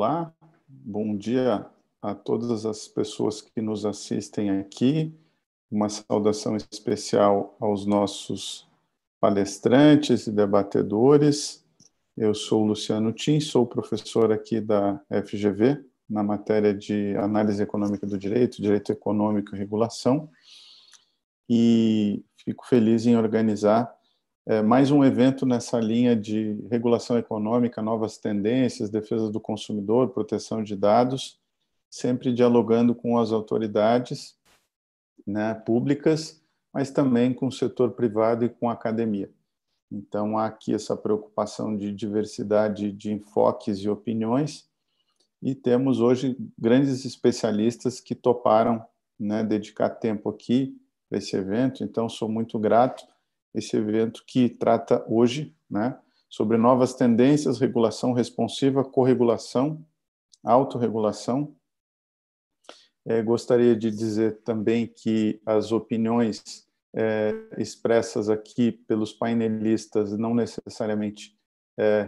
Olá, bom dia a todas as pessoas que nos assistem aqui. Uma saudação especial aos nossos palestrantes e debatedores. Eu sou Luciano Tim, sou professor aqui da FGV na matéria de análise econômica do direito, direito econômico e regulação. E fico feliz em organizar é mais um evento nessa linha de regulação econômica, novas tendências, defesa do consumidor, proteção de dados, sempre dialogando com as autoridades né, públicas, mas também com o setor privado e com a academia. Então, há aqui essa preocupação de diversidade de enfoques e opiniões, e temos hoje grandes especialistas que toparam né, dedicar tempo aqui para esse evento, então sou muito grato esse evento que trata hoje né, sobre novas tendências, regulação responsiva, corregulação, autorregulação. É, gostaria de dizer também que as opiniões é, expressas aqui pelos painelistas não necessariamente é,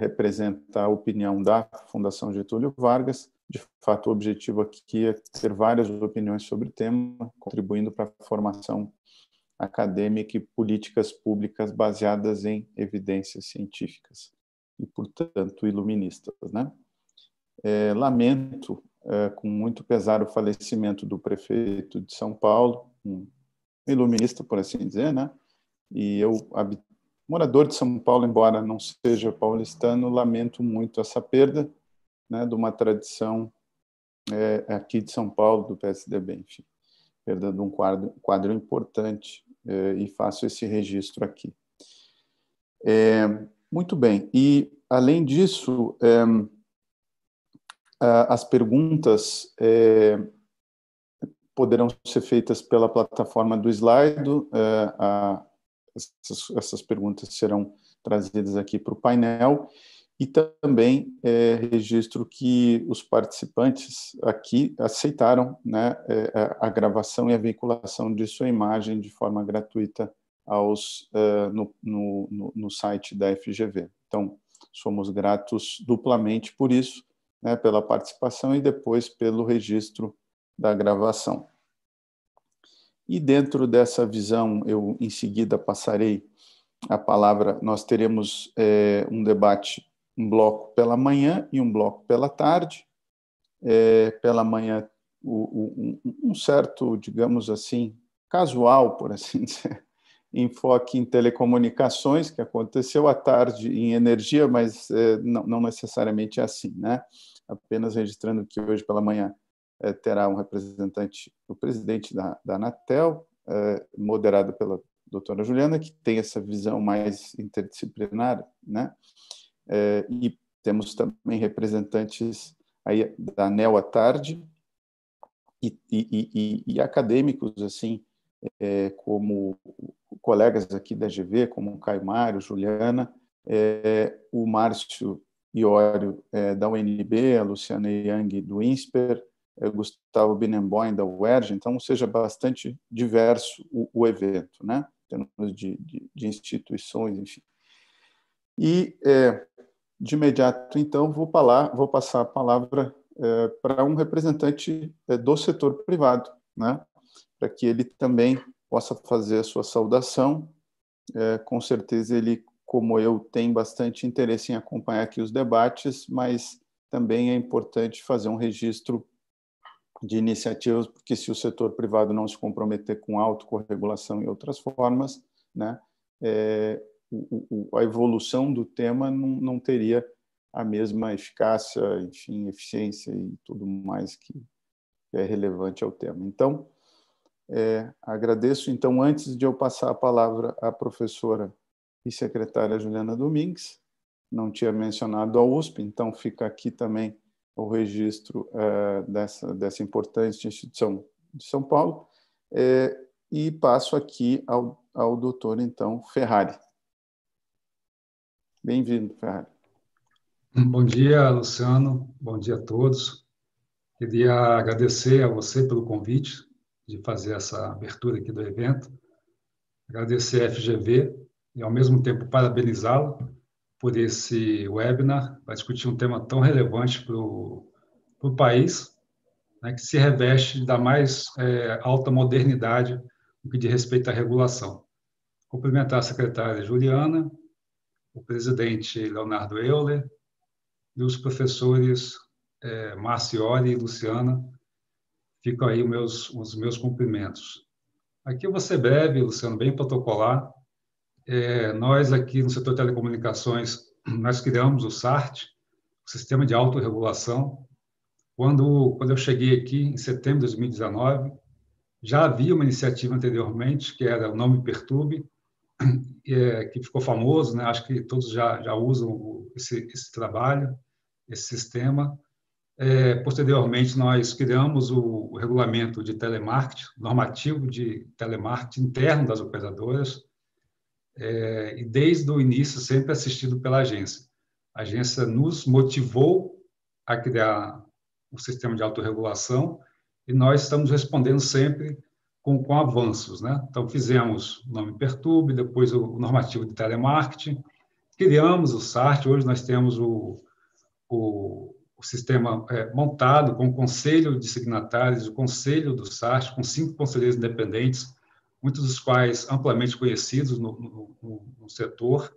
a opinião da Fundação Getúlio Vargas. De fato, o objetivo aqui é ter várias opiniões sobre o tema, contribuindo para a formação acadêmica e políticas públicas baseadas em evidências científicas e, portanto, iluministas. Né? É, lamento é, com muito pesar o falecimento do prefeito de São Paulo, um iluminista, por assim dizer, né? e eu, morador de São Paulo, embora não seja paulistano, lamento muito essa perda né, de uma tradição é, aqui de São Paulo, do PSDB, enfim, perdendo um quadro, quadro importante é, e faço esse registro aqui. É, muito bem, e além disso, é, as perguntas é, poderão ser feitas pela plataforma do Slido, é, a, essas, essas perguntas serão trazidas aqui para o painel e também é, registro que os participantes aqui aceitaram né, é, é, a gravação e a veiculação de sua imagem de forma gratuita aos, uh, no, no, no, site da FGV. Então, somos gratos duplamente por isso, né, pela participação e depois pelo registro da gravação. E dentro dessa visão, eu em seguida passarei a palavra, nós teremos é, um debate um bloco pela manhã e um bloco pela tarde. É, pela manhã, o, o, um, certo, digamos assim, casual, por assim dizer, enfoque em telecomunicações, que aconteceu à tarde em energia, mas é, não, não, necessariamente é assim, né? Apenas registrando que hoje pela manhã é, terá um representante, o presidente da, da Anatel, é, moderado pela doutora Juliana, que tem essa visão mais interdisciplinar, né? Eh, e temos também representantes aí da Nel à tarde e, e, e, e acadêmicos, assim, eh, como colegas aqui da GV, como Caio Mário, Juliana, eh, o Márcio Iório da UNB, a Luciana Yang do INSPER, Gustavo Binemboim da UERJ, então seja bastante diverso o, o evento, né? em termos de, de, de instituições, enfim. E é, de imediato, então, vou, falar, vou passar a palavra é, para um representante é, do setor privado, né? para que ele também possa fazer a sua saudação. É, com certeza, ele, como eu, tem bastante interesse em acompanhar aqui os debates, mas também é importante fazer um registro de iniciativas, porque se o setor privado não se comprometer com autocorregulação e outras formas, né, é, o, o, a evolução do tema não, não teria a mesma eficácia, enfim, eficiência e tudo mais que é relevante ao tema. Então, é, agradeço. Então, antes de eu passar a palavra à professora e secretária Juliana Domingues, não tinha mencionado a USP, então fica aqui também o registro é, dessa, dessa importante instituição de São Paulo. É, e passo aqui ao, ao doutor, então, Ferrari. Bem-vindo, Ferrari. Bom dia, Luciano. Bom dia a todos. Queria agradecer a você pelo convite de fazer essa abertura aqui do evento. Agradecer a FGV e, ao mesmo tempo, parabenizá-lo por esse webinar para discutir um tema tão relevante para o, país, né, que se reveste da mais é, alta modernidade no que diz respeito à regulação. Cumprimentar a secretária Juliana o presidente Leonardo Euler e os professores é, Marcioli e Luciana. Ficam aí meus, os meus cumprimentos. Aqui eu vou ser breve, Luciano, bem protocolar. É, nós aqui no setor de telecomunicações, nós criamos o SART, o Sistema de Autorregulação. Quando, quando eu cheguei aqui, em setembro de 2019, já havia uma iniciativa anteriormente, que era o nome Pertube. Perturbe, é, que ficou famoso, né? acho que todos já, já usam esse, esse trabalho, esse sistema. É, posteriormente, nós criamos o, o, regulamento de telemarketing, normativo de telemarketing interno das operadoras, é, e desde o início sempre assistido pela agência. A agência nos motivou a criar o um sistema de autorregulação e nós estamos respondendo sempre com, com avanços. Né? Então, fizemos o nome Perturbe, depois o normativo de telemarketing, criamos o SART, hoje nós temos o, o, o sistema é, montado com o conselho de signatários, o conselho do SART, com cinco conselheiros independentes, muitos dos quais amplamente conhecidos no, no, no setor.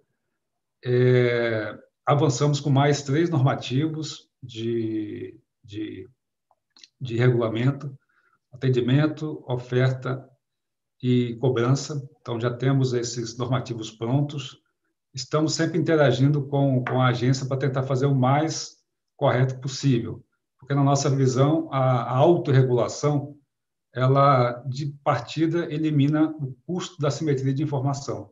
É, avançamos com mais três normativos de, de, de regulamento, atendimento, oferta e cobrança. Então, já temos esses normativos prontos. Estamos sempre interagindo com, com a agência para tentar fazer o mais correto possível, porque, na nossa visão, a, a autorregulação, ela, de partida, elimina o custo da simetria de informação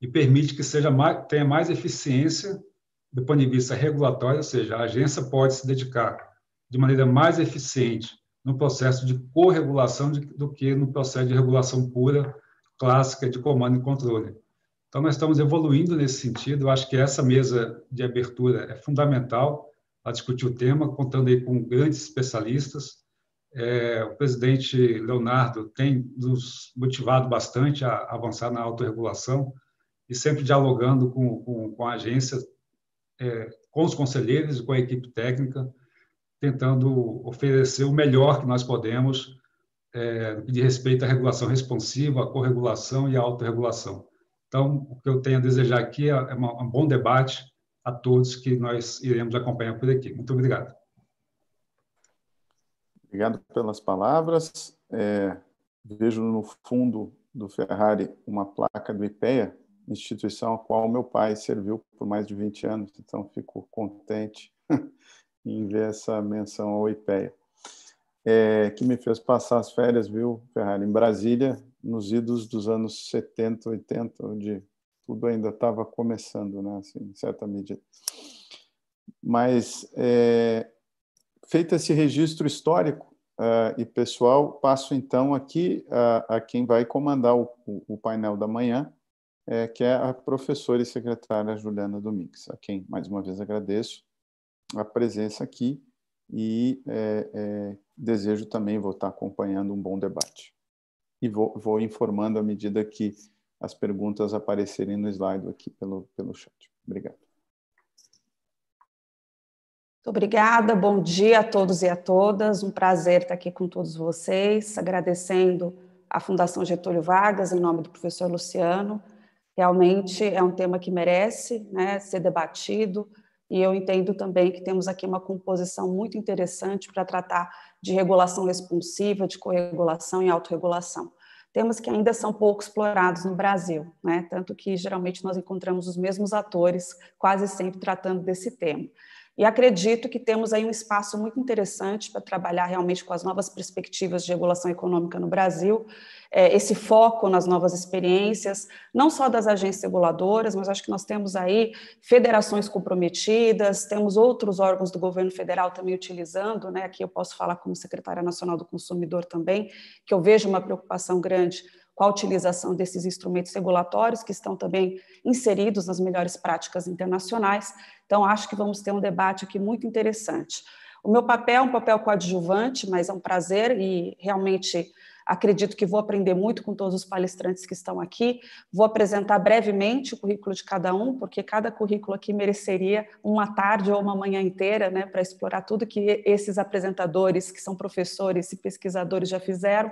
e permite que seja mais, tenha mais eficiência do ponto de vista regulatório, ou seja, a agência pode se dedicar de maneira mais eficiente no processo de corregulação do que no processo de regulação pura, clássica, de comando e controle. Então, nós estamos evoluindo nesse sentido. Eu acho que essa mesa de abertura é fundamental para discutir o tema, contando aí com grandes especialistas. É, o presidente Leonardo tem nos motivado bastante a avançar na autorregulação e sempre dialogando com, com, com a agência, é, com os conselheiros e com a equipe técnica, tentando oferecer o melhor que nós podemos é, de respeito à regulação responsiva, à corregulação e à autorregulação. Então, o que eu tenho a desejar aqui é, é uma, um bom debate a todos que nós iremos acompanhar por aqui. Muito obrigado. Obrigado pelas palavras. É, vejo no fundo do Ferrari uma placa do IPEA, instituição a qual meu pai serviu por mais de 20 anos, então fico contente em ver essa menção ao IPEA, é, que me fez passar as férias, viu, Ferrari, em Brasília, nos idos dos anos 70, 80, onde tudo ainda estava começando, né, assim, em certa medida. Mas, é, feito esse registro histórico uh, e pessoal, passo então aqui uh, a quem vai comandar o, o painel da manhã, é, que é a professora e secretária Juliana Domingues, a quem mais uma vez agradeço a presença aqui e é, é, desejo também voltar acompanhando um bom debate. E vou, vou, informando à medida que as perguntas aparecerem no slide aqui pelo, pelo chat. Obrigado. Muito obrigada, bom dia a todos e a todas. Um prazer estar aqui com todos vocês, agradecendo à Fundação Getúlio Vargas, em nome do professor Luciano. Realmente é um tema que merece né, ser debatido, e eu entendo também que temos aqui uma composição muito interessante para tratar de regulação responsiva, de corregulação e autorregulação. Temas que ainda são pouco explorados no Brasil, né? tanto que geralmente nós encontramos os mesmos atores quase sempre tratando desse tema. E acredito que temos aí um espaço muito interessante para trabalhar realmente com as novas perspectivas de regulação econômica no Brasil, é, esse foco nas novas experiências, não só das agências reguladoras, mas acho que nós temos aí federações comprometidas, temos outros órgãos do governo federal também utilizando, né? aqui eu posso falar como secretária nacional do consumidor também, que eu vejo uma preocupação grande com a utilização desses instrumentos regulatórios que estão também inseridos nas melhores práticas internacionais. Então, acho que vamos ter um debate aqui muito interessante. O meu papel é um papel coadjuvante, mas é um prazer e realmente acredito que vou aprender muito com todos os palestrantes que estão aqui. Vou apresentar brevemente o currículo de cada um, porque cada currículo aqui mereceria uma tarde ou uma manhã inteira, né, para explorar tudo que esses apresentadores, que são professores e pesquisadores, já fizeram.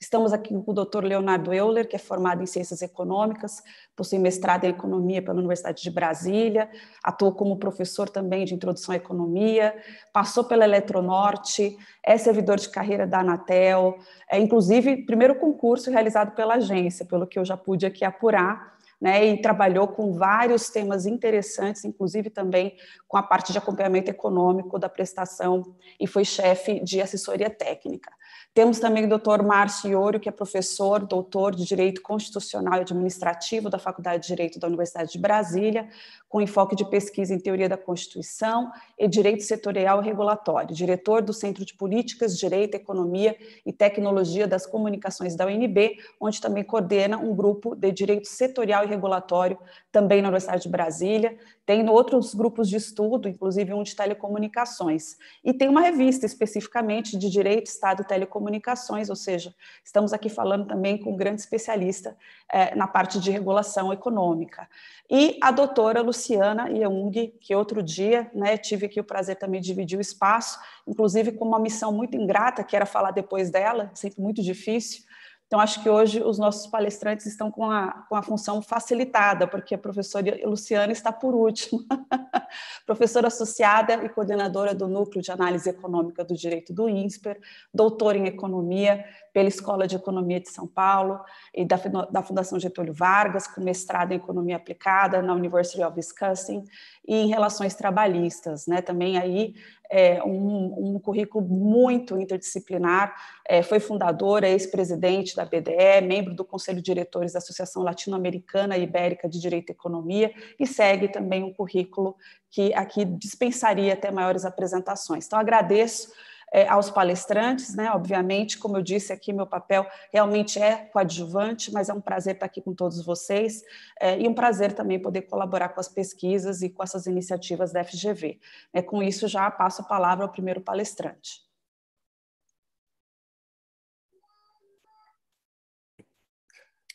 Estamos aqui com o Dr. Leonardo Euler, que é formado em Ciências Econômicas, possui mestrado em Economia pela Universidade de Brasília, atuou como professor também de Introdução à Economia, passou pela Eletronorte, é servidor de carreira da Anatel, é inclusive primeiro concurso realizado pela agência, pelo que eu já pude aqui apurar. Né, e trabalhou com vários temas interessantes, inclusive também com a parte de acompanhamento econômico da prestação, e foi chefe de assessoria técnica. Temos também o doutor Márcio Ioro, que é professor, doutor de Direito Constitucional e Administrativo da Faculdade de Direito da Universidade de Brasília, com enfoque de pesquisa em Teoria da Constituição e Direito Setorial e Regulatório, diretor do Centro de Políticas, Direito, Economia e Tecnologia das Comunicações da UNB, onde também coordena um grupo de Direito Setorial e Regulatório também na Universidade de Brasília, tem outros grupos de estudo, inclusive um de telecomunicações. E tem uma revista especificamente de Direito, Estado e Telecomunicações, ou seja, estamos aqui falando também com um grande especialista eh, na parte de regulação econômica. E a doutora Luciana Yeung, que outro dia né, tive aqui o prazer também de dividir o espaço, inclusive com uma missão muito ingrata, que era falar depois dela, sempre muito difícil, então, acho que hoje os nossos palestrantes estão com a, com a função facilitada, porque a professora Luciana está por último, professora associada e coordenadora do Núcleo de Análise Econômica do Direito do INSPER, doutora em Economia pela Escola de Economia de São Paulo e da, da Fundação Getúlio Vargas, com mestrado em Economia Aplicada na University of Wisconsin e em Relações Trabalhistas, né? também aí é, um, um, currículo muito interdisciplinar, é, foi fundadora, ex-presidente da BDE, membro do Conselho de Diretores da Associação Latino-Americana e Ibérica de Direito e Economia, e segue também um currículo que aqui dispensaria até maiores apresentações. Então, agradeço é, aos palestrantes, né? Obviamente, como eu disse aqui, meu papel realmente é coadjuvante, mas é um prazer estar aqui com todos vocês é, e um prazer também poder colaborar com as pesquisas e com essas iniciativas da FGV. É, com isso, já passo a palavra ao primeiro palestrante.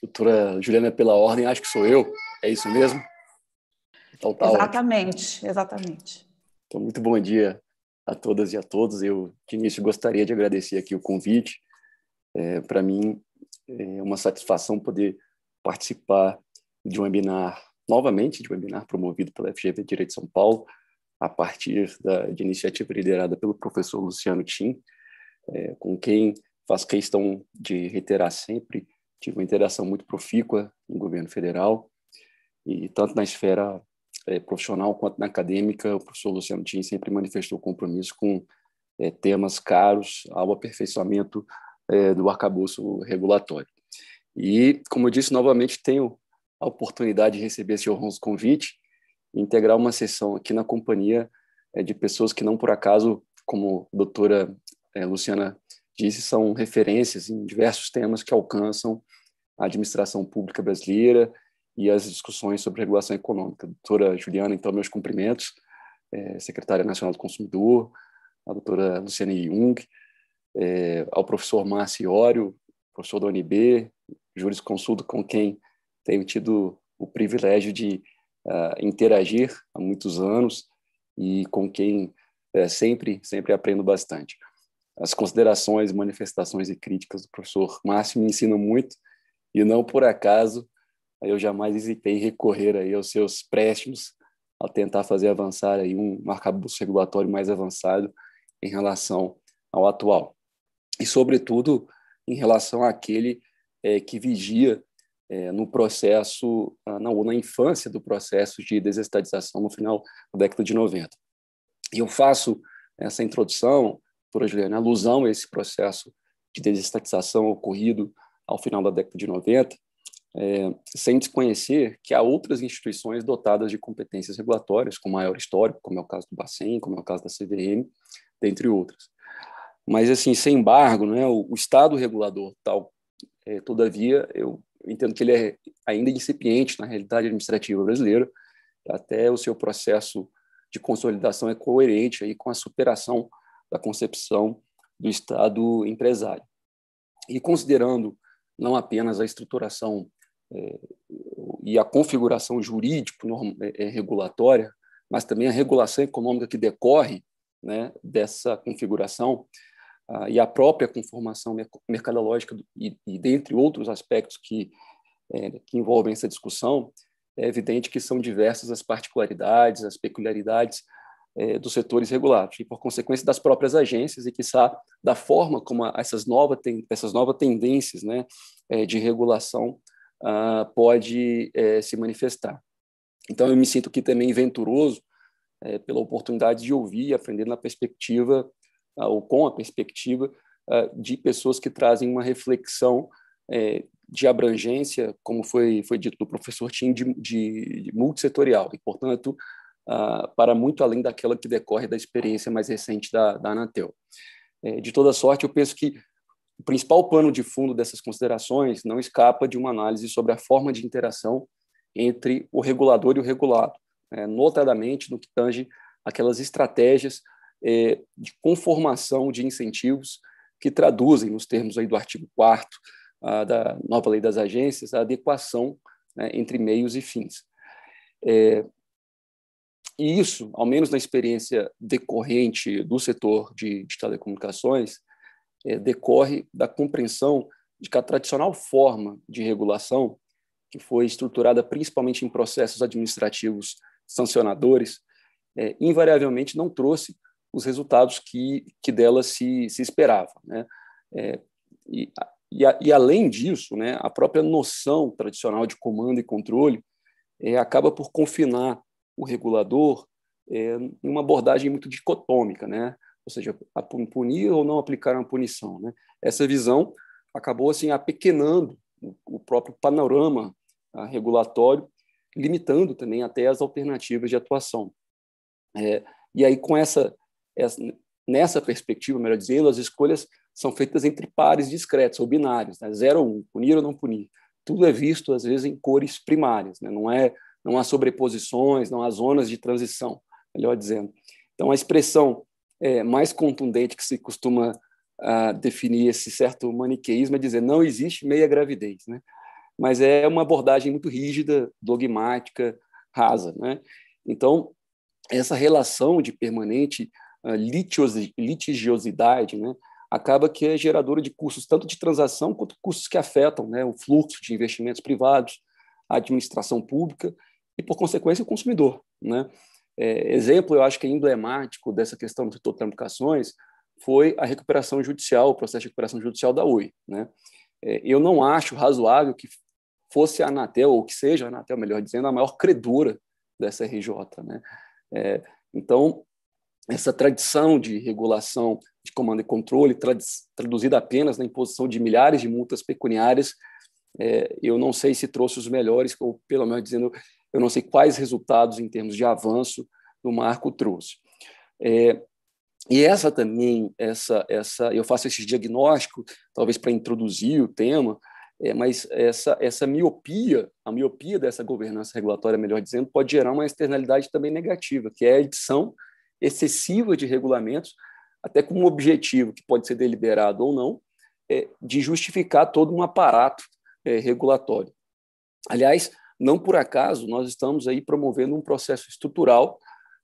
Doutora Juliana, pela ordem, acho que sou eu, é isso mesmo? Então, tá exatamente, ótimo. exatamente. Então, muito bom dia a todas e a todos. Eu, de início, gostaria de agradecer aqui o convite. É, Para mim, é uma satisfação poder participar de um webinar, novamente, de um webinar promovido pela FGV Direito de São Paulo, a partir da, de iniciativa liderada pelo professor Luciano Tim, é, com quem faz questão de reiterar sempre. Tive uma interação muito profícua no governo federal, e tanto na esfera é, profissional quanto na acadêmica, o professor Luciano Tim sempre manifestou compromisso com é, temas caros ao aperfeiçoamento é, do arcabouço regulatório. E, como eu disse, novamente tenho a oportunidade de receber esse honroso convite e integrar uma sessão aqui na companhia é, de pessoas que não por acaso, como a doutora é, Luciana disse, são referências em diversos temas que alcançam a administração pública brasileira, e as discussões sobre regulação econômica. Doutora Juliana, então, meus cumprimentos, é, secretária nacional do consumidor, a doutora Luciane Jung, é, ao professor Márcio Iório, professor da UNB, jurisconsulto com quem tenho tido o privilégio de uh, interagir há muitos anos e com quem uh, sempre, sempre aprendo bastante. As considerações, manifestações e críticas do professor Márcio me ensinam muito e não por acaso aí eu jamais hesitei em recorrer aí aos seus préstimos a tentar fazer avançar aí um arcabouço regulatório mais avançado em relação ao atual. E, sobretudo, em relação àquele é, que vigia é, no processo, ah, na, na infância do processo de desestatização no final da década de 90. E eu faço essa introdução, por Juliana, alusão a esse processo de desestatização ocorrido ao final da década de 90, é, sem desconhecer que há outras instituições dotadas de competências regulatórias com maior histórico, como é o caso do Bacen, como é o caso da CVM, dentre outras. Mas, assim, sem embargo, né, o, o Estado regulador, tal, é, todavia, eu entendo que ele é ainda incipiente na realidade administrativa brasileira, até o seu processo de consolidação é coerente aí com a superação da concepção do Estado empresário. E considerando não apenas a estruturação é, e a configuração jurídico é, é regulatória, mas também a regulação econômica que decorre né, dessa configuração ah, e a própria conformação mercadológica e, e dentre outros aspectos que, é, que envolvem essa discussão, é evidente que são diversas as particularidades, as peculiaridades é, dos setores regulados e, por consequência, das próprias agências e, quiçá, da forma como essas, nova essas novas tendências né, é, de regulação uh, pode eh, se manifestar. Então, eu me sinto aqui também venturoso eh, pela oportunidade de ouvir e aprender na perspectiva, uh, ou com a perspectiva, uh, de pessoas que trazem uma reflexão eh, de abrangência, como foi, foi dito do professor Tim, de, de, de multissetorial, e, portanto, para muito além daquela que decorre da experiência mais recente da, da Anatel. de toda sorte, eu penso que o principal pano de fundo dessas considerações não escapa de uma análise sobre a forma de interação entre o regulador e o regulado, né, notadamente no que tange aquelas estratégias eh, de conformação de incentivos que traduzem, nos termos aí do artigo 4 da nova lei das agências, a adequação né, entre meios e fins. É, e isso, ao menos na experiência decorrente do setor de, de telecomunicações, é, decorre da compreensão de que a tradicional forma de regulação, que foi estruturada principalmente em processos administrativos sancionadores, é, invariavelmente não trouxe os resultados que, que dela se, se esperava. Né? É, e, e, a, e, além disso, né, a própria noção tradicional de comando e controle é, acaba por confinar o regulador é, em uma abordagem muito dicotômica, né? ou seja, punir ou não aplicar uma punição. Né? Essa visão acabou assim apequenando o próprio panorama ah, regulatório, limitando também até as alternativas de atuação. É, e aí com essa, essa, nessa perspectiva, melhor dizendo, as escolhas são feitas entre pares discretos ou binários, né? zero ou um, punir ou não punir. Tudo é visto às vezes em cores primárias, né? não é, não há sobreposições, não há zonas de transição, melhor dizendo. Então a expressão é, mais contundente que se costuma uh, definir esse certo maniqueísmo é dizer não existe meia gravidez, né? Mas é uma abordagem muito rígida, dogmática, rasa, né? Então essa relação de permanente uh, litigiosidade, né? acaba que é geradora de custos tanto de transação quanto custos que afetam né, o fluxo de investimentos privados, a administração pública e, por consequência, o consumidor. Né? É, exemplo, eu acho que é emblemático dessa questão do setor de trambucações foi a recuperação judicial, o processo de recuperação judicial da UI. Né? É, eu não acho razoável que fosse a Anatel, ou que seja a Anatel, melhor dizendo, a maior credora dessa RJ. Né? É, então, essa tradição de regulação de comando e controle, traduzida apenas na imposição de milhares de multas pecuniárias, é, eu não sei se trouxe os melhores, ou pelo menos dizendo, eu não sei quais resultados em termos de avanço do marco trouxe. É, e essa também, essa, essa, eu faço esse diagnóstico, talvez para introduzir o tema, é, mas essa, essa miopia, a miopia dessa governança regulatória, melhor dizendo, pode gerar uma externalidade também negativa, que é a edição excessiva de regulamentos, até com um objetivo que pode ser deliberado ou não, é, de justificar todo um aparato é, regulatório. Aliás, não por acaso, nós estamos aí promovendo um processo estrutural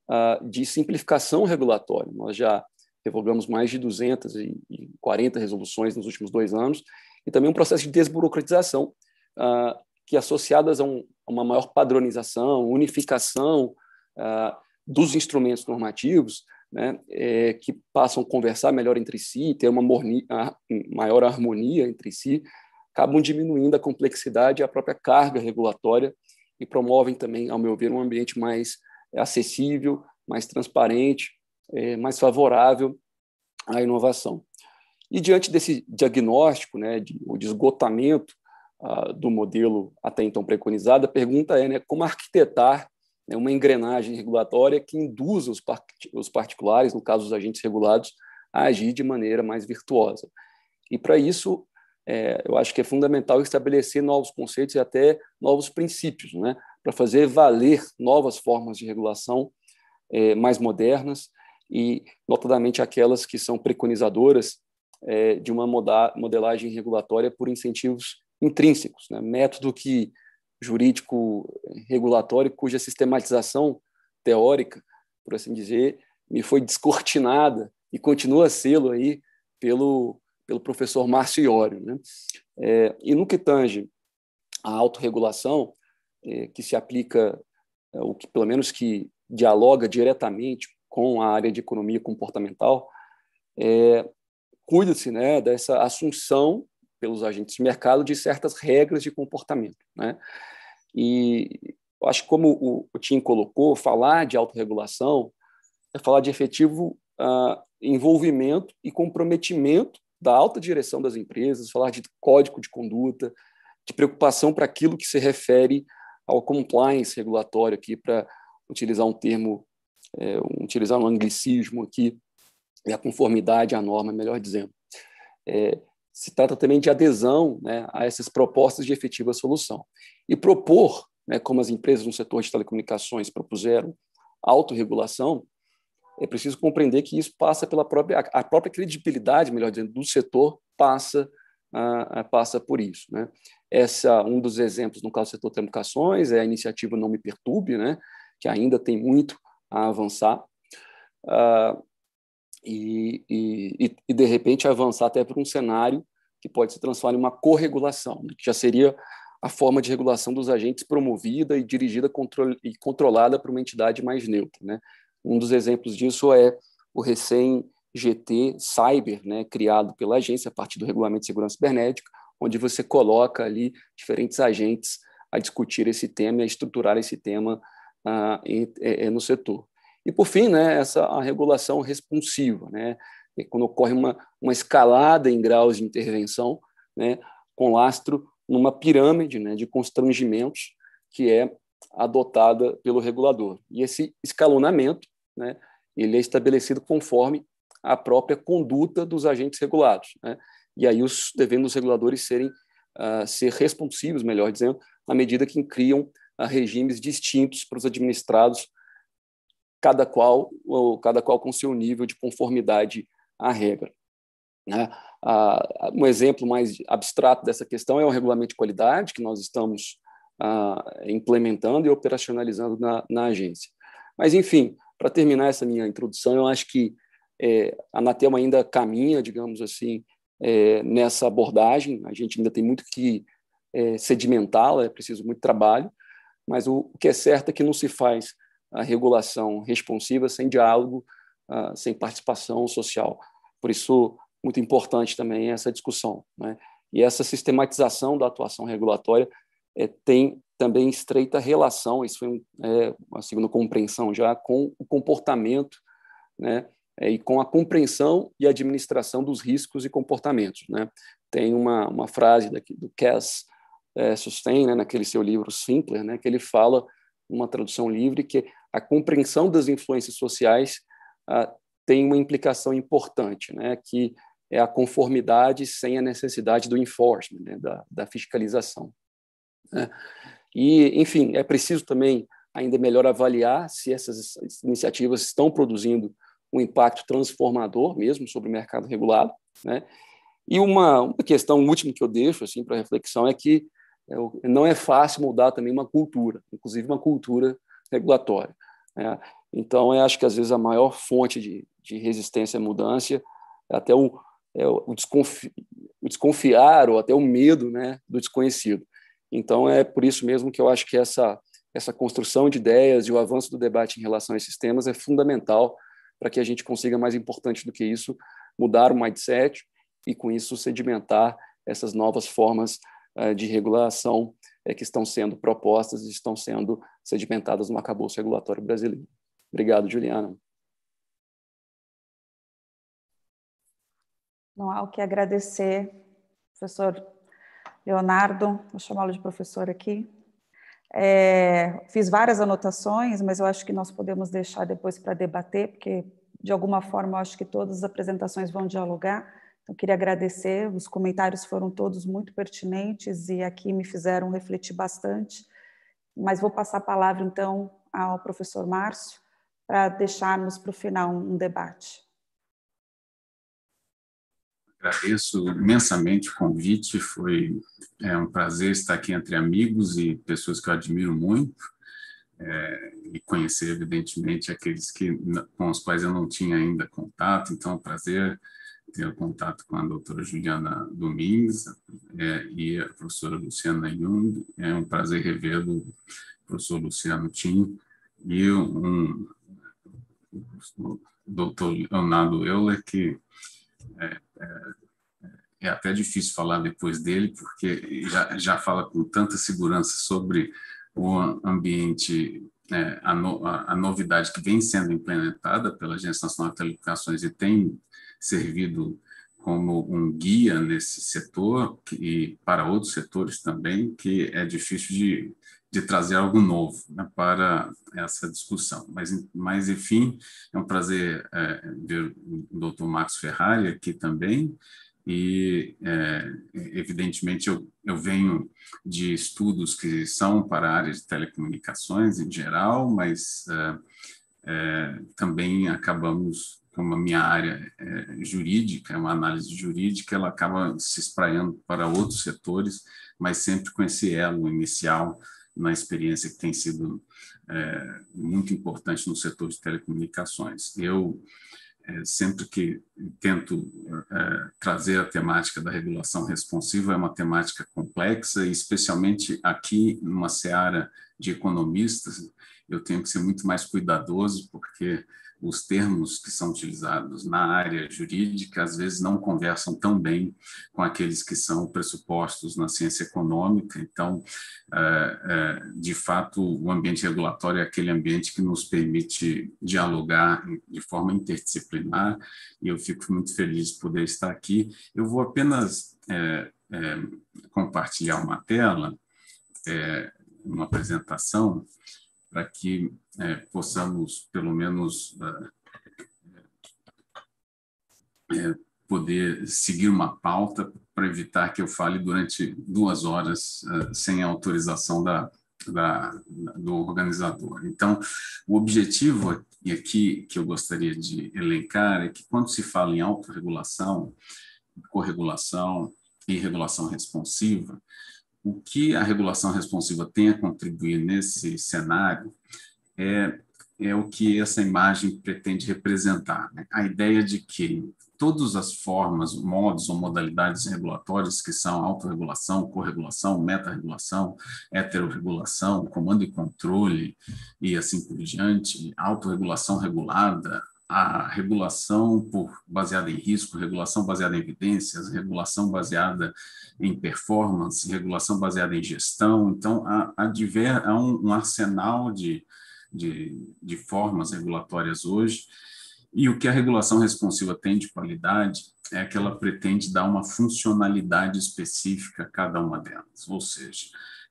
ah, de simplificação regulatória. Nós já revogamos mais de 240 resoluções nos últimos dois anos, e também um processo de desburocratização, ah, que é associadas a, uma maior padronização, unificação ah, dos instrumentos normativos, né, é, que passam a conversar melhor entre si, ter uma maior harmonia entre si, acabam diminuindo a complexidade e a própria carga regulatória e promovem também, ao meu ver, um ambiente mais eh, acessível, mais transparente, eh, mais favorável à inovação. E diante desse diagnóstico, né, de, de ah, do modelo até então preconizado, a pergunta é né, como arquitetar né, uma engrenagem regulatória que induza os, part os particulares, no caso os agentes regulados, a agir de maneira mais virtuosa. E para isso, é, eu acho que é fundamental estabelecer novos conceitos e até novos princípios, né, para fazer valer novas formas de regulação é, mais modernas e, notadamente, aquelas que são preconizadoras é, de uma modelagem regulatória por incentivos intrínsecos, né, método que jurídico regulatório cuja sistematização teórica, por assim dizer, me foi descortinada e continua sendo aí pelo pelo professor Márcio Iório. Né? É, e no que tange à autorregulação, é, que se aplica, é, o que pelo menos que dialoga diretamente com a área de economia comportamental, é, cuida-se né, dessa assunção pelos agentes de mercado de certas regras de comportamento. Né? E acho que, como o, o Tim colocou, falar de autorregulação é falar de efetivo uh, envolvimento e comprometimento da alta direção das empresas, falar de código de conduta, de preocupação para aquilo que se refere ao compliance regulatório aqui, para utilizar um termo, é, utilizar um anglicismo aqui, e a conformidade à norma, melhor dizendo. É, se trata também de adesão né, a essas propostas de efetiva solução. E propor, né, como as empresas no setor de telecomunicações propuseram, autorregulação, é preciso compreender que isso passa pela própria a própria credibilidade, melhor dizendo, do setor passa uh, passa por isso, né? Essa um dos exemplos no caso do setor telecomunicações é a iniciativa Não Me Perturbe, né? Que ainda tem muito a avançar uh, e, e, e, de repente avançar até para um cenário que pode se transformar em uma corregulação, né? que já seria a forma de regulação dos agentes promovida e dirigida control e controlada por uma entidade mais neutra, né? Um dos exemplos disso é o recém-GT Cyber, né, criado pela agência a partir do Regulamento de Segurança Cibernética, onde você coloca ali diferentes agentes a discutir esse tema e a estruturar esse tema ah, em, é, é, no setor. E, por fim, né, essa a regulação responsiva, né, é quando ocorre uma, uma escalada em graus de intervenção, né, com lastro numa pirâmide né, de constrangimentos, que é adotada pelo regulador. E esse escalonamento, né, ele é estabelecido conforme a própria conduta dos agentes regulados. Né? E aí os devendo os reguladores serem uh, ser responsivos, melhor dizendo, à medida que criam uh, regimes distintos para os administrados, cada qual ou cada qual com seu nível de conformidade à regra. Né? Uh, um exemplo mais abstrato dessa questão é o regulamento de qualidade que nós estamos ah, implementando e operacionalizando na, na agência. Mas, enfim, para terminar essa minha introdução, eu acho que é, a Anatel ainda caminha, digamos assim, é, nessa abordagem. A gente ainda tem muito que é, sedimentá-la, é preciso muito trabalho, mas o, o, que é certo é que não se faz a regulação responsiva sem diálogo, ah, sem participação social. Por isso, muito importante também essa discussão. Né? E essa sistematização da atuação regulatória é, tem também estreita relação, isso foi um, é, uma segunda compreensão já, com o comportamento, né, é, e com a compreensão e administração dos riscos e comportamentos. Né? Tem uma, uma frase daqui, do Cass é, Sustain, né, naquele seu livro Simpler, né, que ele fala, uma tradução livre, que a compreensão das influências sociais tem uma implicação importante, né, que é a conformidade sem a necessidade do enforcement, né, da, da fiscalização. Né? E, enfim, é preciso também ainda melhor avaliar se essas iniciativas estão produzindo um impacto transformador mesmo sobre o mercado regulado, né? E uma, uma questão última que eu deixo assim para reflexão é que é, não é fácil mudar também uma cultura, inclusive uma cultura regulatória. Né? Então, eu acho que às vezes a maior fonte de, de resistência à mudança é até o, é o, desconfi, o desconfiar ou até o medo né, do desconhecido. Então, é por isso mesmo que eu acho que essa, essa construção de ideias e o avanço do debate em relação a esses temas é fundamental para que a gente consiga, mais importante do que isso, mudar o mindset e, com isso, sedimentar essas novas formas eh, de regulação eh, que estão sendo propostas e estão sendo sedimentadas no acabouço regulatório brasileiro. Obrigado, Juliana. Não há o que agradecer, professor Leonardo, vou chamá-lo de professor aqui. É, fiz várias anotações, mas eu acho que nós podemos deixar depois para debater, porque de alguma forma eu acho que todas as apresentações vão dialogar. Então, queria agradecer, os comentários foram todos muito pertinentes e aqui me fizeram refletir bastante. Mas vou passar a palavra então ao professor Márcio para deixarmos para o final um debate. Agradeço imensamente o convite, foi é um prazer estar aqui entre amigos e pessoas que eu admiro muito, é, e conhecer, evidentemente, aqueles que, com os quais eu não tinha ainda contato, então é um prazer ter contato com a doutora Juliana Domingues é, e a professora Luciana Jung, é um prazer revê-lo, professor Luciano Tim, e um, o doutor Leonardo Euler, que é, é, é, é, até difícil falar depois dele, porque já, já fala com tanta segurança sobre o ambiente, é, a, no, a, a, novidade que vem sendo implementada pela Agência Nacional de Telecomunicações e tem servido como um guia nesse setor e para outros setores também, que é difícil de de trazer algo novo né, para essa discussão. Mas, mas, enfim, é um prazer é, ver o Dr. Marcos Ferrari aqui também. E, é, evidentemente, eu, eu venho de estudos que são para a área de telecomunicações em geral, mas é, é, também acabamos como a minha área é jurídica, é uma análise jurídica, ela acaba se espraiando para outros setores, mas sempre com esse elo inicial na experiência que tem sido é, muito importante no setor de telecomunicações. Eu é, sempre que tento é, trazer a temática da regulação responsiva, é uma temática complexa, e especialmente aqui numa seara de economistas, eu tenho que ser muito mais cuidadoso, porque os termos que são utilizados na área jurídica às vezes não conversam tão bem com aqueles que são pressupostos na ciência econômica. Então, é, é, de fato, o ambiente regulatório é aquele ambiente que nos permite dialogar de forma interdisciplinar, e eu fico muito feliz de poder estar aqui. Eu vou apenas é, compartilhar uma tela, uma apresentação, para que é, possamos, pelo menos, ah, é, é, poder seguir uma pauta para evitar que eu fale durante duas horas ah, sem a autorização da, da, do organizador. Então, o objetivo aqui que eu gostaria de elencar é que quando se fala em autorregulação, corregulação e regulação responsiva, o que a regulação responsiva tem a contribuir nesse cenário é, é o que essa imagem pretende representar. Né? A ideia de que todas as formas, modos ou modalidades regulatórias que são autorregulação, corregulação, meta-regulação, heterorregulação, comando e controle e assim por diante, autorregulação regulada, a regulação por, baseada em risco, regulação baseada em evidências, regulação baseada em performance, regulação baseada em gestão. Então, há, há, diver, há um, um, arsenal de de, de formas regulatórias hoje. E o que a regulação responsiva tem de qualidade é que ela pretende dar uma funcionalidade específica a cada uma delas, ou seja,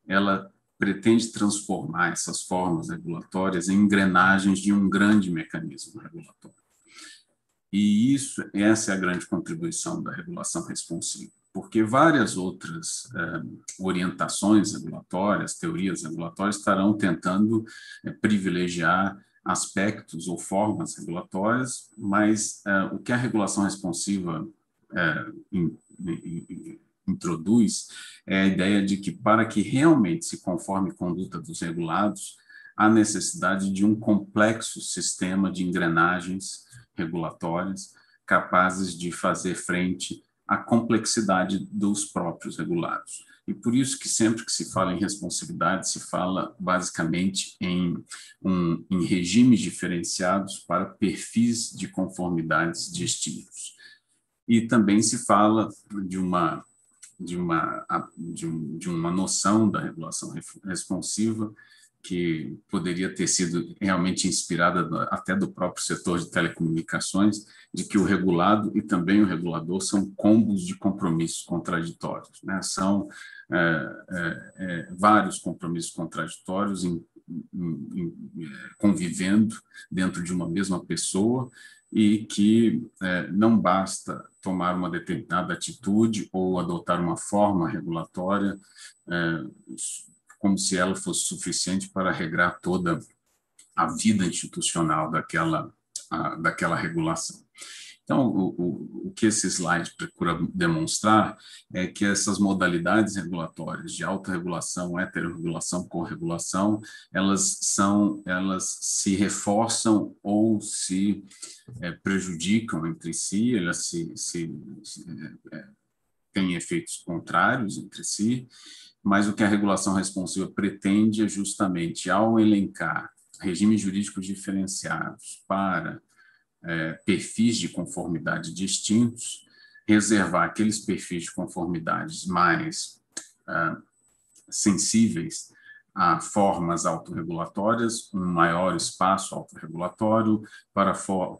ela pretende transformar essas formas regulatórias em engrenagens de um grande mecanismo regulatório. E isso, essa é a grande contribuição da regulação responsiva porque várias outras eh, orientações regulatórias, teorias regulatórias, estarão tentando eh, privilegiar aspectos ou formas regulatórias, mas eh, o que a regulação responsiva in, in, in, introduz é a ideia de que, para que realmente se conforme conduta dos regulados, há necessidade de um complexo sistema de engrenagens regulatórias capazes de fazer frente a complexidade dos próprios regulados. E por isso que sempre que se fala em responsabilidade, se fala basicamente em, um, em regimes diferenciados para perfis de conformidades distintos. E também se fala de uma, de uma, de, um, de uma noção da regulação responsiva que poderia ter sido realmente inspirada até do próprio setor de telecomunicações, de que o regulado e também o regulador são combos de compromissos contraditórios, né? são é, é, é vários compromissos contraditórios em, em, em, é, convivendo dentro de uma mesma pessoa e que é, não basta tomar uma determinada atitude ou adotar uma forma regulatória como se ela fosse suficiente para regrar toda a vida institucional daquela, a, daquela regulação. Então, o, o, o, que esse slide procura demonstrar é que essas modalidades regulatórias de autorregulação, heterorregulação, corregulação, elas são, elas se reforçam ou se é, prejudicam entre si, elas se, se, se é, têm efeitos contrários entre si, mas o que a regulação responsiva pretende é justamente, ao elencar regimes jurídicos diferenciados para é, perfis de conformidade distintos, reservar aqueles perfis de conformidades mais é, sensíveis a formas autorregulatórias, um maior espaço autorregulatório, para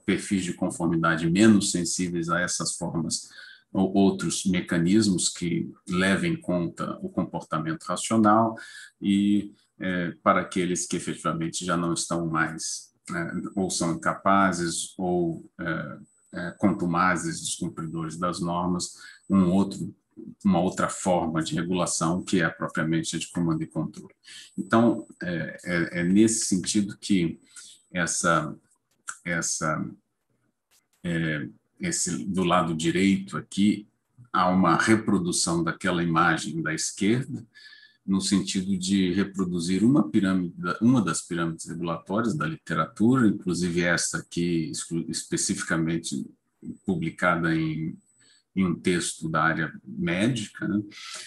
perfis de conformidade menos sensíveis a essas formas ou outros mecanismos que levem em conta o comportamento racional e é, para aqueles que efetivamente já não estão mais é, ou são incapazes ou é, é contumazes, descumpridores das normas, um outro uma outra forma de regulação que é propriamente de comando e controle. Então é, é, é nesse sentido que essa essa esse, do lado direito aqui, há uma reprodução daquela imagem da esquerda, no sentido de reproduzir uma, pirâmide, uma das pirâmides regulatórias da literatura, inclusive esta aqui especificamente publicada em em um texto da área médica, né,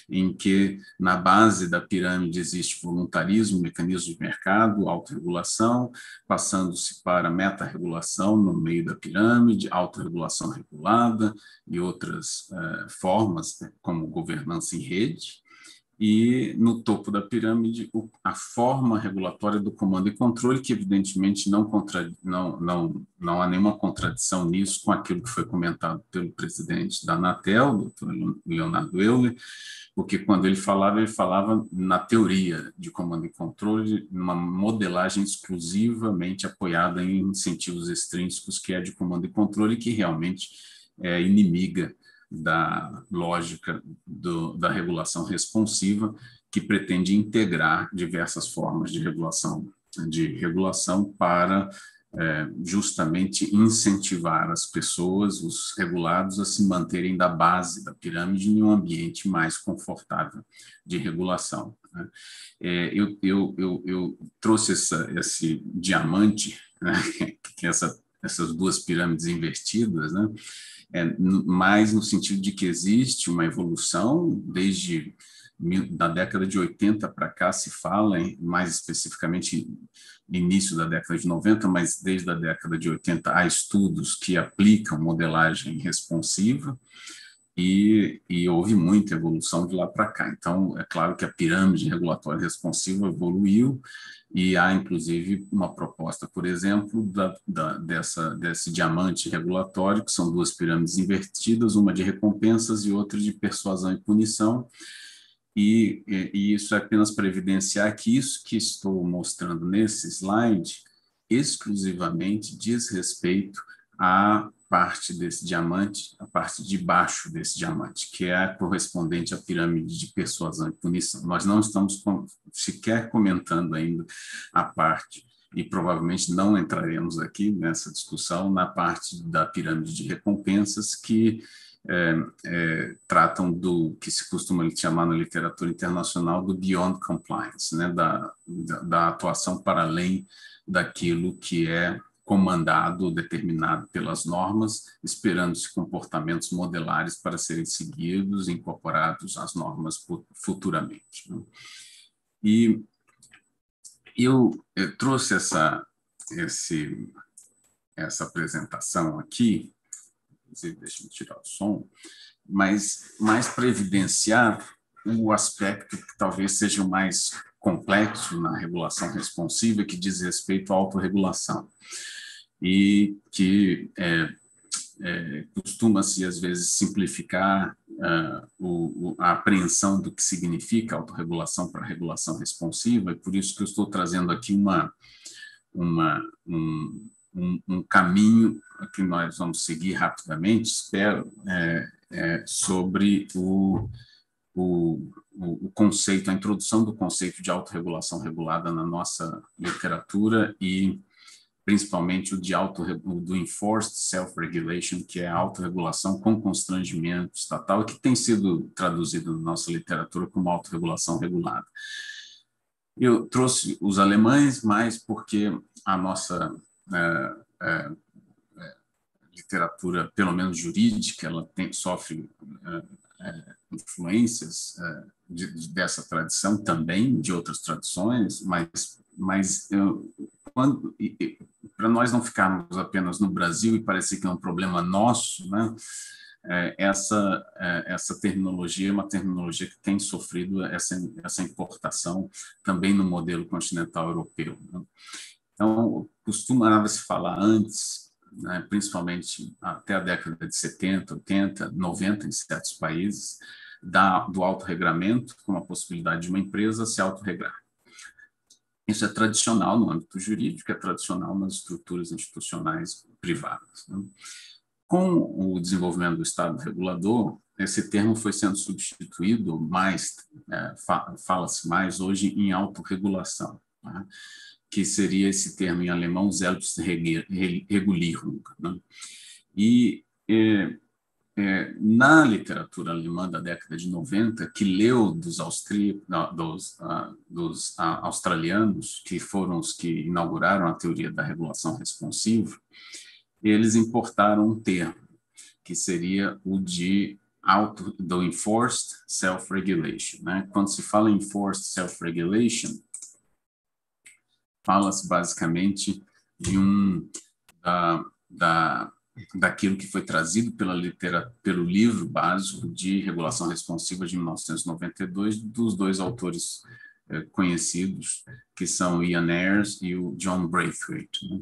em que na base da pirâmide existe voluntarismo, mecanismo de mercado, autorregulação, passando-se para meta-regulação no meio da pirâmide, autorregulação regulada e outras uh, formas, né, como governança em rede e no topo da pirâmide o, a forma regulatória do comando e controle, que evidentemente não, contra, não, não, não há nenhuma contradição nisso com aquilo que foi comentado pelo presidente da Anatel, doutor Leonardo Euler, porque quando ele falava, ele falava na teoria de comando e controle, numa modelagem exclusivamente apoiada em incentivos extrínsecos, que é de comando e controle, que realmente é inimiga da lógica do, da regulação responsiva, que pretende integrar diversas formas de regulação, de regulação para é, justamente incentivar as pessoas, os regulados, a se manterem da base da pirâmide em um ambiente mais confortável de regulação. Né? É, eu, eu, eu, eu, trouxe essa, esse diamante, né? que é essa essas duas pirâmides invertidas, né? É, mais no sentido de que existe uma evolução desde da década de 80 para cá se fala, mais especificamente início da década de 90, mas desde a década de 80 há estudos que aplicam modelagem responsiva e, e houve muita evolução de lá para cá. Então, é claro que a pirâmide regulatória responsiva evoluiu e há, inclusive, uma proposta, por exemplo, da, da, dessa, desse diamante regulatório, que são duas pirâmides invertidas, uma de recompensas e outra de persuasão e punição. E, e, e isso é apenas para evidenciar que isso que estou mostrando nesse slide exclusivamente diz respeito a parte desse diamante, a parte de baixo desse diamante, que é a correspondente à pirâmide de persuasão e punição. Nós não estamos com, sequer comentando ainda a parte, e provavelmente não entraremos aqui nessa discussão, na parte da pirâmide de recompensas, que é, é, tratam do que se costuma chamar na literatura internacional do beyond compliance, né, da, da, da atuação para além daquilo que é comandado, determinado pelas normas, esperando-se comportamentos modelares para serem seguidos e incorporados às normas futuramente. Né? E eu, eh, trouxe essa, esse, essa apresentação aqui, inclusive, deixa eu tirar o som, mas mais para evidenciar o aspecto que talvez seja o mais complexo na regulação responsiva que diz respeito à autorregulação e que é, é, costuma-se, às vezes, simplificar uh, o, a apreensão do que significa autorregulação para regulação responsiva, e é por isso que eu estou trazendo aqui uma, uma, um, um, um caminho que nós vamos seguir rapidamente, espero, é, é sobre o, o o, conceito, a introdução do conceito de autorregulação regulada na nossa literatura e principalmente o de auto, do enforced self-regulation, que é a autorregulação com constrangimento estatal, que tem sido traduzido na nossa literatura como autorregulação regulada. Eu trouxe os alemães mais porque a nossa é, é, é, literatura, pelo menos jurídica, ela tem, sofre é, é influências é, de, dessa tradição também, de outras tradições, mas, mas para nós não ficarmos apenas no Brasil e parecer que é um problema nosso, né? É, essa, é, essa terminologia é uma terminologia que tem sofrido essa, essa importação também no modelo continental europeu. Né? Então, costumava-se falar antes, né, principalmente até a década de 70, 80, 90 em certos países, da, do autorregramento, com a possibilidade de uma empresa se autorregrar. Isso é tradicional no âmbito jurídico, é tradicional nas estruturas institucionais privadas. Né? Com o desenvolvimento do Estado regulador, esse termo foi sendo substituído mais, é, fala-se mais hoje em autorregulação, né? que seria esse termo em alemão Selbstregulierung. Né? E é, é, na literatura alemã da década de 90, que leu dos, austri... dos, ah, dos ah, australianos, que foram os que inauguraram a teoria da regulação responsiva, eles importaram um termo, que seria o de auto, do enforced self-regulation. Né? Quando se fala em enforced self-regulation, fala-se basicamente de um da, da daquilo que foi trazido pela litera, pelo livro básico de regulação responsiva de 1992 dos dois autores eh, conhecidos, que são Ian Ayres e o John Braithwaite. Né?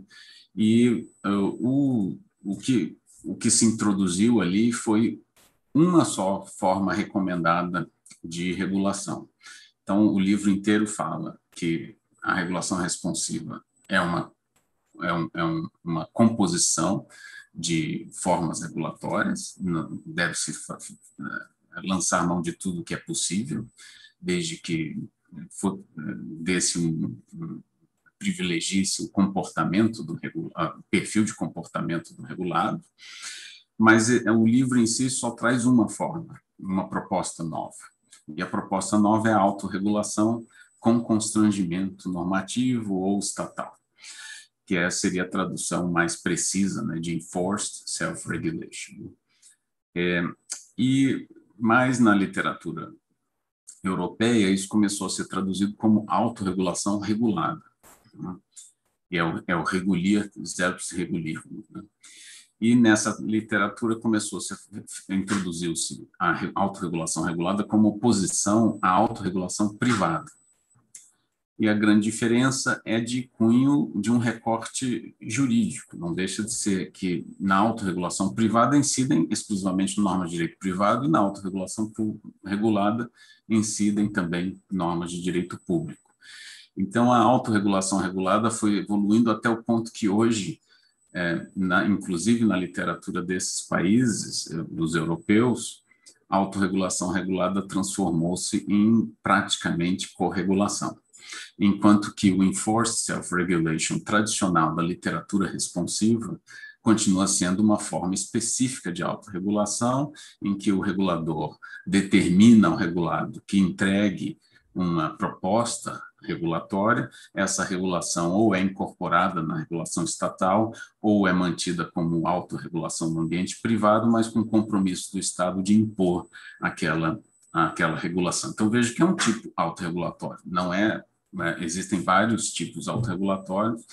E uh, o, o, que, o que se introduziu ali foi uma só forma recomendada de regulação. Então, o livro inteiro fala que a regulação responsiva é uma, é, um, é um, uma composição de formas regulatórias, deve-se é, lançar mão de tudo que é possível, desde que é, desse um, um privilegie-se o comportamento do regulado, perfil de comportamento do regulado, mas é, o livro em si só traz uma forma, uma proposta nova. E a proposta nova é a autorregulação com constrangimento normativo ou estatal que essa é, seria a tradução mais precisa né, de Enforced Self-Regulation. É, e mais na literatura europeia, isso começou a ser traduzido como autorregulação regulada. Né? E é o, regulier, é zero regulir, Né? E nessa literatura começou a introduziu-se a autorregulação regulada como oposição à autorregulação privada e a grande diferença é de cunho de um recorte jurídico. Não deixa de ser que na autorregulação privada incidem exclusivamente normas de direito privado e na autorregulação regulada incidem também normas de direito público. Então, a autorregulação regulada foi evoluindo até o ponto que hoje, é, na, inclusive na literatura desses países, é, dos europeus, a autorregulação regulada transformou-se em praticamente corregulação enquanto que o enforced self-regulation tradicional da literatura responsiva continua sendo uma forma específica de autorregulação, em que o regulador determina ao regulado que entregue uma proposta regulatória, essa regulação ou é incorporada na regulação estatal ou é mantida como autorregulação no ambiente privado, mas com compromisso do Estado de impor aquela aquela regulação. Então, veja que é um tipo autorregulatório, não é né? Existem vários tipos uhum. autorregulatórios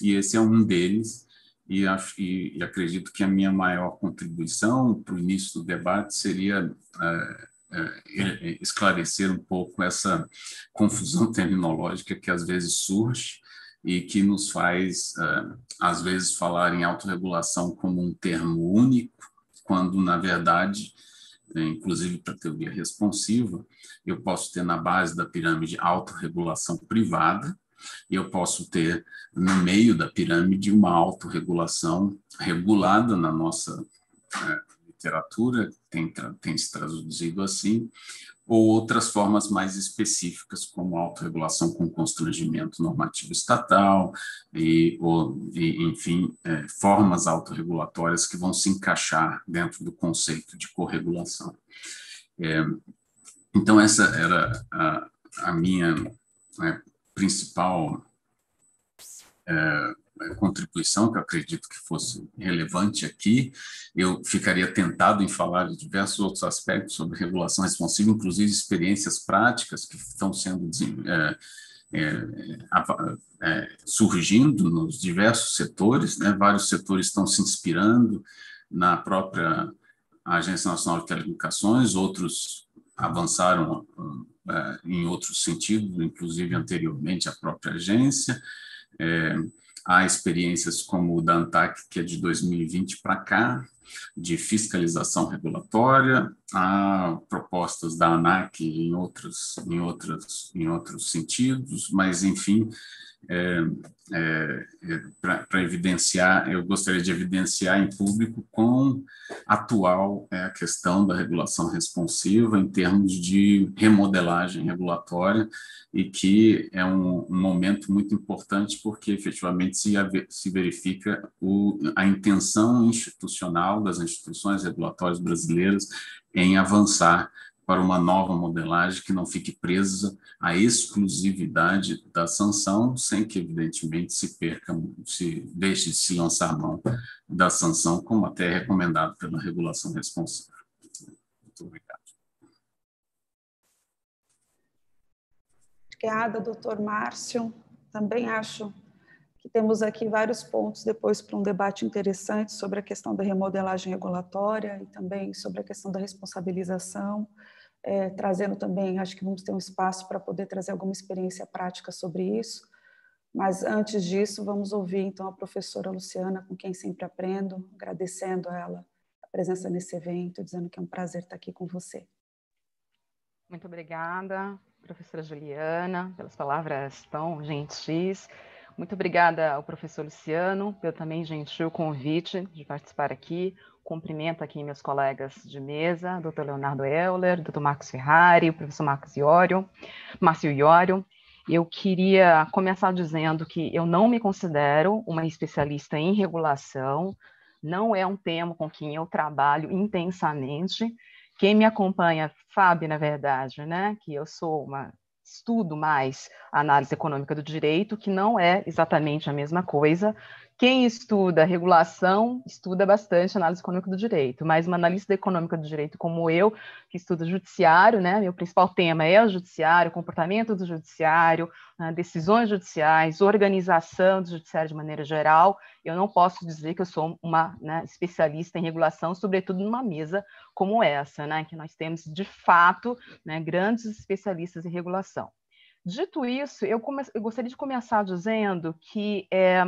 e esse é um deles. E, acho, e, e acredito que a minha maior contribuição para o início do debate seria é, é, esclarecer um pouco essa confusão terminológica que às vezes surge e que nos faz, é, às vezes, falar em autorregulação como um termo único, quando, na verdade, né? inclusive para teoria responsiva, eu posso ter na base da pirâmide autorregulação privada, eu posso ter no meio da pirâmide uma autorregulação regulada na nossa é, literatura, tem, tem se traduzido assim, ou outras formas mais específicas, como autorregulação com constrangimento normativo estatal, e, ou, e enfim, é, formas autorregulatórias que vão se encaixar dentro do conceito de corregulação. É, então, essa era a, a minha né, principal é, né, contribuição que eu acredito que fosse relevante aqui. Eu ficaria tentado em falar de diversos outros aspectos sobre regulação responsiva, inclusive experiências práticas que estão sendo é, é, é, surgindo nos diversos setores, né? vários setores estão se inspirando na própria Agência Nacional de Telecomunicações, outros avançaram é, em outros sentidos, inclusive anteriormente à própria agência. É, Há experiências como o da ANTAC, que é de 2020 para cá, de fiscalização regulatória, há propostas da ANAC em outros, em outros, em outros sentidos, mas, enfim, é, é, é para evidenciar, eu gostaria de evidenciar em público quão atual é a questão da regulação responsiva em termos de remodelagem regulatória e que é um, um momento muito importante porque efetivamente se, se verifica o, a intenção institucional das instituições regulatórias brasileiras em avançar para uma nova modelagem que não fique presa à exclusividade da sanção, sem que, evidentemente, se perca, se deixe de se lançar mão da sanção, como até é recomendado pela regulação responsável. Muito obrigado. Obrigada, doutor Márcio. Também acho que temos aqui vários pontos depois para um debate interessante sobre a questão da remodelagem regulatória e também sobre a questão da responsabilização é, trazendo também, acho que vamos ter um espaço para poder trazer alguma experiência prática sobre isso. Mas antes disso, vamos ouvir então a professora Luciana, com quem sempre aprendo, agradecendo a ela a presença nesse evento, dizendo que é um prazer estar aqui com você. Muito obrigada, professora Juliana, pelas palavras tão gentis. Muito obrigada ao professor Luciano, pelo também gentil convite de participar aqui cumprimento aqui meus colegas de mesa, doutor Leonardo Euler, doutor Marcos Ferrari, o professor Marcos Iório, Márcio Iório. Eu queria começar dizendo que eu não me considero uma especialista em regulação, não é um tema com quem eu trabalho intensamente. Quem me acompanha sabe, na verdade, né, que eu sou uma estudo mais a análise econômica do direito, que não é exatamente a mesma coisa quem estuda regulação estuda bastante análise econômica do direito, mas uma analista econômica do direito como eu, que estuda judiciário, né, meu principal tema é o judiciário, comportamento do judiciário, ah, decisões judiciais, organização do judiciário de maneira geral, eu não posso dizer que eu sou uma né, especialista em regulação, sobretudo numa mesa como essa, né, que nós temos, de fato, né, grandes especialistas em regulação. Dito isso, eu, come... eu gostaria de começar dizendo que é,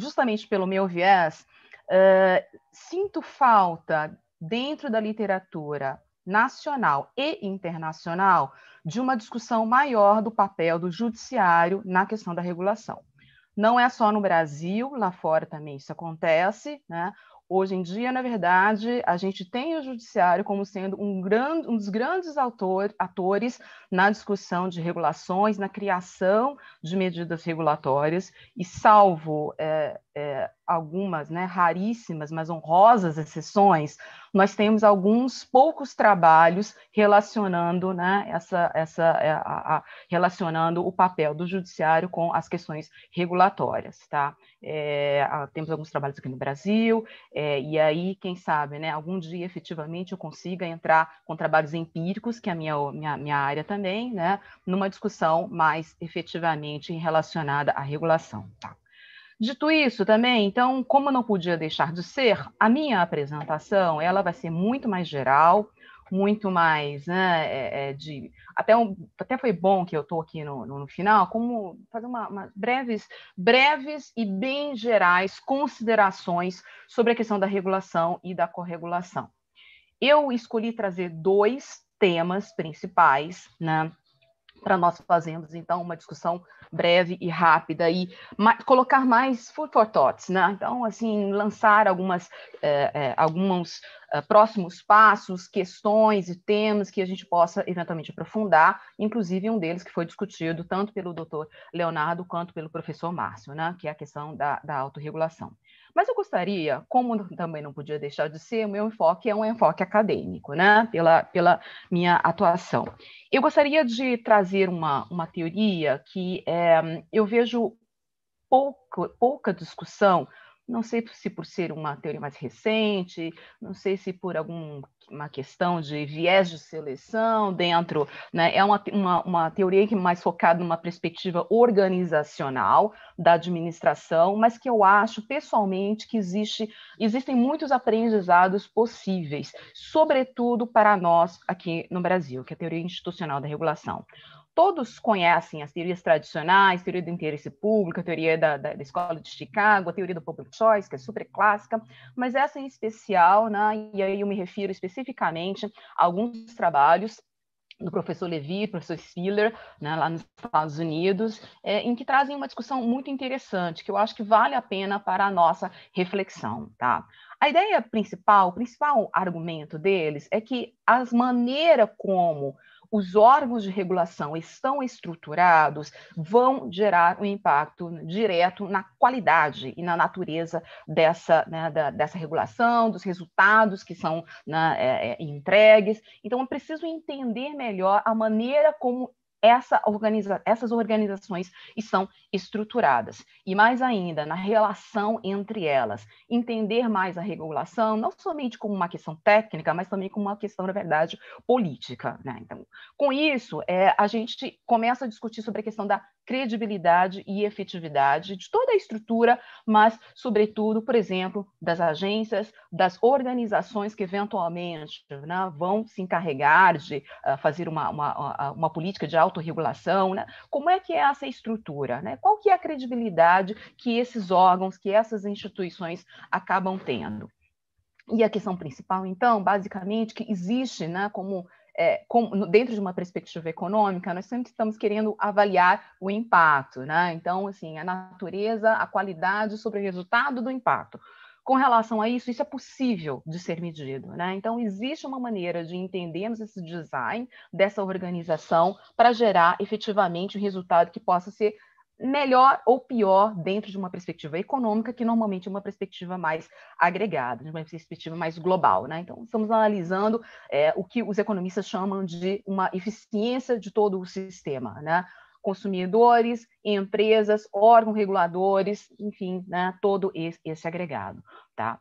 justamente pelo meu viés, uh, sinto falta dentro da literatura nacional e internacional de uma discussão maior do papel do judiciário na questão da regulação. Não é só no Brasil, lá fora também isso acontece, né? Hoje em dia, na verdade, a gente tem o judiciário como sendo um, grande, um dos grandes autor, atores na discussão de regulações, na criação de medidas regulatórias, e salvo é, é, algumas né, raríssimas, mas honrosas exceções, nós temos alguns poucos trabalhos relacionando, né, essa, essa, é, a, a, relacionando o papel do judiciário com as questões regulatórias. Tá? É, temos alguns trabalhos aqui no Brasil, é, e aí, quem sabe, né, algum dia efetivamente eu consiga entrar com trabalhos empíricos, que é a minha, minha, minha área também, né, numa discussão mais efetivamente relacionada à regulação. Tá? Dito isso também, então, como não podia deixar de ser, a minha apresentação ela vai ser muito mais geral, muito mais né, é, é, de até um, até foi bom que eu estou aqui no, no, no, final como fazer uma, uma, breves breves e bem gerais considerações sobre a questão da regulação e da corregulação eu escolhi trazer dois temas principais né para nós fazermos Então, uma discussão breve e rápida e ma colocar mais food for thoughts, né? Então, assim, lançar algumas, é, é, alguns é, próximos passos, questões e temas que a gente possa eventualmente aprofundar, inclusive um deles que foi discutido tanto pelo doutor Leonardo quanto pelo professor Márcio, né? Que é a questão da, da autorregulação. Mas eu gostaria, como também não podia deixar de ser, o meu enfoque é um enfoque acadêmico, né? pela, pela minha atuação. Eu gostaria de trazer uma, uma teoria que é, eu vejo pouco, pouca discussão não sei se por ser uma teoria mais recente, não sei se por alguma questão de viés de seleção dentro, né? é uma, uma, uma teoria que é mais focada numa perspectiva organizacional da administração, mas que eu acho pessoalmente que existe, existem muitos aprendizados possíveis, sobretudo para nós aqui no Brasil, que é a teoria institucional da regulação todos conhecem as teorias tradicionais, teoria do interesse público, teoria da, da, da, escola de Chicago, a teoria do public choice, que é super clássica, mas essa em especial, né, e aí eu me refiro especificamente a alguns trabalhos do professor Levy, professor Spiller, né, lá nos Estados Unidos, é, em que trazem uma discussão muito interessante, que eu acho que vale a pena para a nossa reflexão, tá? A ideia principal, o principal argumento deles é que as maneira como os órgãos de regulação estão estruturados, vão gerar um impacto direto na qualidade e na natureza dessa, né, da, dessa regulação, dos resultados que são né, é, é entregues. Então, é preciso entender melhor a maneira como essa organiza essas organizações estão estruturadas e mais ainda na relação entre elas, entender mais a regulação não somente como uma questão técnica, mas também como uma questão na verdade política. Né? Então, com isso é, a gente começa a discutir sobre a questão da credibilidade e efetividade de toda a estrutura, mas sobretudo, por exemplo, das agências, das organizações que eventualmente né, vão se encarregar de uh, fazer uma, uma, ah, uma política de autorregulação, né? como é que é essa estrutura, né? Qual que é a credibilidade que esses órgãos, que essas instituições acabam tendo? E a questão principal, então, basicamente, que existe, né, como é, dentro de uma perspectiva econômica, nós sempre estamos querendo avaliar o impacto, né? Então, assim, a natureza, a qualidade sobre o resultado do impacto. Com relação a isso, isso é possível de ser medido, né? Então, existe uma maneira de entendermos esse design dessa organização para gerar efetivamente um resultado que possa ser melhor ou pior dentro de uma perspectiva econômica, que normalmente é uma perspectiva mais agregada, de uma perspectiva mais global. Né? Então, estamos analisando é, o que os economistas chamam de uma eficiência de todo o sistema. Né? Consumidores, empresas, órgãos reguladores, enfim, né? todo esse, esse agregado. Tá?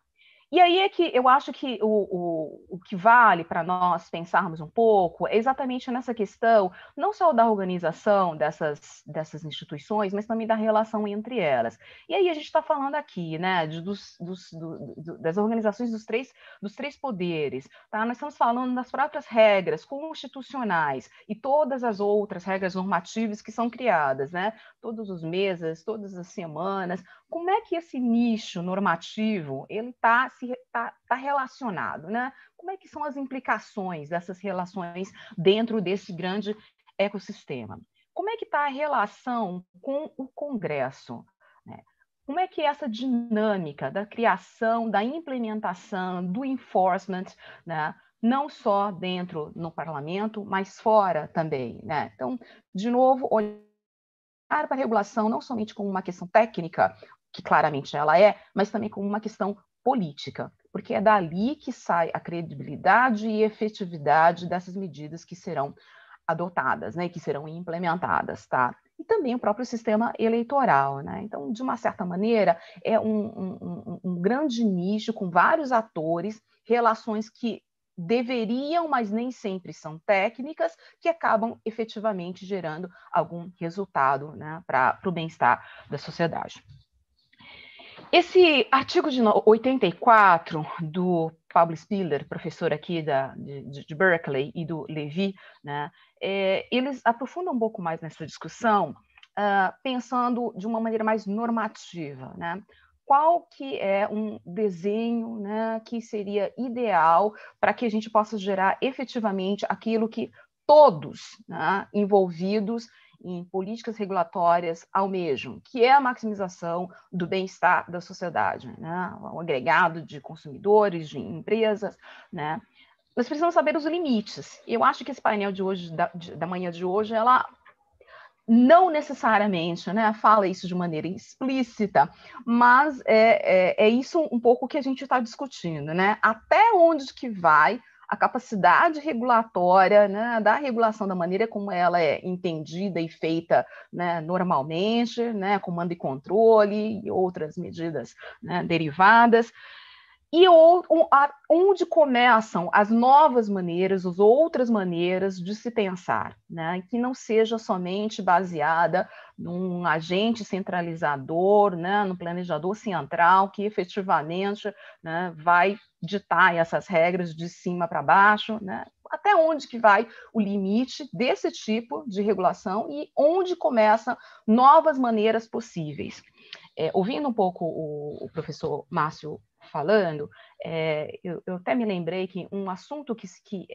E aí é que eu acho que o, o, o que vale para nós pensarmos um pouco é exatamente nessa questão, não só da organização dessas, dessas instituições, mas também da relação entre elas. E aí a gente está falando aqui, né, dos, dos, do, das organizações dos três, dos três poderes, tá? Nós estamos falando das próprias regras constitucionais e todas as outras regras normativas que são criadas, né? Todos os meses, todas as semanas, como é que esse nicho normativo ele está tá, tá relacionado, né? Como é que são as implicações dessas relações dentro desse grande ecossistema? Como é que está a relação com o Congresso? Né? Como é que é essa dinâmica da criação, da implementação, do enforcement, né? não só dentro no parlamento, mas fora também. Né? Então, de novo, olhar para a regulação não somente como uma questão técnica que claramente né, ela é, mas também como uma questão política, porque é dali que sai a credibilidade e efetividade dessas medidas que serão adotadas, né, que serão implementadas, tá? E também o próprio sistema eleitoral, né? Então, de uma certa maneira, é um, um, um grande nicho com vários atores, relações que deveriam, mas nem sempre são técnicas, que acabam efetivamente gerando algum resultado né, para o bem-estar da sociedade. Esse artigo de 84 do Pablo Spiller, professor aqui da, de, de Berkeley, e do Levi, né, é, eles aprofundam um pouco mais nessa discussão, uh, pensando de uma maneira mais normativa, né? Qual que é um desenho né, que seria ideal para que a gente possa gerar efetivamente aquilo que todos né, envolvidos em políticas regulatórias almejam, que é a maximização do bem-estar da sociedade, né? o agregado de consumidores, de empresas, né? Nós precisamos saber os limites. Eu acho que esse painel de hoje, da, de, da manhã de hoje, ela não necessariamente né, fala isso de maneira explícita, mas é, é, é isso um pouco que a gente está discutindo, né? Até onde que vai a capacidade regulatória né, da regulação da maneira como ela é entendida e feita né, normalmente, né, comando e controle e outras medidas né, derivadas, e onde começam as novas maneiras, as outras maneiras de se pensar, né? que não seja somente baseada num agente centralizador, né? no planejador central, que efetivamente né? vai ditar essas regras de cima para baixo, né? até onde que vai o limite desse tipo de regulação e onde começam novas maneiras possíveis. É, ouvindo um pouco o, o professor Márcio falando, é, eu, eu, até me lembrei que um assunto que, que,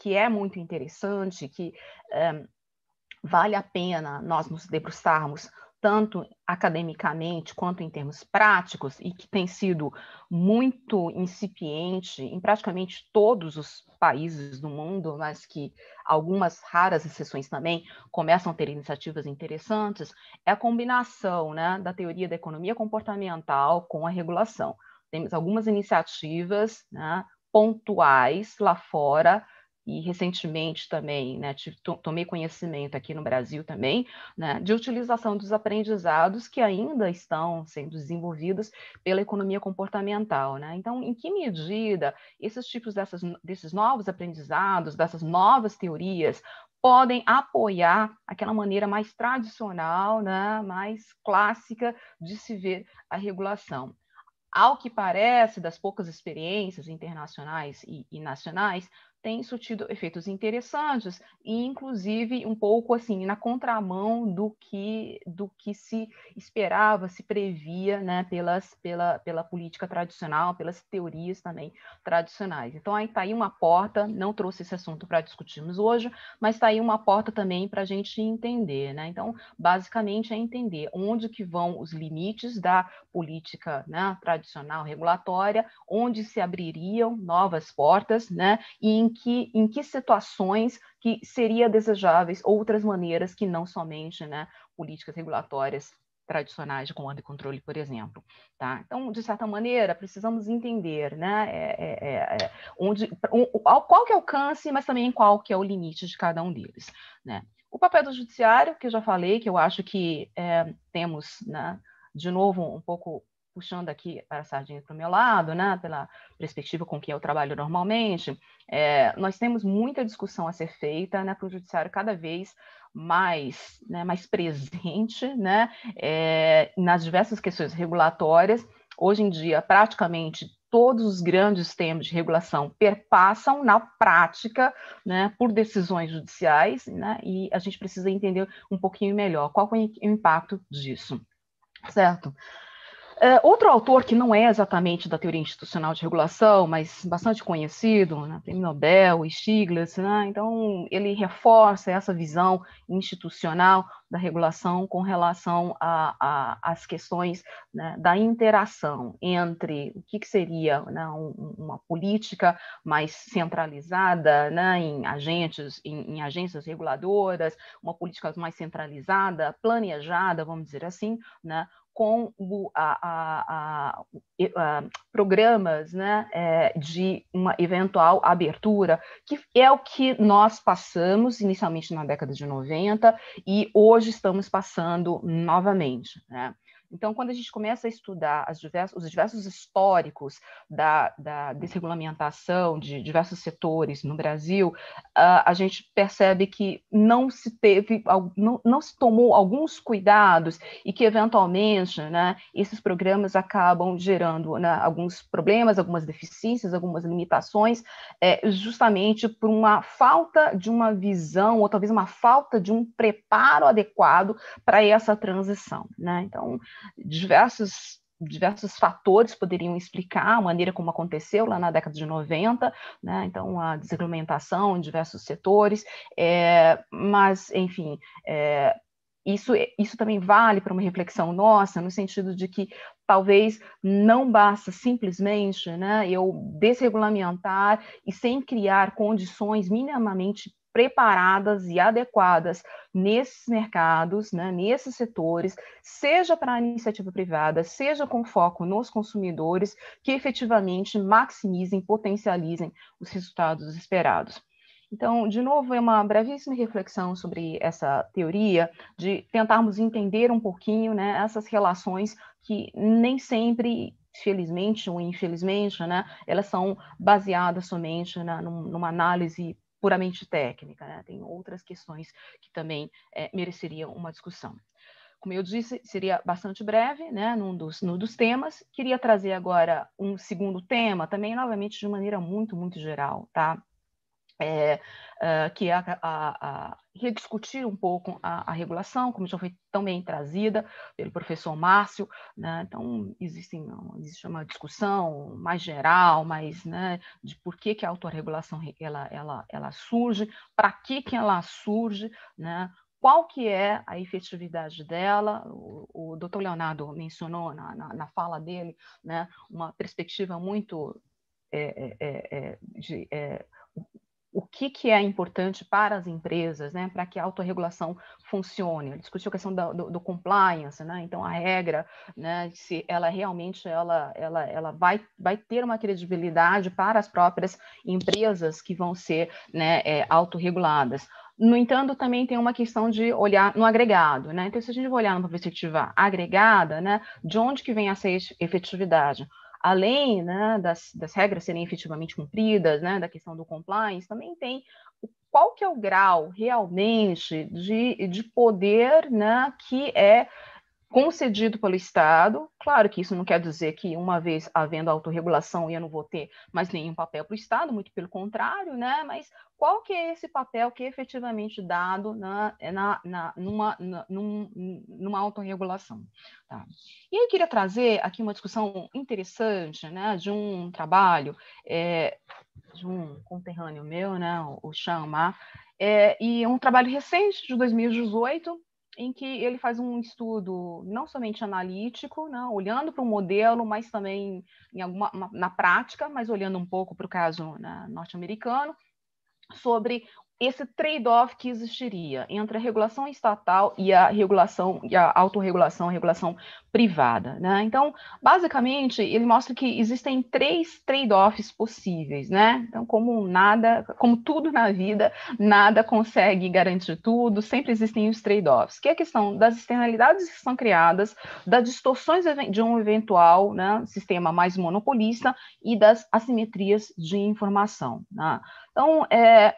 que é muito interessante, que eh, vale a pena nós nos debruçarmos tanto academicamente quanto em termos práticos, e que tem sido muito incipiente em praticamente todos os países do mundo, mas que algumas raras exceções também começam a ter iniciativas interessantes, é a combinação né, da teoria da economia comportamental com a regulação temos algumas iniciativas né, pontuais lá fora, e recentemente também né, tomei conhecimento aqui no Brasil também, né, de utilização dos aprendizados que ainda estão sendo desenvolvidos pela economia comportamental. Né? Então, em que medida esses tipos dessas, desses novos aprendizados, dessas novas teorias, podem apoiar aquela maneira mais tradicional, né, mais clássica de se ver a regulação? Ao que parece, das poucas experiências internacionais e, e nacionais, tem surtido efeitos interessantes e inclusive um pouco assim na contramão do que do que se esperava, se previa, né, pelas pela pela política tradicional, pelas teorias também tradicionais. Então aí está aí uma porta, não trouxe esse assunto para discutirmos hoje, mas está aí uma porta também para a gente entender, né? Então basicamente é entender onde que vão os limites da política, né, tradicional regulatória, onde se abririam novas portas, né, e que, em que situações que seria desejáveis outras maneiras que não somente né, políticas regulatórias tradicionais de comando e controle, por exemplo. Tá? Então, de certa maneira, precisamos entender né, é, é, é, é onde, um, qual que é o alcance, mas também qual que é o limite de cada um deles. Né? O papel do judiciário, que eu já falei, que eu acho que é, temos, né, de novo, um pouco puxando aqui a sardinha para o meu lado, né, pela perspectiva com que eu trabalho normalmente, é, nós temos muita discussão a ser feita né, para o judiciário cada vez mais, né, mais presente né, é, nas diversas questões regulatórias. Hoje em dia, praticamente todos os grandes temas de regulação perpassam na prática né, por decisões judiciais, né, e a gente precisa entender um pouquinho melhor qual foi é o impacto disso, certo? Uh, outro autor que não é exatamente da teoria institucional de regulação, mas bastante conhecido, né, prêmio Nobel, Stiglitz, né, então ele reforça essa visão institucional da regulação com relação às questões né, da interação entre o que, que seria né, um, uma política mais centralizada né, em agentes, em, em agências reguladoras, uma política mais centralizada, planejada, vamos dizer assim, né, com o, a, a, a, programas né, é, de uma eventual abertura, que é o que nós passamos inicialmente na década de 90 e hoje estamos passando novamente. Né? Então, quando a gente começa a estudar diversos, os diversos históricos da, da desregulamentação de diversos setores no Brasil, uh, a gente percebe que não se teve, não, não se tomou alguns cuidados e que, eventualmente, né, esses programas acabam gerando né, alguns problemas, algumas deficiências, algumas limitações, é, justamente por uma falta de uma visão, ou talvez uma falta de um preparo adequado para essa transição. Né? Então, diversos diversos fatores poderiam explicar a maneira como aconteceu lá na década de 90, né? então a desregulamentação em diversos setores, é, mas, enfim, é, isso, isso também vale para uma reflexão nossa, no sentido de que talvez não basta simplesmente né, eu desregulamentar e sem criar condições minimamente preparadas e adequadas nesses mercados, né, nesses setores, seja para a iniciativa privada, seja com foco nos consumidores, que efetivamente maximizem, potencializem os resultados esperados. Então, de novo, é uma brevíssima reflexão sobre essa teoria, de tentarmos entender um pouquinho né, essas relações que nem sempre felizmente ou infelizmente, né, elas são baseadas somente numa análise puramente técnica, né? tem outras questões que também é, mereceriam uma discussão. Como eu disse, seria bastante breve, né, num dos, num dos temas. Queria trazer agora um segundo tema, também novamente de maneira muito, muito geral, tá? é, uh, que é a, a, a, rediscutir um pouco a, a, regulação, como já foi também trazida pelo professor Márcio. Né? Então, existe uma discussão mais geral, mais né, de por que, que a autorregulação ela, ela, ela surge, para que, que ela surge, né? qual que é a efetividade dela. O, o doutor Leonardo mencionou na, na, na fala dele né, uma perspectiva muito é, é, é, é de é, o que, que é importante para as empresas, né, para que a autorregulação funcione. Ele discutiu a questão do, do, do, compliance, né, então a regra, né, se ela realmente ela, ela, ela vai, vai ter uma credibilidade para as próprias empresas que vão ser né, é, autorreguladas. No entanto, também tem uma questão de olhar no agregado, né? Então, se a gente olhar numa perspectiva agregada, né, de onde que vem essa efetividade? além né, das, das, regras serem efetivamente cumpridas, né, da questão do compliance, também tem qual que é o grau realmente de, de poder né, que é concedido pelo Estado. Claro que isso não quer dizer que uma vez havendo autorregulação eu não vou ter mais nenhum papel para o Estado, muito pelo contrário, né? Mas qual que é esse papel que é efetivamente dado na, na, na numa, na, num, numa autorregulação? Tá? E eu queria trazer aqui uma discussão interessante, né? De um trabalho é, de um conterrâneo meu, né? O Chama, é, e é um trabalho recente de 2018, em que ele faz um estudo não somente analítico, né, olhando para um modelo, mas também em alguma, na prática, mas olhando um pouco para o caso né, norte-americano, sobre esse trade-off que existiria entre a regulação estatal e a regulação e a autorregulação, a regulação privada. Né? Então, basicamente, ele mostra que existem três trade-offs possíveis, né? Então, como nada, como tudo na vida, nada consegue garantir tudo, sempre existem os trade-offs, que é a questão das externalidades que são criadas, das distorções de um eventual né, sistema mais monopolista e das assimetrias de informação. Né? Então, é,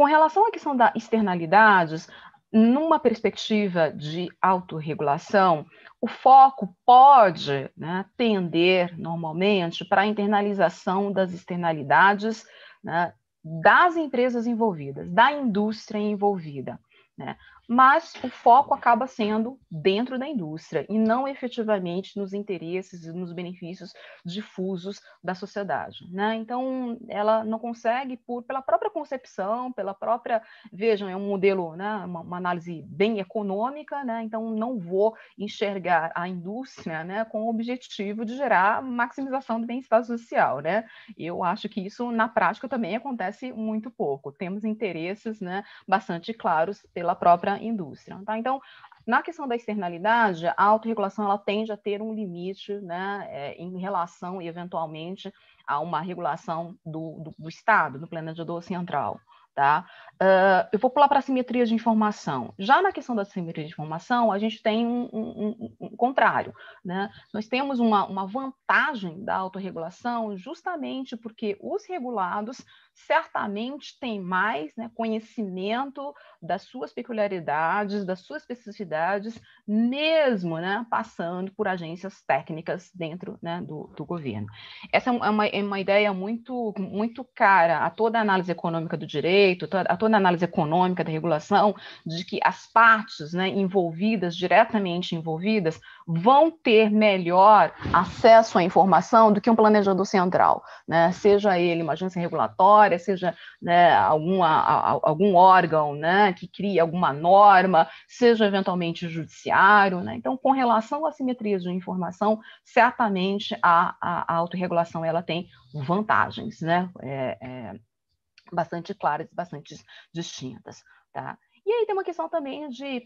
com relação à questão das externalidades, numa perspectiva de autorregulação, o foco pode né, tender normalmente para a internalização das externalidades né, das empresas envolvidas, da indústria envolvida. Né? mas o foco acaba sendo dentro da indústria e não efetivamente nos interesses e nos benefícios difusos da sociedade. Né? Então, ela não consegue, por, pela própria concepção, pela própria. Vejam, é um modelo, né, uma, uma análise bem econômica, né? então não vou enxergar a indústria né, com o objetivo de gerar maximização do bem-estar social. Né? Eu acho que isso, na prática, também acontece muito pouco. Temos interesses né, bastante claros pela própria indústria. Tá? Então, na questão da externalidade, a autorregulação ela tende a ter um limite né, é, em relação, eventualmente, a uma regulação do, do, do Estado, do planejador central. Tá? Uh, eu vou pular para a simetria de informação. Já na questão da simetria de informação, a gente tem um, um, um, um contrário. Né? Nós temos uma, uma vantagem da autorregulação justamente porque os regulados certamente tem mais né, conhecimento das suas peculiaridades, das suas especificidades, mesmo né, passando por agências técnicas dentro né, do, do, governo. Essa é uma, é uma, é ideia muito, muito cara a toda a análise econômica do direito, a toda a análise econômica da regulação, de que as partes né, envolvidas, diretamente envolvidas, vão ter melhor acesso à informação do que um planejador central, né, seja ele uma agência regulatória, seja né, alguma, algum órgão né, que cria alguma norma, seja eventualmente judiciário. Né? Então, com relação à simetria de informação, certamente a, a, a autorregulação ela tem vantagens né? É, é, bastante claras e bastante distintas. Tá? E aí tem uma questão também de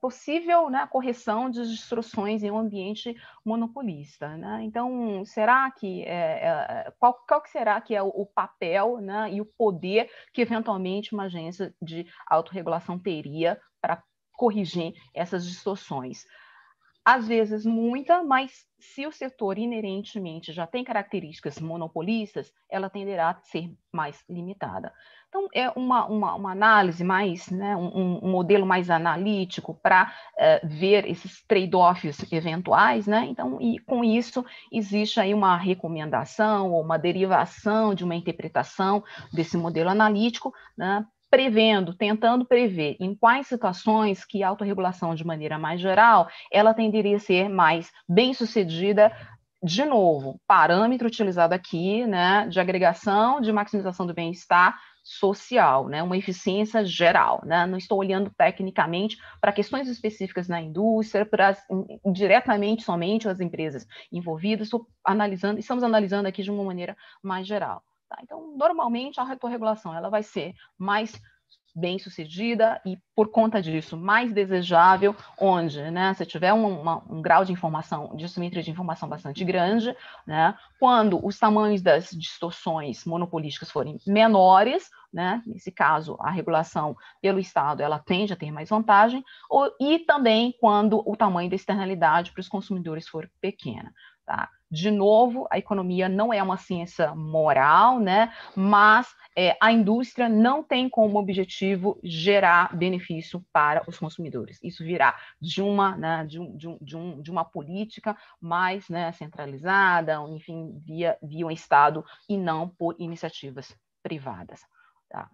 possível né, correção de distorções em um ambiente monopolista. Né? Então, será que é, é, qual, qual que será que é o, o papel né, e o poder que eventualmente uma agência de autorregulação teria para corrigir essas distorções? às vezes muita, mas se o setor inerentemente já tem características monopolistas, ela tenderá a ser mais limitada. Então, é uma, uma, uma análise mais, né, um, um, modelo mais analítico para uh, ver esses trade-offs eventuais, né? Então, e com isso, existe aí uma recomendação ou uma derivação de uma interpretação desse modelo analítico né, prevendo, tentando prever em quais situações que a autorregulação de maneira mais geral, ela tenderia a ser mais bem-sucedida de novo, parâmetro utilizado aqui, né, de agregação, de maximização do bem-estar social, né, uma eficiência geral, né, não estou olhando tecnicamente para questões específicas na indústria, para diretamente somente as empresas envolvidas, estou analisando, estamos analisando aqui de uma maneira mais geral. Tá? Então, normalmente, a autorregulação ela vai ser mais bem sucedida e, por conta disso, mais desejável, onde né, você tiver um, uma, um grau de informação, de simetria de informação bastante grande, né, quando os tamanhos das distorções monopolísticas forem menores, né, nesse caso, a regulação pelo Estado ela tende a ter mais vantagem, ou, e também quando o tamanho da externalidade para os consumidores for pequena. Tá? De novo, a economia não é uma ciência moral, né? Mas é, a indústria não tem como objetivo gerar benefício para os consumidores. Isso virá de uma, né, de, um, de, um, de, um, de uma política mais né, centralizada, enfim, via, via um Estado e não por iniciativas privadas. Tá?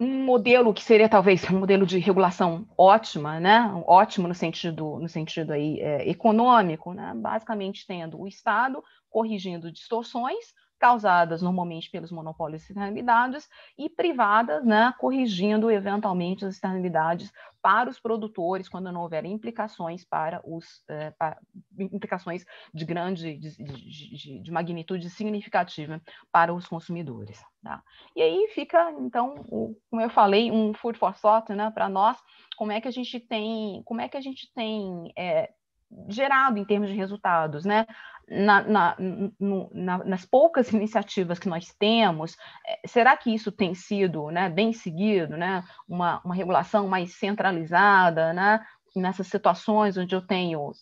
um modelo que seria talvez um modelo de regulação ótima, né? Ótimo no sentido, no sentido aí, é, econômico, né? Basicamente tendo o Estado corrigindo distorções causadas normalmente pelos monopólios e externalidades, e privadas, né, corrigindo eventualmente as externalidades para os produtores quando não houver implicações para os é, para, implicações de grande de, de, de, magnitude significativa para os consumidores. Tá? E aí fica então, o, como eu falei, um food for thought, né, para nós como é que a gente tem como é que a gente tem é, gerado em termos de resultados, né? na, na, no, na, nas poucas iniciativas que nós temos, é, será que isso tem sido né, bem seguido, né, uma, uma regulação mais centralizada, né, nessas situações onde eu tenho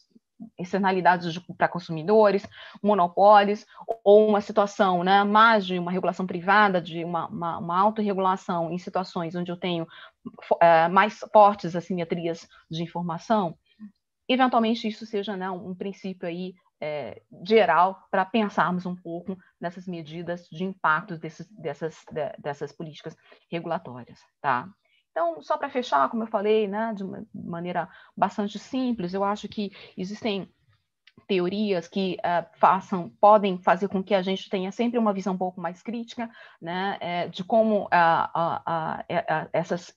externalidades para consumidores, monopólios, ou uma situação né, mais de uma regulação privada, de uma, uma, uma autorregulação em situações onde eu tenho é, mais fortes assimetrias de informação, eventualmente isso seja né, um princípio aí é, geral para pensarmos um pouco nessas medidas de impacto desses, dessas, de, dessas políticas regulatórias, tá? Então, só para fechar, como eu falei, né, de uma maneira bastante simples, eu acho que existem teorias que uh, façam, podem fazer com que a gente tenha sempre uma visão um pouco mais crítica, né, é, de como uh, uh, essas,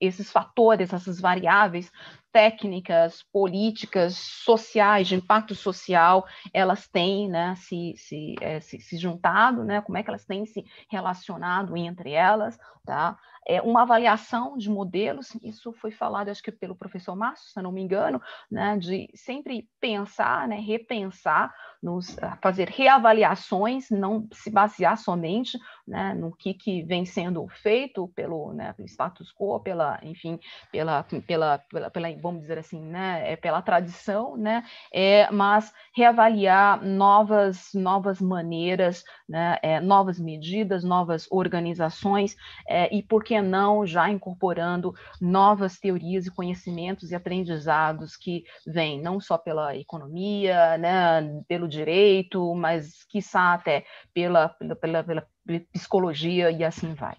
esses fatores, essas variáveis técnicas, políticas, sociais, de impacto social, elas têm né, se, se, é, se, se, juntado, né, como é que elas têm se relacionado entre elas, tá? é, uma avaliação de modelos, isso foi falado, acho que pelo professor Márcio, se não me engano, né, de sempre pensar, né, repensar, nos, ah, fazer reavaliações, não se basear somente né, no que, que vem sendo feito pelo, né, pelo status quo, pela, enfim, pela, pela, pela, pela, vamos dizer assim, né, é pela tradição, né, é, mas reavaliar novas, novas maneiras, né, é, novas medidas, novas organizações, é, e porque que não já incorporando novas teorias e conhecimentos e aprendizados que vêm não só pela economia, né, pelo direito, mas quiçá até pela, pela, pela psicologia e assim vai.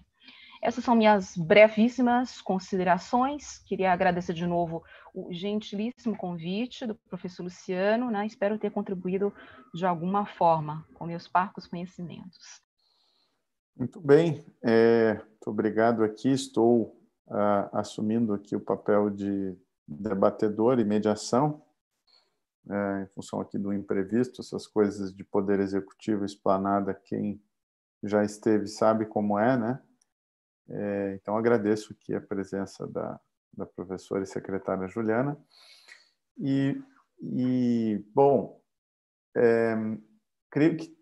Essas são minhas brevíssimas considerações. Queria agradecer de novo o gentilíssimo convite do professor Luciano. Né? Espero ter contribuído de alguma forma com meus parcos conhecimentos. Muito bem, é, muito obrigado aqui. Estou uh, assumindo aqui o papel de debatedor e mediação, é, em função aqui do imprevisto, essas coisas de poder executivo explanada, quem já esteve sabe como é, né? É, então agradeço aqui a presença da, da professora e secretária Juliana. E, e bom, é, creio que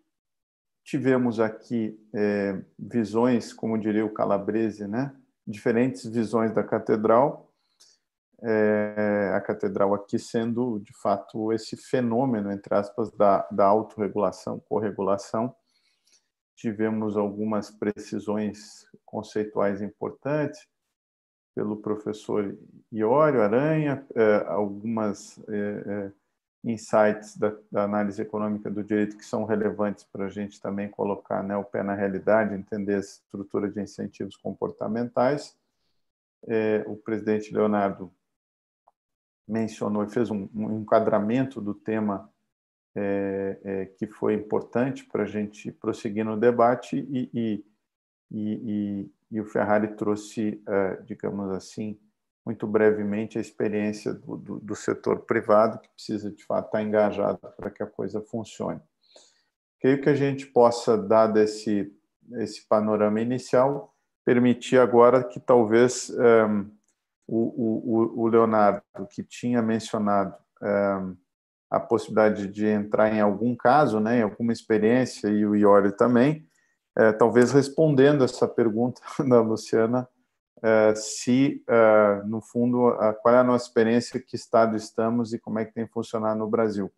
tivemos aqui é, visões, como diria o Calabrese, né? diferentes visões da catedral, é, a catedral aqui sendo, de fato, esse fenômeno, entre aspas, da, da autorregulação, corregulação. Tivemos algumas precisões conceituais importantes pelo professor Iório Aranha, é, algumas é, é, insights da, da, análise econômica do direito que são relevantes para a gente também colocar né, o pé na realidade, entender a estrutura de incentivos comportamentais. É, o presidente Leonardo mencionou e fez um, um enquadramento do tema é, é, que foi importante para a gente prosseguir no debate e, e, e, e o Ferrari trouxe, é, digamos assim, muito brevemente a experiência do, do, do, setor privado, que precisa de fato estar engajado para que a coisa funcione. Creio que a gente possa, dado esse, esse panorama inicial, permitir agora que talvez um, ehm, o, o, o, Leonardo, que tinha mencionado um, ehm, a possibilidade de entrar em algum caso, né, em alguma experiência, e o Iori também, é, talvez respondendo essa pergunta da Luciana eh, se, eh, no fundo, qual é a nossa experiência, que estado estamos e como é que tem funcionado no Brasil.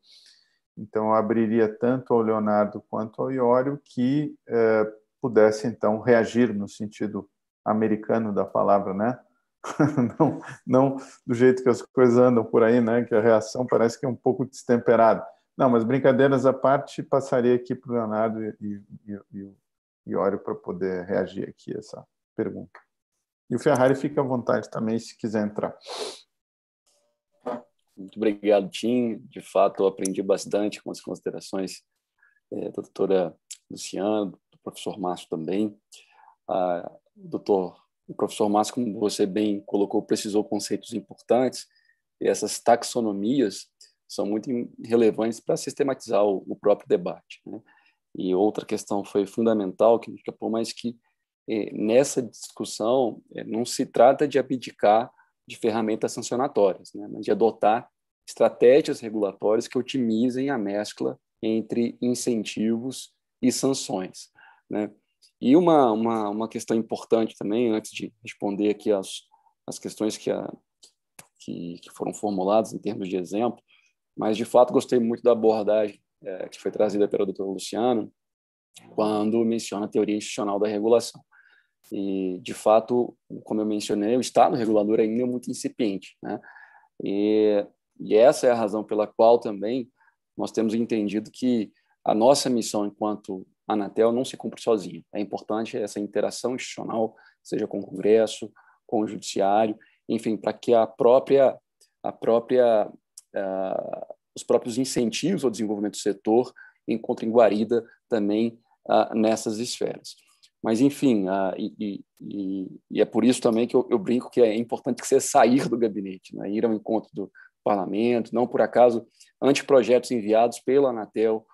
Então, eu abriria tanto ao Leonardo quanto ao Iório que eh, pudesse, então, reagir no sentido americano da palavra, né? não, não do jeito que as coisas andam por aí, né? Que a reação parece que é um pouco destemperada. Não, mas brincadeiras à parte, passaria aqui para o Leonardo e, e, e, e o Iório para poder reagir aqui a essa pergunta. E o Ferrari fica à vontade também se quiser entrar. Muito obrigado, Tim. De fato, eu aprendi bastante com as considerações é, da doutora Luciana, do professor Márcio também. Ah, doutor, o professor Márcio, como você bem colocou, precisou conceitos importantes e essas taxonomias são muito relevantes para sistematizar o, o próprio debate. Né? E outra questão foi fundamental que a gente capou, mas que é, nessa discussão, é, não se trata de abdicar de ferramentas sancionatórias, né, mas de adotar estratégias regulatórias que otimizem a mescla entre incentivos e sanções. Né? E uma, uma, uma questão importante também, antes de responder aqui as, as questões que, a, que, que foram formuladas em termos de exemplo, mas de fato gostei muito da abordagem é, que foi trazida pela doutora Luciana, quando menciona a teoria institucional da regulação. E, de fato, como eu mencionei, o Estado regulador ainda é muito incipiente. Né? E, e essa é a razão pela qual também nós temos entendido que a nossa missão enquanto Anatel não se cumpre sozinha. É importante essa interação institucional, seja com o Congresso, com o Judiciário, enfim, para que a própria, a própria, uh, os próprios incentivos ao desenvolvimento do setor encontrem guarida também uh, nessas esferas. Mas, enfim, uh, e, e, e, é por isso também que eu, eu, brinco que é importante que você sair do gabinete, né? ir ao encontro do parlamento. Não por acaso, anteprojetos enviados pela Anatel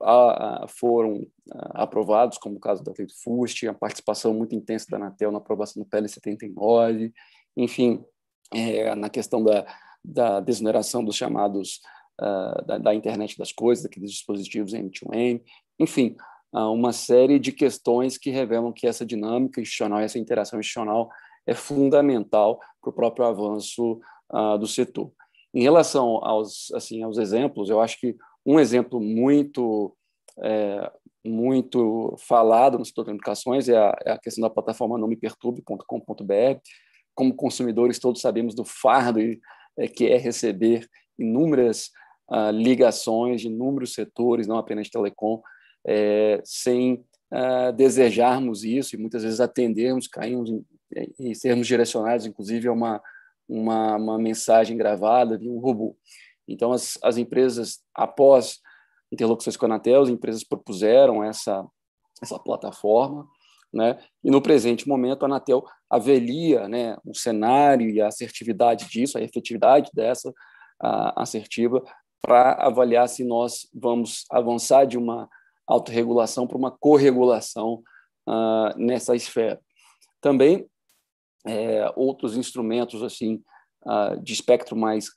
ah, ah, foram aprovados, como o caso da Lei Fust, Fuste, a participação muito intensa da Anatel na aprovação do PL 79, enfim, é, na questão da, da desoneração dos chamados uh, da, da, internet das coisas, daqueles dispositivos M2M, enfim, uma série de questões que revelam que essa dinâmica institucional, essa interação institucional é fundamental para o próprio avanço uh, do setor. Em relação aos, assim, aos exemplos, eu acho que um exemplo muito é, muito falado no setor de comunicações é a, é a questão da plataforma nomepertube.com.br. Como consumidores, todos sabemos do fardo é, que é receber inúmeras ah, ligações de inúmeros setores, não apenas telecom, é, sem ah, desejarmos isso e muitas vezes atendermos, caímos em, e sermos direcionados, inclusive, a uma, uma, uma mensagem gravada de um robô. Então, as, as empresas, após interlocuções com a Anatel, as empresas propuseram essa, essa plataforma, né? e no presente momento a Anatel avalia, né, o cenário e a assertividade disso, a efetividade dessa a, ah, assertiva, para avaliar se nós vamos avançar de uma autorregulação para uma corregulação uh, nessa esfera. Também é, outros instrumentos assim uh, de espectro mais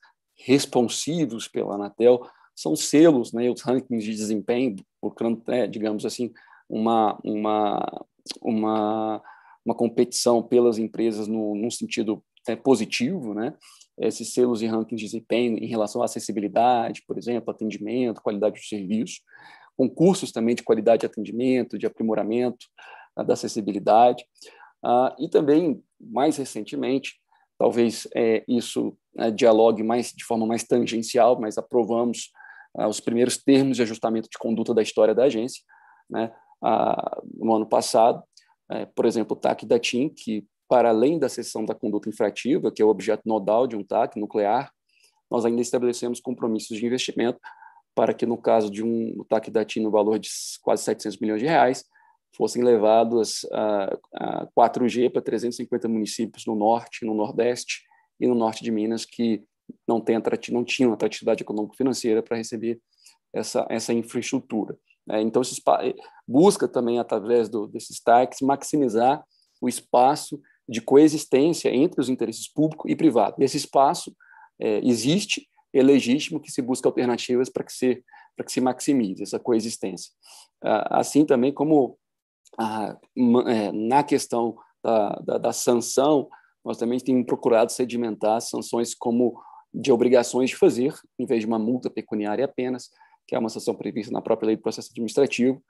responsivos pela Anatel são selos, né, os rankings de desempenho, procurando, né, digamos assim, uma, uma, uma, uma competição pelas empresas no, num sentido é, positivo, né? esses selos e rankings de desempenho em relação à acessibilidade, por exemplo, atendimento, qualidade do serviço concursos também de qualidade de atendimento, de aprimoramento ah, da acessibilidade. Ah, e também, mais recentemente, talvez é, isso né, dialogue mais de forma mais tangencial, mas aprovamos ah, os primeiros termos de ajustamento de conduta da história da agência, né, no ano passado. É, por exemplo, o TAC da TIM, que para além da sessão da conduta infrativa, que é o objeto nodal de um TAC nuclear, nós ainda estabelecemos compromissos de investimento para que, no caso de um ataque da TIM no valor de quase 700 milhões de reais, fossem levados a, a 4G para 350 municípios no norte, no nordeste e no norte de Minas, que não, tem não tinham atratividade econômico-financeira para receber essa, essa infraestrutura. É, então, busca também, através do, desses TACs, maximizar o espaço de coexistência entre os interesses público e privado. Esse espaço é, existe, é legítimo que se busque alternativas para que se para que se maximize essa coexistência. Ah, assim também como ah, é, na questão da, da, da sanção, nós também temos procurado sedimentar sanções como de obrigações de fazer, em vez de uma multa pecuniária apenas, que é uma sanção prevista na própria lei de processo administrativo,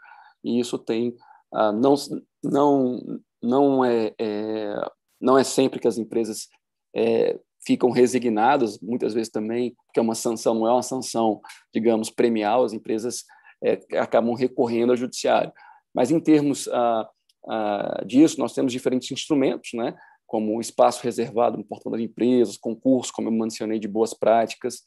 e isso tem ah, não não não é, é não é sempre que as empresas é, ficam resignadas, muitas vezes também, porque é uma sanção, não é uma sanção, digamos, premial, as empresas é, acabam recorrendo ao judiciário. Mas em termos ah, ah, disso, nós temos diferentes instrumentos, né? como espaço reservado no portal das empresas, concursos como eu mencionei, de boas práticas.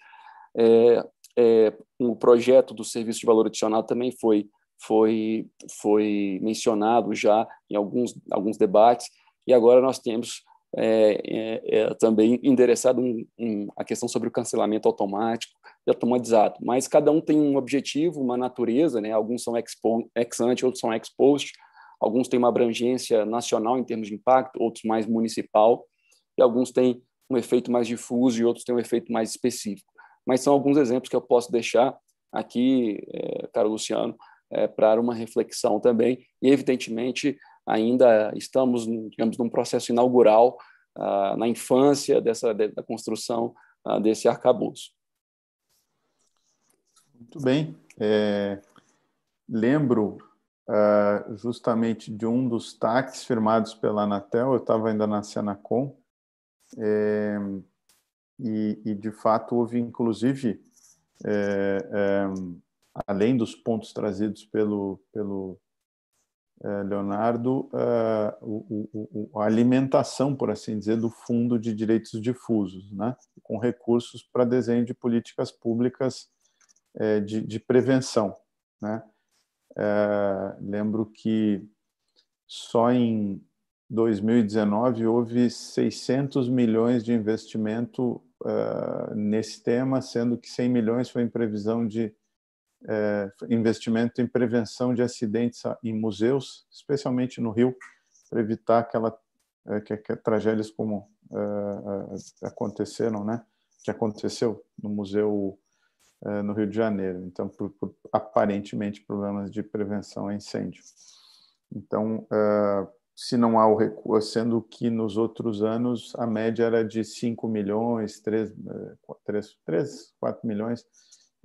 É, é, o projeto do serviço de valor adicional também foi, foi, foi mencionado já em alguns, alguns debates, e agora nós temos é, é, é, também endereçado um, um, a questão sobre o cancelamento automático e automatizado. Mas cada um tem um objetivo, uma natureza, né? alguns são ex-ante, outros são ex-post, alguns têm uma abrangência nacional em termos de impacto, outros mais municipal, e alguns têm um efeito mais difuso e outros têm um efeito mais específico. Mas são alguns exemplos que eu posso deixar aqui, é, caro Luciano, é, para uma reflexão também, e evidentemente ainda estamos, digamos, num processo inaugural uh, na infância dessa da construção uh, desse arcabouço. Muito bem. É, lembro uh, justamente de um dos taques firmados pela Anatel, eu estava ainda na Senacom, é, e, e, de fato houve, inclusive, é, é além dos pontos trazidos pelo, pelo eh, Leonardo, eh, a alimentação, por assim dizer, do Fundo de Direitos Difusos, né? com recursos para desenho de políticas públicas eh, de, prevenção. Né? Lembro que só em 2019 houve 600 milhões de investimento nesse tema, sendo que 100 milhões foi em previsão de é, investimento em prevenção de acidentes em museus, especialmente no Rio, para evitar aquela, é, que, que, tragédias como é, é aconteceram, né? que aconteceu no museu é, no Rio de Janeiro. Então, por, por, aparentemente problemas de prevenção a incêndio. Então, é, se não há o recurso, sendo que nos outros anos a média era de 5 milhões, 3, 3, 3 4 milhões,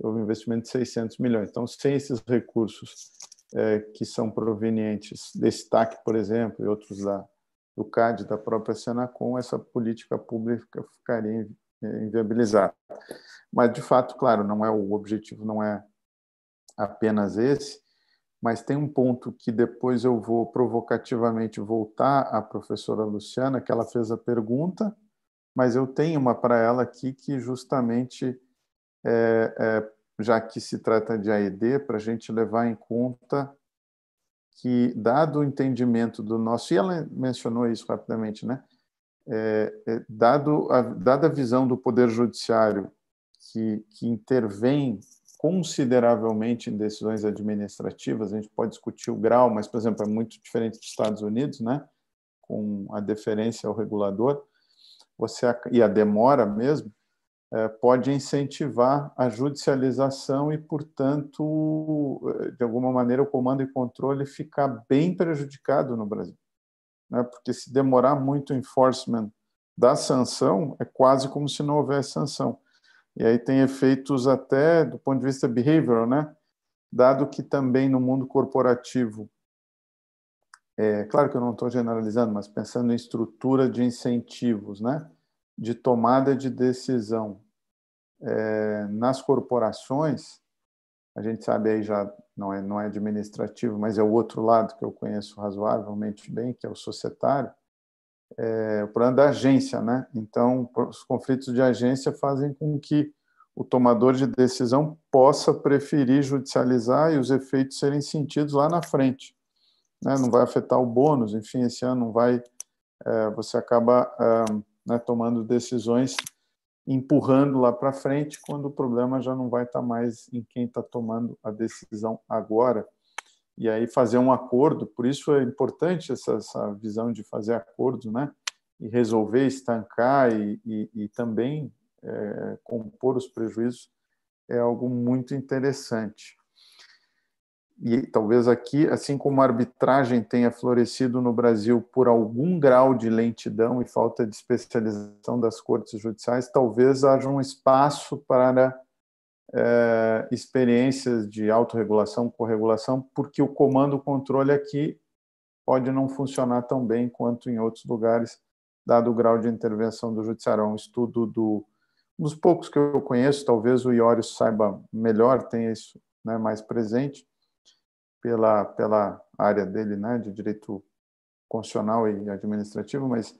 houve um investimento de 600 milhões. Então, sem esses recursos é, que são provenientes desse TAC, por exemplo, e outros da, do CAD, da própria Senacom, essa política pública ficaria é, inviabilizada. Mas, de fato, claro, não é o objetivo não é apenas esse, mas tem um ponto que depois eu vou provocativamente voltar à professora Luciana, que ela fez a pergunta, mas eu tenho uma para ela aqui que justamente é, é, já que se trata de AED, para a gente levar em conta que, dado o entendimento do nosso, e ela mencionou isso rapidamente, né? É, é, dado a, dada a visão do Poder Judiciário, que, que intervém consideravelmente em decisões administrativas, a gente pode discutir o grau, mas, por exemplo, é muito diferente dos Estados Unidos, né? com a deferência ao regulador, você e a demora mesmo, eh, pode incentivar a judicialização e, portanto, eh, de alguma maneira, o comando e controle ficar bem prejudicado no Brasil. Né? Porque se demorar muito o enforcement da sanção, é quase como se não houvesse sanção. E aí tem efeitos até do ponto de vista behavioral, né? Dado que também no mundo corporativo, é, claro que eu não estou generalizando, mas pensando em estrutura de incentivos, né? de tomada de decisão é, nas corporações, a gente sabe aí já não é, não é administrativo, mas é o outro lado que eu conheço razoavelmente bem, que é o societário, é, o problema da agência, né? Então, os conflitos de agência fazem com que o tomador de decisão possa preferir judicializar e os efeitos serem sentidos lá na frente. Né? Não vai afetar o bônus, enfim, esse ano não vai. É, você acaba é, né, tomando decisões empurrando lá para frente quando o problema já não vai estar tá mais em quem está tomando a decisão agora. E aí fazer um acordo, por isso é importante essa, essa visão de fazer acordo, né? E resolver, estancar e, e, e também é, compor os prejuízos é algo muito interessante e talvez aqui, assim como a arbitragem tenha florescido no Brasil por algum grau de lentidão e falta de especialização das cortes judiciais, talvez haja um espaço para é, experiências de autorregulação, corregulação, porque o comando-controle aqui pode não funcionar tão bem quanto em outros lugares, dado o grau de intervenção do judiciário. É um estudo do, um dos poucos que eu conheço, talvez o Iório saiba melhor, tenha isso né, mais presente pela, pela área dele, né, de direito constitucional e administrativo, mas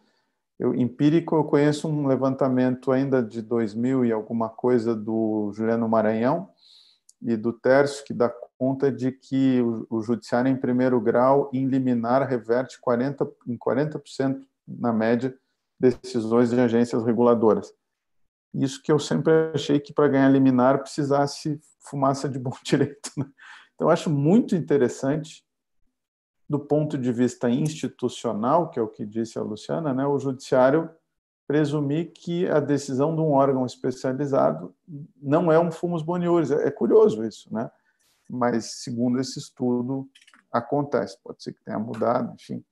eu, empírico eu conheço um levantamento ainda de 2000 e alguma coisa do Juliano Maranhão e do Tércio, que dá conta de que o, o judiciário em primeiro grau, em liminar, reverte 40, em 40% na média decisões de agências reguladoras. Isso que eu sempre achei que para ganhar liminar precisasse fumaça de bom direito. Né? Então, eu acho muito interessante, do ponto de vista institucional, que é o que disse a Luciana, né, o judiciário presumir que a decisão de um órgão especializado não é um fumus boniores. É, é curioso isso, né? Mas, segundo esse estudo, acontece. Pode ser que tenha mudado, enfim.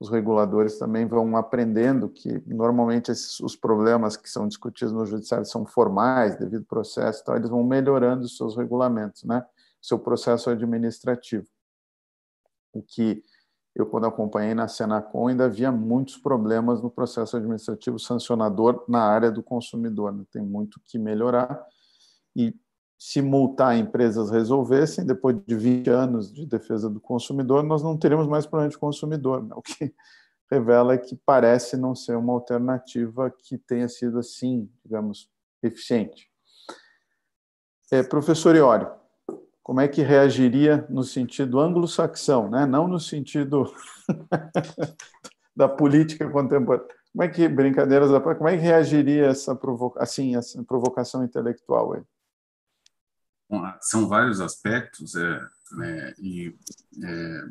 Os reguladores também vão aprendendo que, normalmente, esses, os problemas que são discutidos no judiciário são formais, devido ao processo, então eles vão melhorando os seus regulamentos, né? seu processo administrativo. O que eu, quando acompanhei na Senacom, ainda havia muitos problemas no processo administrativo sancionador na área do consumidor. Né? Tem muito que melhorar. E se multar empresas resolvessem, depois de 20 anos de defesa do consumidor, nós não teríamos mais problema de consumidor, né? o que revela que parece não ser uma alternativa que tenha sido assim, digamos, eficiente. É, professor Iório, como é que reagiria no sentido anglo-saxão, né? não no sentido da política contemporânea. Como é que brincadeiras da como é que reagiria essa provoca, assim essa provocação intelectual aí? Bom, ah, são vários aspectos é, né, e é,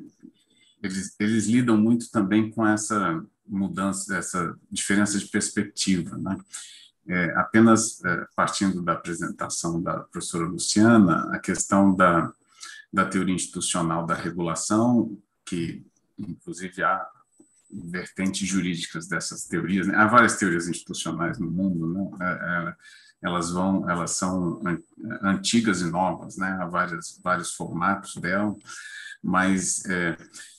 eles, eles lidam muito também com essa mudança, essa diferença de perspectiva, né? é, apenas é, partindo da apresentação da professora Luciana, a questão da, da teoria institucional da regulação, que inclusive há vertentes jurídicas dessas teorias, né? há várias teorias institucionais no mundo, né? É, é, elas vão, elas são antigas e novas, né? há várias, vários formatos dela, mas é,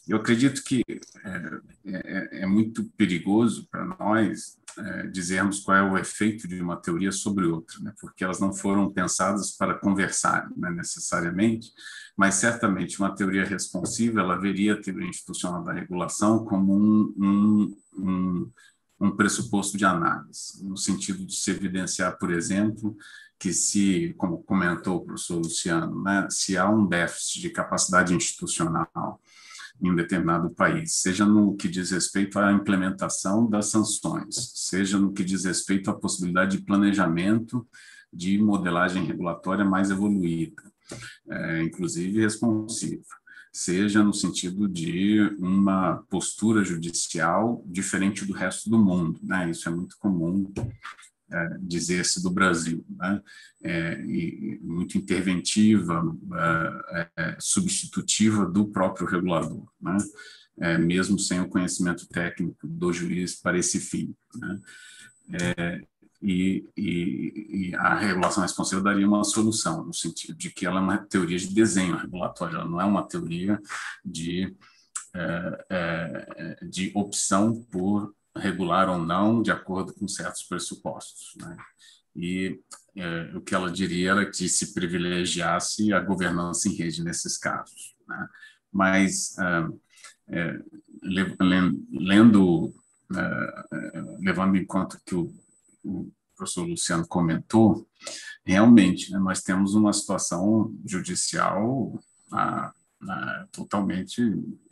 eu acredito que é, é, é muito perigoso para nós é, dizermos qual é o efeito de uma teoria sobre outra, né? porque elas não foram pensadas para conversar né, necessariamente, mas certamente uma teoria responsiva ela veria a teoria institucional da regulação como um, um, um, um pressuposto de análise, no sentido de se evidenciar, por exemplo, que se, como comentou o professor Luciano, né, se há um déficit de capacidade institucional em determinado país, seja no que diz respeito à implementação das sanções, seja no que diz respeito à possibilidade de planejamento de modelagem regulatória mais evoluída, é, inclusive responsiva, seja no sentido de uma postura judicial diferente do resto do mundo. Né? Isso é muito comum é, dizer-se do Brasil, né? é, e muito interventiva, é, é, substitutiva do próprio regulador, né? é, mesmo sem o conhecimento técnico do juiz para esse fim. Né? É, e, e, e, a regulação responsável daria uma solução, no sentido de que ela é uma teoria de desenho regulatório, ela não é uma teoria de, de opção por regular ou não, de acordo com certos pressupostos. Né? E é, o que ela diria era que se privilegiasse a governança em rede nesses casos. Né? Mas, ah, é, lendo, ah, levando em conta que o, o professor Luciano comentou, realmente né, nós temos uma situação judicial ah, né, totalmente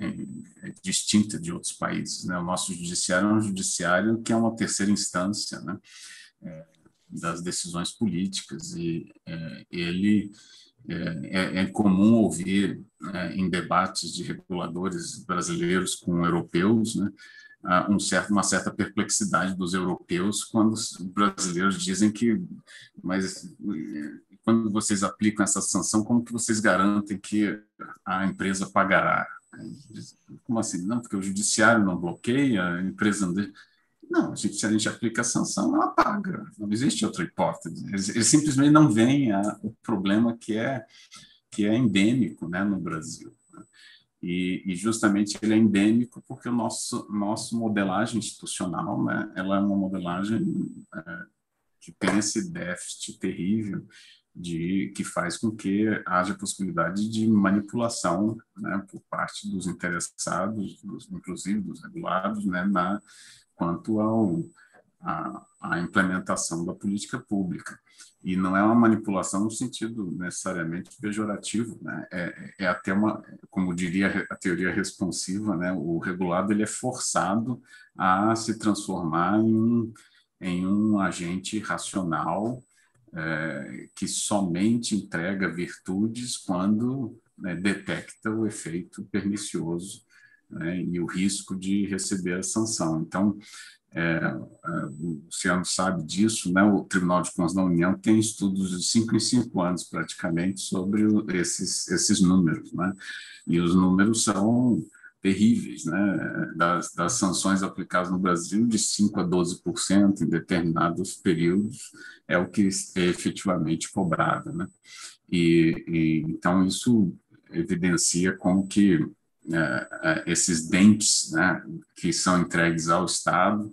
é, distinta de outros países. Né? O nosso judiciário é um judiciário que é uma terceira instância né? É, das decisões políticas e é, ele é, é, comum ouvir é, em debates de reguladores brasileiros com europeus, né, um certo, uma certa perplexidade dos europeus quando os brasileiros dizem que mas quando vocês aplicam essa sanção, como que vocês garantem que a empresa pagará? Como assim? Não, porque o judiciário não bloqueia, a empresa não... Não, a gente, se a gente aplica a sanção, ela paga. Não existe outra hipótese. Eles, eles simplesmente não veem a, o problema que é que é endêmico, né, no Brasil. E, e, justamente ele é endêmico porque o nosso nosso modelagem institucional, né, ela é uma modelagem é, que tem esse déficit terrível de que faz com que haja possibilidade de manipulação né, por parte dos interessados, dos, inclusive dos regulados, né, na, quanto ao a, a, implementação da política pública. E não é uma manipulação no sentido necessariamente pejorativo, né? é, é até uma, como diria a teoria responsiva, né? o regulado ele é forçado a se transformar em, em um agente racional é, que somente entrega virtudes quando né, detecta o efeito pernicioso né, e o risco de receber a sanção. Então, é, é o Luciano sabe disso, né, o Tribunal de Contas da União tem estudos de cinco em cinco anos, praticamente, sobre esses, esses números. Né, e os números são terríveis, né, das, das sanções aplicadas no Brasil, de 5% a 12% em determinados períodos, é o que é efetivamente cobrado. Né? E, e então, isso evidencia como que é, é, esses dentes né, que são entregues ao Estado,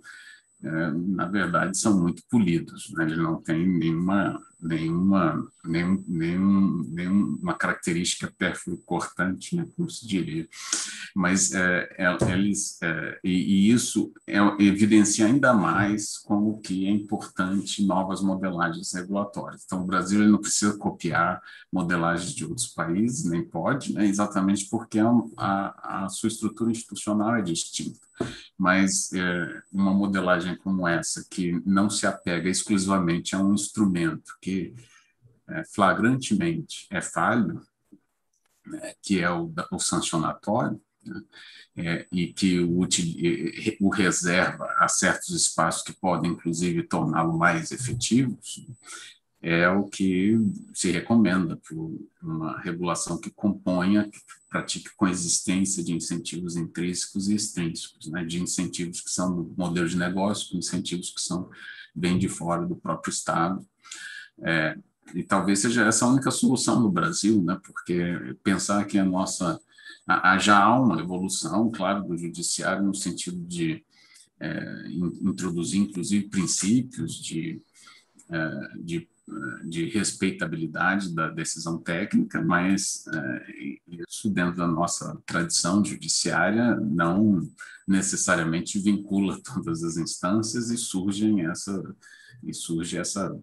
é, na verdade, são muito polidos, né? eles não têm nenhuma nenhuma, nem, nem nenhuma característica perfil cortante, né, como se diria. Mas é, é eles, é, e, e, isso é, evidencia ainda mais como que é importante novas modelagens regulatórias. Então, o Brasil ele não precisa copiar modelagens de outros países, nem pode, né, exatamente porque a, a sua estrutura institucional é distinta. Mas é, uma modelagem como essa, que não se apega exclusivamente a um instrumento, que que é, flagrantemente é falho, né, que é o, o sancionatório, né, é, e que o, o, reserva a certos espaços que podem, inclusive, torná-lo mais efetivo, é o que se recomenda por uma regulação que componha, que pratique coexistência de incentivos intrínsecos e extrínsecos, né, de incentivos que são modelos modelo de negócio, de incentivos que são bem de fora do próprio Estado, é, e talvez seja essa a única solução no Brasil, né? porque pensar que a nossa. A, já há uma evolução, claro, do judiciário no sentido de é, in, introduzir, inclusive, princípios de, é, de, de respeitabilidade da decisão técnica, mas é, isso, dentro da nossa tradição judiciária, não necessariamente vincula todas as instâncias e surgem essa e surge essa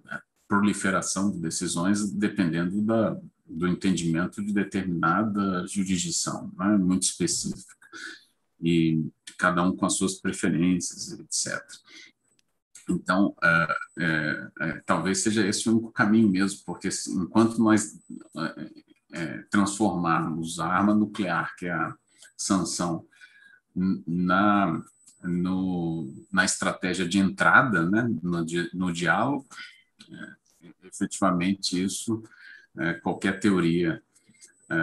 proliferação de decisões dependendo da, do entendimento de determinada jurisdição, né, muito específica, e cada um com as suas preferências, etc. Então, é, é, é, talvez seja esse o único caminho mesmo, porque enquanto nós é, é, transformarmos a arma nuclear, que é a sanção, na, no, na estratégia de entrada né, no, no diálogo, é, efetivamente isso, é, qualquer teoria é,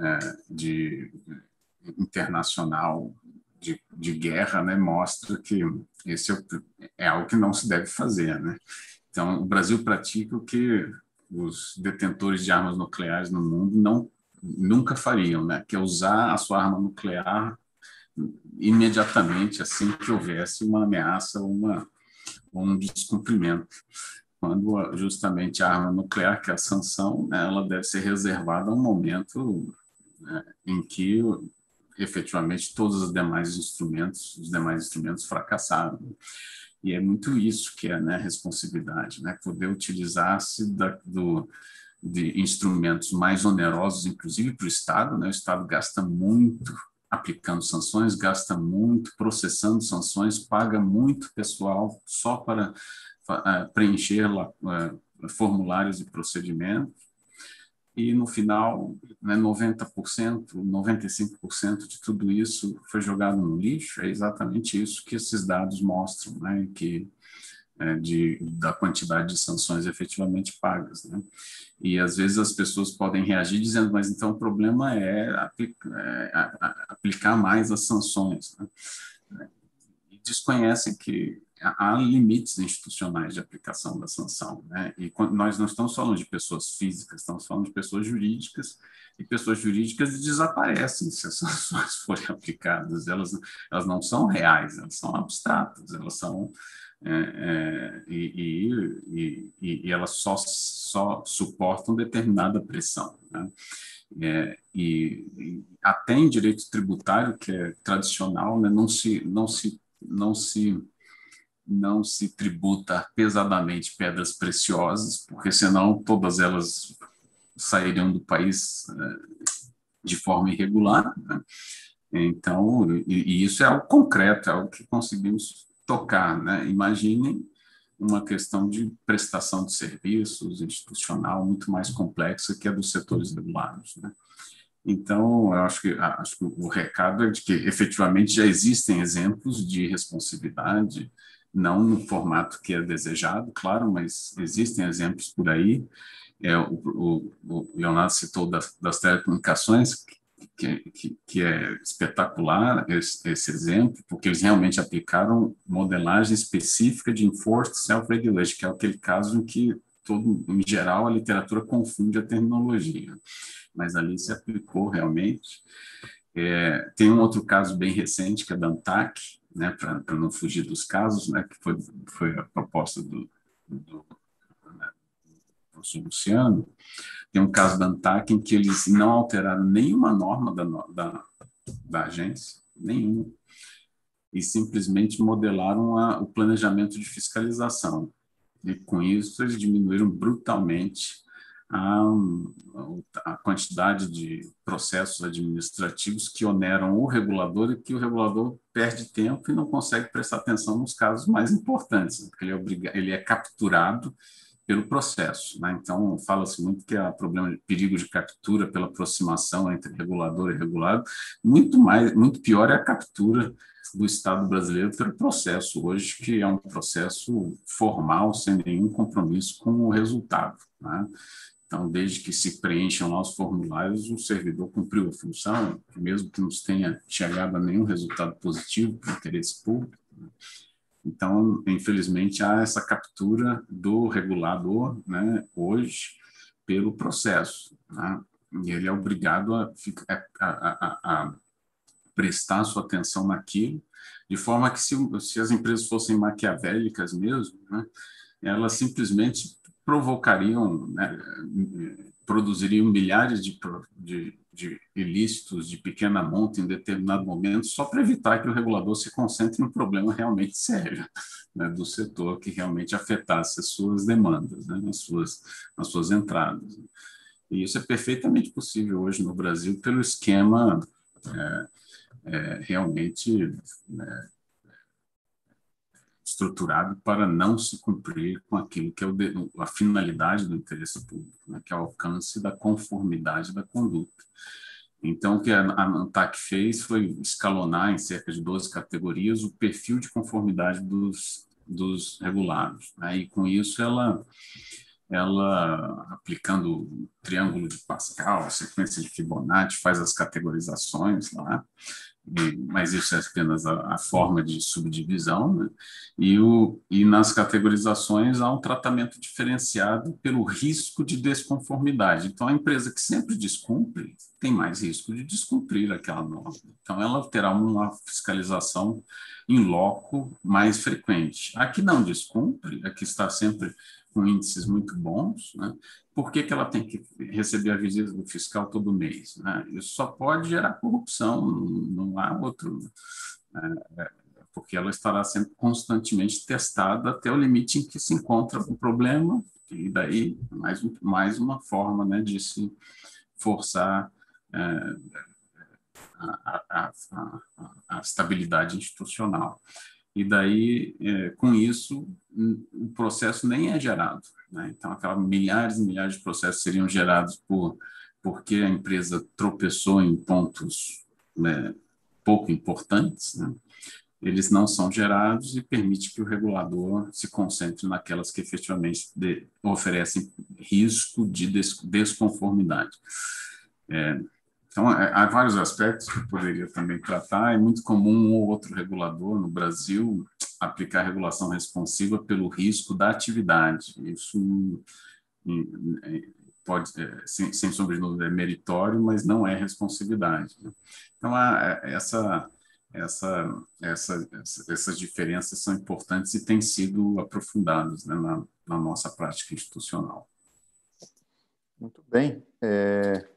é, de, internacional de, de, guerra né, mostra que esse é, é algo que não se deve fazer. Né? Então, o Brasil pratica o que os detentores de armas nucleares no mundo não nunca fariam, né? que é usar a sua arma nuclear imediatamente assim que houvesse uma ameaça uma, ou um descumprimento quando justamente a arma nuclear, que é a sanção, né, ela deve ser reservada a um momento né, em que efetivamente todos os demais instrumentos, os demais instrumentos fracassaram. E é muito isso que é né, responsabilidade, né, poder utilizar-se do, de instrumentos mais onerosos, inclusive para o Estado, né, o Estado gasta muito aplicando sanções, gasta muito processando sanções, paga muito pessoal só para é, preencher é, formulários e procedimentos, e no final, né, 90%, 95% de tudo isso foi jogado no lixo. É exatamente isso que esses dados mostram, né, que é, de, da quantidade de sanções efetivamente pagas. Né? E às vezes as pessoas podem reagir dizendo, mas então o problema é, aplica, é a, a, aplicar mais as sanções. Né? E desconhecem que há limites institucionais de aplicação da sanção, né? E nós não estamos falando de pessoas físicas, estamos falando de pessoas jurídicas, e pessoas jurídicas desaparecem se as sanções forem aplicadas, elas, elas não são reais, elas são abstratas, elas são. É, é, e, e, e, e, elas só, só suportam determinada pressão. Né? É, e, até em direito tributário, que é tradicional, né? não se. Não se não se não se tributa pesadamente pedras preciosas, porque senão todas elas sairiam do país eh, de forma irregular. Né? Então, e isso é algo concreto, é algo que conseguimos tocar. Né? Imaginem uma questão de prestação de serviços institucional muito mais complexa que a dos setores regulados. Né? Então, eu acho que, acho que o recado é de que efetivamente já existem exemplos de responsabilidade não no formato que é desejado, claro, mas existem exemplos por aí. É, o, o, o, Leonardo citou das, das telecomunicações, que, que, que, é espetacular esse, esse, exemplo, porque eles realmente aplicaram modelagem específica de enforced self-regulation, que é aquele caso em que, todo, em geral, a literatura confunde a terminologia. Mas ali se aplicou realmente. É, tem um outro caso bem recente, que é da ANTAC, né, para não fugir dos casos, né, que foi, foi a proposta do, do né, professor Luciano, tem um caso da ANTAC em que eles não alteraram nenhuma norma da, da, da agência, nenhuma, e simplesmente modelaram a, o planejamento de fiscalização. E com isso, eles diminuíram brutalmente a, a quantidade de processos administrativos que oneram o regulador e que o regulador perde tempo e não consegue prestar atenção nos casos mais importantes, né? porque ele é, ele é capturado pelo processo. Né? Então, fala-se muito que há problema de perigo de captura pela aproximação entre regulador e regulado. Muito, mais, muito pior é a captura do Estado brasileiro pelo processo hoje, que é um processo formal, sem nenhum compromisso com o resultado. Né? Então, desde que se preencham lá os formulários, o servidor cumpriu a função, mesmo que não tenha chegado a nenhum resultado positivo para o interesse público. Né? Então, infelizmente, há essa captura do regulador né, hoje pelo processo. Né? E ele é obrigado a, a, a, a, prestar sua atenção naquilo, de forma que, se, se as empresas fossem maquiavélicas mesmo, né, elas simplesmente provocariam, né, produziriam milhares de, de, de, ilícitos de pequena monta em determinado momento, só para evitar que o regulador se concentre no problema realmente sério né, do setor, que realmente afetasse as suas demandas, né, as, suas, as suas entradas. E isso é perfeitamente possível hoje no Brasil pelo esquema é, é, realmente. Né, estruturado para não se cumprir com aquilo que é o, a finalidade do interesse público, né, que é o alcance da conformidade da conduta. Então, o que a ANTAC fez foi escalonar em cerca de 12 categorias o perfil de conformidade dos, dos regulados. Né? E com isso, ela, ela aplicando o triângulo de Pascal, a sequência de Fibonacci, faz as categorizações lá, mas isso é apenas a, a forma de subdivisão, né? e, o, e nas categorizações há um tratamento diferenciado pelo risco de desconformidade. Então, a empresa que sempre descumpre tem mais risco de descumprir aquela norma. Então, ela terá uma fiscalização em loco mais frequente. A que não descumpre, a é que está sempre com índices muito bons, né? por que, que ela tem que receber a visita do fiscal todo mês? Né? Isso só pode gerar corrupção, não há outro. Né? É, porque ela estará sempre constantemente testada até o limite em que se encontra o problema, e daí mais, mais uma forma né, de se forçar é, a, a, a, a estabilidade institucional. E daí, é, com isso, o processo nem é gerado. Né? Então, aquelas milhares e milhares de processos seriam gerados por porque a empresa tropeçou em pontos né, pouco importantes. Né? Eles não são gerados e permite que o regulador se concentre naquelas que efetivamente de, oferecem risco de des, desconformidade. É, então, é, há vários aspectos que eu poderia também tratar. É muito comum um ou outro regulador no Brasil aplicar regulação responsiva pelo risco da atividade. Isso hum, é, pode, é, sem, sem sombra de dúvida, é meritório, mas não é responsabilidade. Né? Então, há essa, essa, essa, essas diferenças são importantes e têm sido aprofundadas né, na, na, nossa prática institucional. Muito bem. É...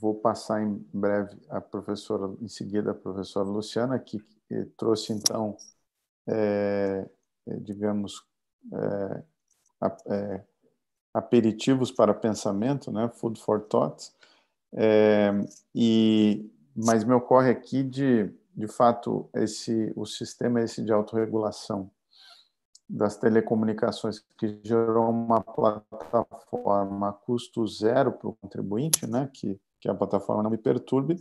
Vou passar em breve a professora, em seguida a professora Luciana, que trouxe então, é, é digamos, é, é, aperitivos para pensamento, né? Food for thought. É, e mas me ocorre aqui de, de fato, esse o sistema esse de autorregulação das telecomunicações que gerou uma plataforma custo zero para o contribuinte, né, que que a plataforma não me perturbe,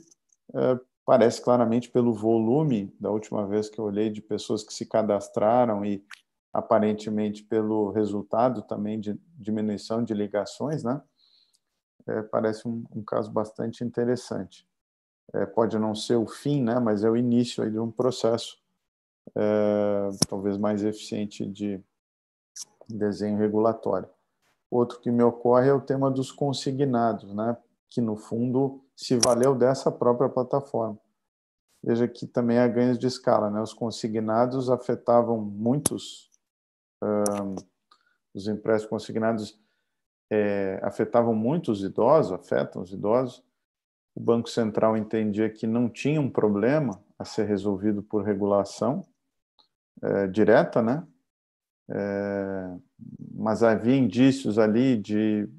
é, parece claramente pelo volume da última vez que eu olhei de pessoas que se cadastraram e aparentemente pelo resultado também de diminuição de ligações, né? É, parece um, um, caso bastante interessante. É, pode não ser o fim, né? Mas é o início aí de um processo é, talvez mais eficiente de desenho regulatório. Outro que me ocorre é o tema dos consignados, né? que no fundo se valeu dessa própria plataforma. Veja que também há ganhos de escala, né? Os consignados afetavam muitos, um, os empréstimos consignados é, afetavam muitos idosos, afetam os idosos. O Banco Central entendia que não tinha um problema a ser resolvido por regulação é, direta, né? É, mas havia indícios ali de,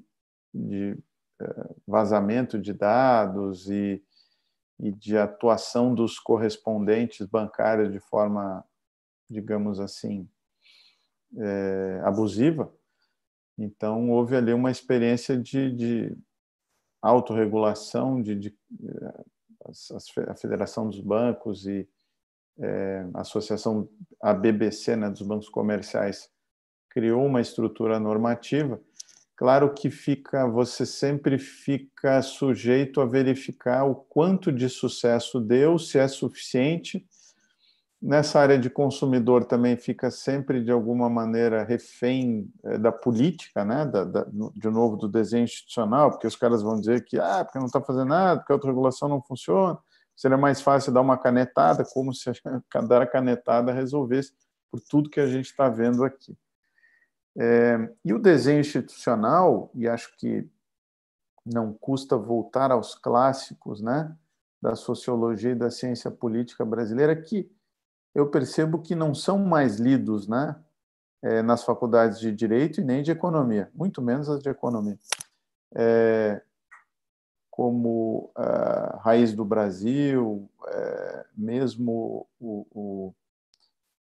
de vazamento de dados e, e de atuação dos correspondentes bancários de forma, digamos assim, é, abusiva. Então, houve ali uma experiência de, de autorregulação, de, de é, a Federação dos Bancos e é, a Associação, a BBC, né, dos bancos comerciais, criou uma estrutura normativa Claro que fica, você sempre fica sujeito a verificar o quanto de sucesso deu, se é suficiente. Nessa área de consumidor também fica sempre, de alguma maneira, refém eh, da política, né? Da, da, de novo, do desenho institucional, porque os caras vão dizer que ah, porque não está fazendo nada, porque a autorregulação não funciona. Seria mais fácil dar uma canetada, como se dar a canetada resolvesse por tudo que a gente está vendo aqui. É, e o desenho institucional, e acho que não custa voltar aos clássicos né, da sociologia e da ciência política brasileira, que eu percebo que não são mais lidos né, é, nas faculdades de direito e nem de economia, muito menos as de economia. É, como a Raiz do Brasil, é, mesmo o, o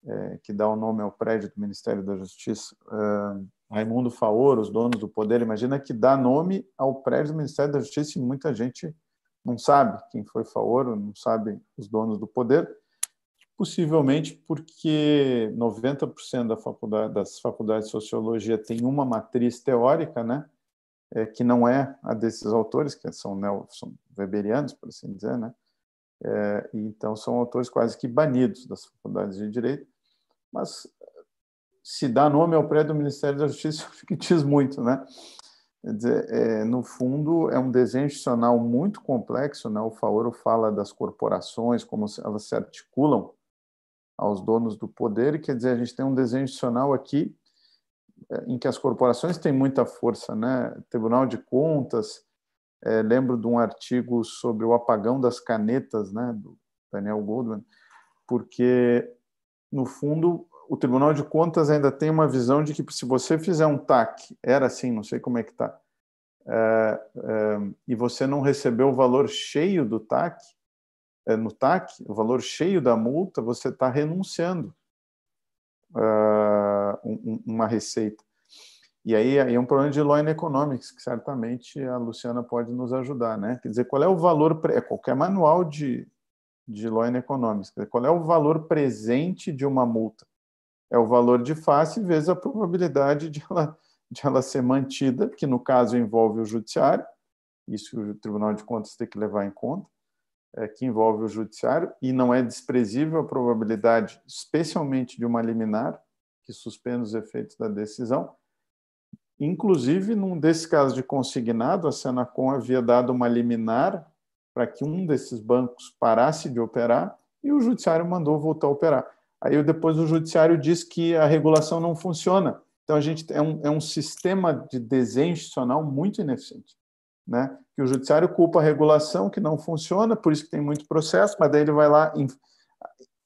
é, que dá o nome ao prédio do Ministério da Justiça, uh, Raimundo Faor, os donos do poder, imagina que dá nome ao prédio do Ministério da Justiça e muita gente não sabe quem foi Faor, não sabe os donos do poder, possivelmente porque 90% da faculdade, das faculdades de sociologia tem uma matriz teórica, né? É, que não é a desses autores, que são, neo, são weberianos, por assim dizer, né? É, então são autores quase que banidos das faculdades de direito mas se dá nome ao prédio do Ministério da Justiça, acho que diz muito, né? Dizer, é, no fundo, é um desenho institucional muito complexo, né? O Faoro fala das corporações, como elas se articulam aos donos do poder, quer dizer, a gente tem um desenho institucional aqui é, em que as corporações têm muita força, né? Tribunal de Contas, é, lembro de um artigo sobre o apagão das canetas, né, do Daniel Goldman, porque no fundo, o Tribunal de Contas ainda tem uma visão de que se você fizer um TAC, era assim, não sei como é que está, é, é, e você não recebeu o valor cheio do TAC, é, no TAC, o valor cheio da multa, você está renunciando é, um, uma receita. E aí, aí é um problema de law in economics, que certamente a Luciana pode nos ajudar, né? Quer dizer, qual é o valor, é qualquer manual de, de Law and Economics. Qual é o valor presente de uma multa? É o valor de face vezes a probabilidade de ela, de ela ser mantida, que no caso envolve o judiciário, isso o Tribunal de Contas tem que levar em conta, é, que envolve o judiciário, e não é desprezível a probabilidade, especialmente de uma liminar, que suspenda os efeitos da decisão. Inclusive, num desses casos de consignado, a Senacom havia dado uma liminar para que um desses bancos parasse de operar e o judiciário mandou voltar a operar. Aí depois o judiciário diz que a regulação não funciona. Então a gente é um, é um sistema de desenho institucional muito ineficiente. Né? Que o judiciário culpa a regulação que não funciona, por isso que tem muito processo, mas daí ele vai lá,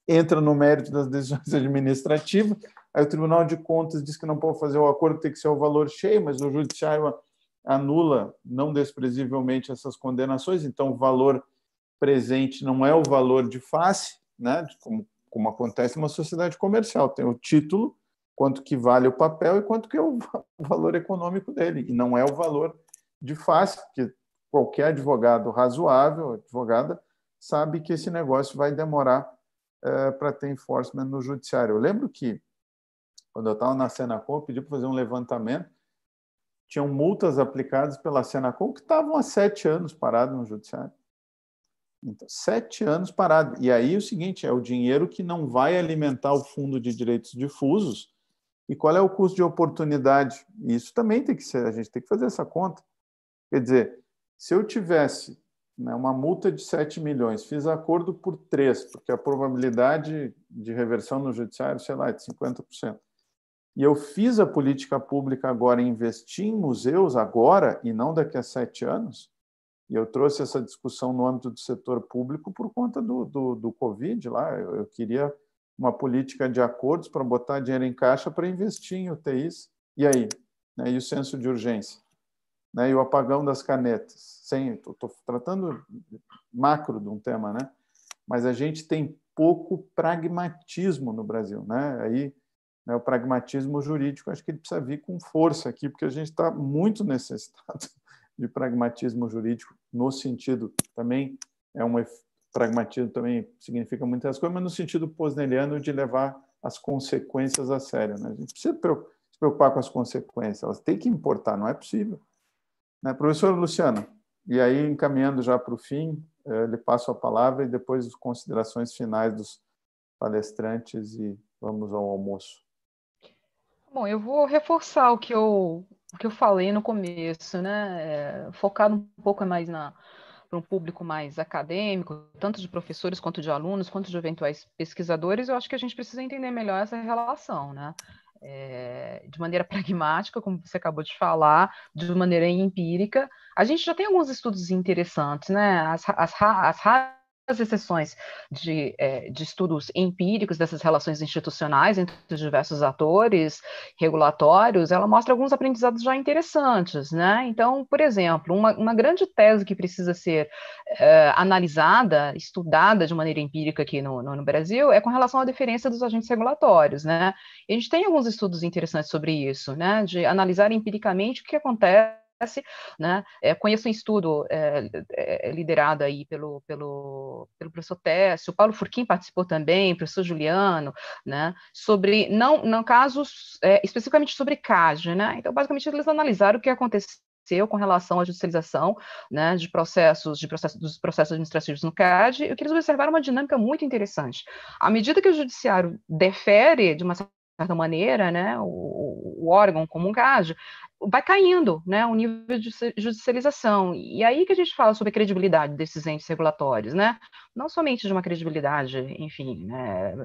entra no mérito das decisões administrativas, aí o Tribunal de Contas diz que não pode fazer o acordo, tem que ser o valor cheio, mas o judiciário anula não desprezivelmente essas condenações, então o valor presente não é o valor de face, né? como, como acontece numa sociedade comercial, tem o título, quanto que vale o papel e quanto que é o valor econômico dele, e não é o valor de face, que qualquer advogado razoável, advogada, sabe que esse negócio vai demorar é, eh, para ter enforcement no judiciário. Eu lembro que, quando eu estava na Senacom, eu pedi para fazer um levantamento tinham multas aplicadas pela Senacom que estavam há sete anos parados no judiciário. Então, sete anos parado. E aí o seguinte, é o dinheiro que não vai alimentar o fundo de direitos difusos. E qual é o custo de oportunidade? Isso também tem que ser, a gente tem que fazer essa conta. Quer dizer, se eu tivesse né, uma multa de 7 milhões, fiz acordo por 3, porque a probabilidade de reversão no judiciário, sei lá, é de 50%. E eu fiz a política pública agora, investir em museus agora e não daqui a sete anos. E eu trouxe essa discussão no âmbito do setor público por conta do, do, do Covid lá. Eu, eu, queria uma política de acordos para botar dinheiro em caixa para investir em UTIs. E aí? Né? E o senso de urgência? Né? E o apagão das canetas? Sem, estou tratando macro de um tema, né? Mas a gente tem pouco pragmatismo no Brasil, né? Aí né? O pragmatismo jurídico, acho que ele precisa vir com força aqui, porque a gente está muito necessitado de pragmatismo jurídico no sentido também é um pragmatismo também significa muitas coisas, mas no sentido posneliano de levar as consequências a sério. Né? A gente precisa se preocupar com as consequências, elas têm que importar, não é possível. Né? luciano e aí encaminhando já para o fim, ele eh, lhe passo a palavra e depois as considerações finais dos palestrantes e vamos ao almoço. Bom, eu vou reforçar o que eu, o que eu falei no começo, né? É, um pouco mais na para um público mais acadêmico, tanto de professores quanto de alunos, quanto de eventuais pesquisadores, eu acho que a gente precisa entender melhor essa relação, né? É, de maneira pragmática, como você acabou de falar, de maneira empírica. A gente já tem alguns estudos interessantes, né? As, as, as as exceções de, é, de, estudos empíricos dessas relações institucionais entre os diversos atores regulatórios, ela mostra alguns aprendizados já interessantes, né? Então, por exemplo, uma, uma grande tese que precisa ser é, analisada, estudada de maneira empírica aqui no, no, no, Brasil, é com relação à diferença dos agentes regulatórios, né? E a gente tem alguns estudos interessantes sobre isso, né? De analisar empiricamente o que acontece acontece. Né? É, conheço um estudo é, é, é liderado aí pelo, pelo, pelo professor Tess, o Paulo Furquim participou também, o professor Juliano, né? sobre, não, não casos, é, especificamente sobre CAGE. Né? Então, basicamente, eles analisaram o que aconteceu com relação à judicialização né, de processos, de processos, dos processos administrativos no CAD, e o que eles observaram uma dinâmica muito interessante. À medida que o judiciário defere, de uma maneira, né, o, o órgão como um caso, vai caindo né, o nível de judicialização. E aí que a gente fala sobre a credibilidade desses entes regulatórios, né? não somente de uma credibilidade, enfim, né,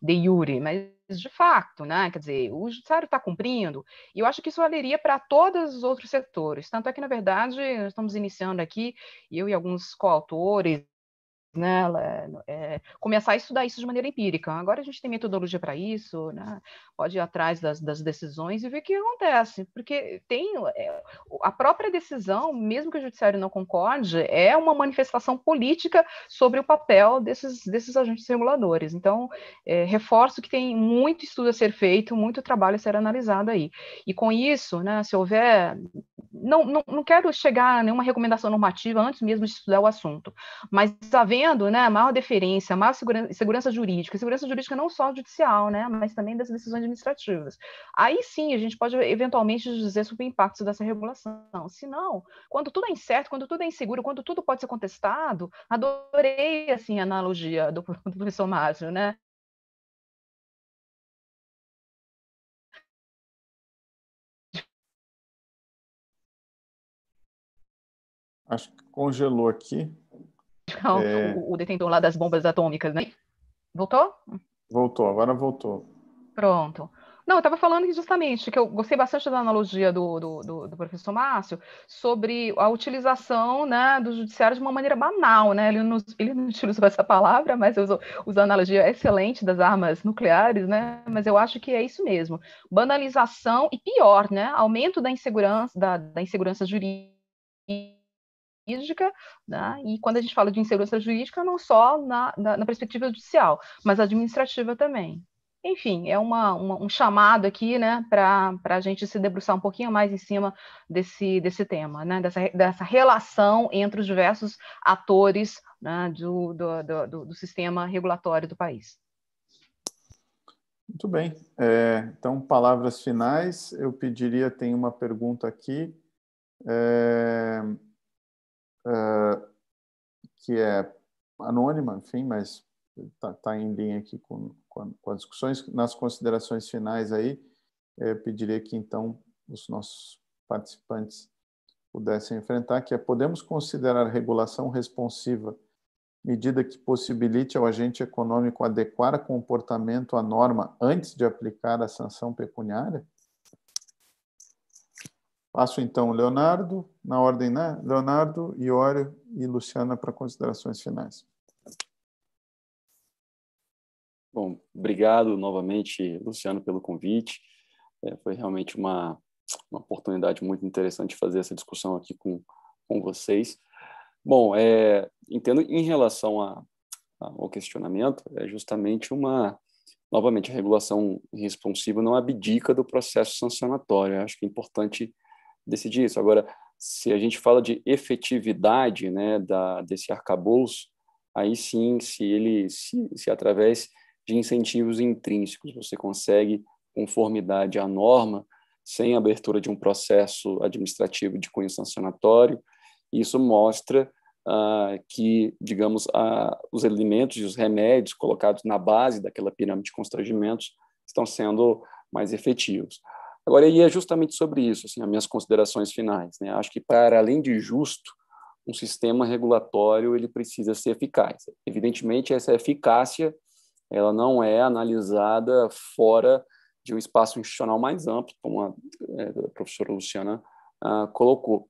de iure, mas de fato, né? Quer dizer, o judiciário está cumprindo, e eu acho que isso valeria para todos os outros setores. Tanto é que, na verdade, nós estamos iniciando aqui, eu e alguns coautores né? É, começar a estudar isso de maneira empírica. Agora a gente tem metodologia para isso, né? Pode ir atrás das, das, decisões e ver o que acontece, porque tem é, a própria decisão, mesmo que o judiciário não concorde, é uma manifestação política sobre o papel desses, desses agentes reguladores. Então, é, reforço que tem muito estudo a ser feito, muito trabalho a ser analisado aí. E com isso, né, se houver não, não, não quero chegar a nenhuma recomendação normativa antes mesmo de estudar o assunto, mas havendo tendo né, maior deferência, maior segurança, segurança jurídica, segurança jurídica não só judicial, né, mas também das decisões administrativas. Aí sim a gente pode eventualmente dizer sobre impactos dessa regulação. Se não, quando tudo é incerto, quando tudo é inseguro, quando tudo pode ser contestado, adorei assim, a analogia do, do professor Márcio, né? Acho que congelou aqui. Então, é... o, o detentor lá das bombas atômicas, né? Voltou? Voltou, agora voltou. Pronto. Não, eu estava falando justamente que eu gostei bastante da analogia do, do, do, do professor Márcio sobre a utilização né, do judiciário de uma maneira banal, né? Ele não, ele não utilizou essa palavra, mas usou, usou a analogia excelente das armas nucleares, né? Mas eu acho que é isso mesmo. Banalização e pior, né? Aumento da insegurança, da, da insegurança jurídica jurídica, né? e quando a gente fala de insegurança jurídica, não só na, na, na perspectiva judicial, mas administrativa também. Enfim, é uma, uma um chamado aqui né, para a gente se debruçar um pouquinho mais em cima desse, desse tema, né, dessa, dessa relação entre os diversos atores né, do, do, do, do sistema regulatório do país. Muito bem. É, então, palavras finais. Eu pediria, tem uma pergunta aqui. É... Ah, que é anônima, enfim, mas está tá em linha aqui com, com, com, as discussões. Nas considerações finais aí, eu pediria que então os nossos participantes pudessem enfrentar, que é podemos considerar regulação responsiva medida que possibilite ao agente econômico adequar comportamento à norma antes de aplicar a sanção pecuniária? Passo então o Leonardo, na ordem, né? Leonardo, Iório e Luciana para considerações finais. Bom, obrigado novamente, Luciano, pelo convite. É, foi realmente uma, uma oportunidade muito interessante fazer essa discussão aqui com, com vocês. Bom, é, entendo em relação a, a, ao questionamento, é justamente uma. Novamente, a regulação responsiva não abdica do processo sancionatório. Eu acho que é importante decidir isso. Agora, se a gente fala de efetividade né, da, desse arcabouço, aí sim, se ele, se, se através de incentivos intrínsecos você consegue conformidade à norma, sem abertura de um processo administrativo de cunho sancionatório, isso mostra ah, que, digamos, ah, os alimentos e os remédios colocados na base daquela pirâmide de constrangimentos estão sendo mais efetivos. Agora, e é justamente sobre isso, assim, as minhas considerações finais. Né? Acho que, para além de justo, um sistema regulatório ele precisa ser eficaz. Evidentemente, essa eficácia ela não é analisada fora de um espaço institucional mais amplo, como a, é, a professora Luciana ah, colocou.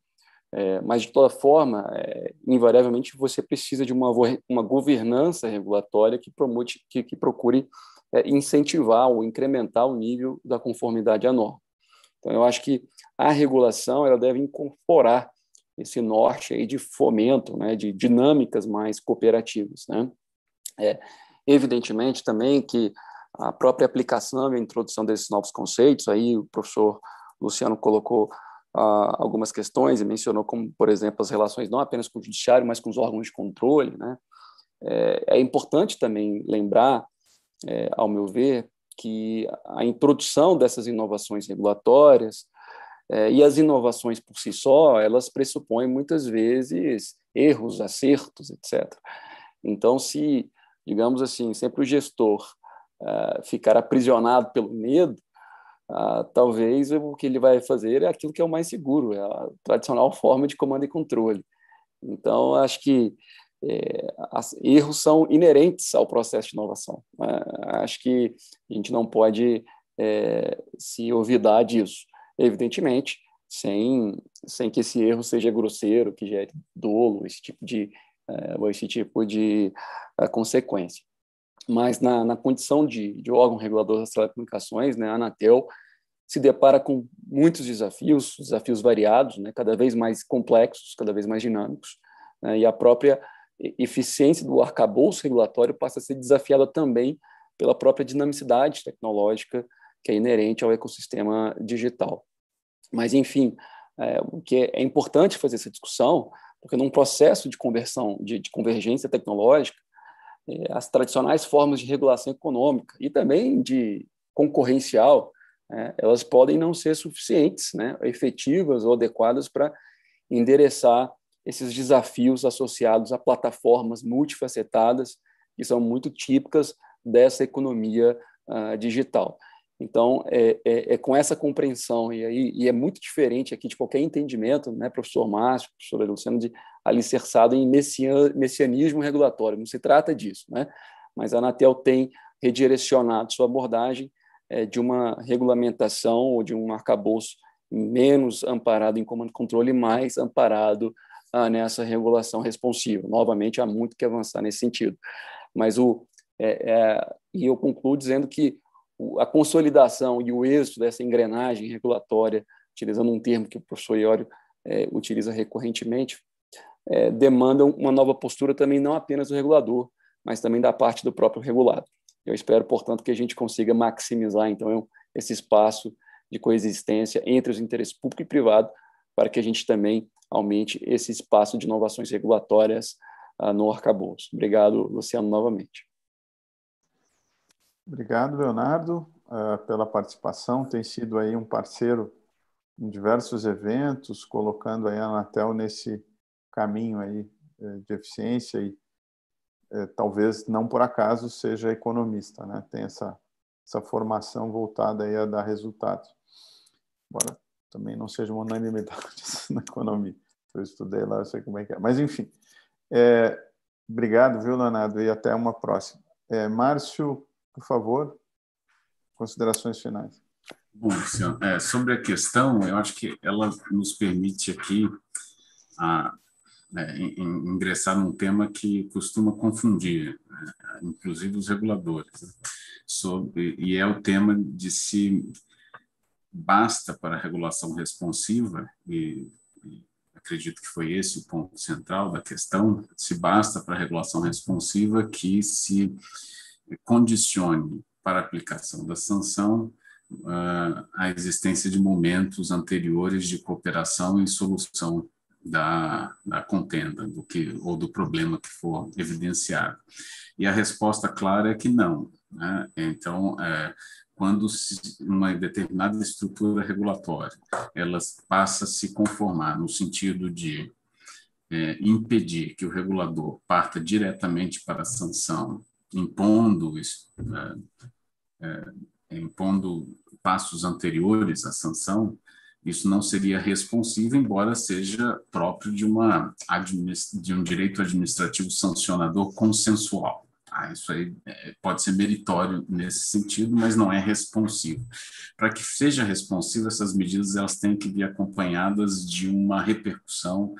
É, mas, de toda forma, é, invariavelmente, você precisa de uma, uma governança regulatória que, promute, que, que procure é, incentivar ou incrementar o nível da conformidade à norma. Então, eu acho que a regulação ela deve incorporar esse norte aí de fomento, né, de dinâmicas mais cooperativas. Né? É, evidentemente também que a própria aplicação e a introdução desses novos conceitos, aí o professor Luciano colocou ah, algumas questões e mencionou como, por exemplo, as relações não apenas com o judiciário, mas com os órgãos de controle. Né? É, é importante também lembrar é, ao meu ver, que a introdução dessas inovações regulatórias é, e as inovações por si só, elas pressupõem muitas vezes erros, acertos, etc. Então, se, digamos assim, sempre o gestor uh, ficar aprisionado pelo medo, uh, talvez o que ele vai fazer é aquilo que é o mais seguro, é a tradicional forma de comando e controle. Então, acho que é, as, erros são inerentes ao processo de inovação. Né? Acho que a gente não pode é, se olvidar disso. Evidentemente, sem, sem que esse erro seja grosseiro, que gere dolo, esse tipo de, uh, esse tipo de é, consequência. Mas na, na condição de, de órgão regulador das telecomunicações, né, a Anatel se depara com muitos desafios, desafios variados, né, cada vez mais complexos, cada vez mais dinâmicos, né, e a própria eficiência do arcabouço regulatório passa a ser desafiada também pela própria dinamicidade tecnológica que é inerente ao ecossistema digital. Mas, enfim, é, o que é importante fazer essa discussão, porque num processo de conversão, de, de convergência tecnológica, é, as tradicionais formas de regulação econômica e também de concorrencial, é, elas podem não ser suficientes, né, efetivas ou adequadas para endereçar esses desafios associados a plataformas multifacetadas, que são muito típicas dessa economia uh, digital. Então, é, é, é, com essa compreensão, e, aí, e é muito diferente aqui de qualquer entendimento, né, professor Márcio, professor Luciano, de alicerçado em messian, messianismo regulatório, não se trata disso, né? mas a Anatel tem redirecionado sua abordagem é, de uma regulamentação ou de um arcabouço menos amparado em comando e controle, mais amparado ah, nessa regulação responsiva. Novamente, há muito que avançar nesse sentido. Mas o é, é, e eu concluo dizendo que a consolidação e o êxito dessa engrenagem regulatória, utilizando um termo que o professor Iório é, utiliza recorrentemente, é, demandam uma nova postura também não apenas do regulador, mas também da parte do próprio regulado. Eu espero, portanto, que a gente consiga maximizar então esse espaço de coexistência entre os interesses público e privado para que a gente também aumente esse espaço de inovações regulatórias uh, no arcabouço. Obrigado, Luciano, novamente. Obrigado, Leonardo, uh, pela participação. Tem sido aí um parceiro em diversos eventos, colocando a Anatel nesse caminho aí eh, de eficiência e eh, talvez não por acaso seja economista, né? Tem essa essa formação voltada aí a dar resultados. Bora também não seja uma unanimidade na economia. Eu estudei lá, eu sei como é que é. Mas, enfim, é, obrigado, viu, Leonardo, e até uma próxima. É, Márcio, por favor, considerações finais. Bom, Luciano, é, sobre a questão, eu acho que ela nos permite aqui a, é, ingressar num tema que costuma confundir, né, inclusive os reguladores, né, sobre, e é o tema de se basta para a regulação responsiva, e, e acredito que foi esse o ponto central da questão, se basta para a regulação responsiva que se condicione para a aplicação da sanção uh, a existência de momentos anteriores de cooperação e solução da, da, contenda do que ou do problema que for evidenciado. E a resposta clara é que não. Né? Então, é, quando uma determinada estrutura regulatória ela passa a se conformar no sentido de é, impedir que o regulador parta diretamente para a sanção, impondo, é, é, impondo passos anteriores à sanção, isso não seria responsivo, embora seja próprio de, uma, de um direito administrativo sancionador consensual. Ah, isso aí é, pode ser meritório nesse sentido, mas não é responsivo. Para que seja responsivo, essas medidas elas têm que vir acompanhadas de uma repercussão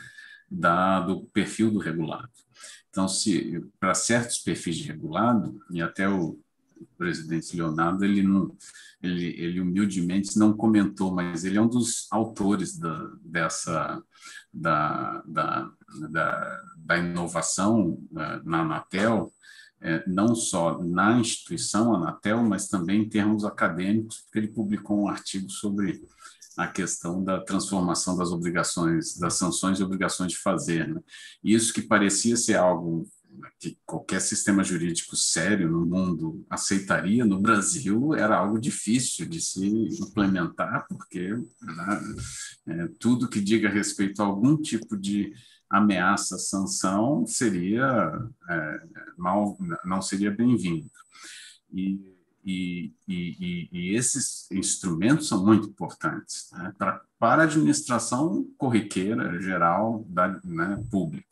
da, do perfil do regulado. Então, se para certos perfis de regulado, e até o presidente Leonardo, ele, não, ele, ele humildemente não comentou, mas ele é um dos autores da, dessa, da, da, da, da inovação né, na Anatel, é, não só na instituição Anatel, mas também em termos acadêmicos, porque ele publicou um artigo sobre a questão da transformação das obrigações, das sanções e obrigações de fazer. Né? Isso que parecia ser algo que qualquer sistema jurídico sério no mundo aceitaria, no Brasil era algo difícil de se implementar, porque né, é, tudo que diga respeito a algum tipo de ameaça sanção seria é, mal, não seria bem-vindo. E, e, e, e, esses instrumentos são muito importantes né, para, para a administração corriqueira geral da né, pública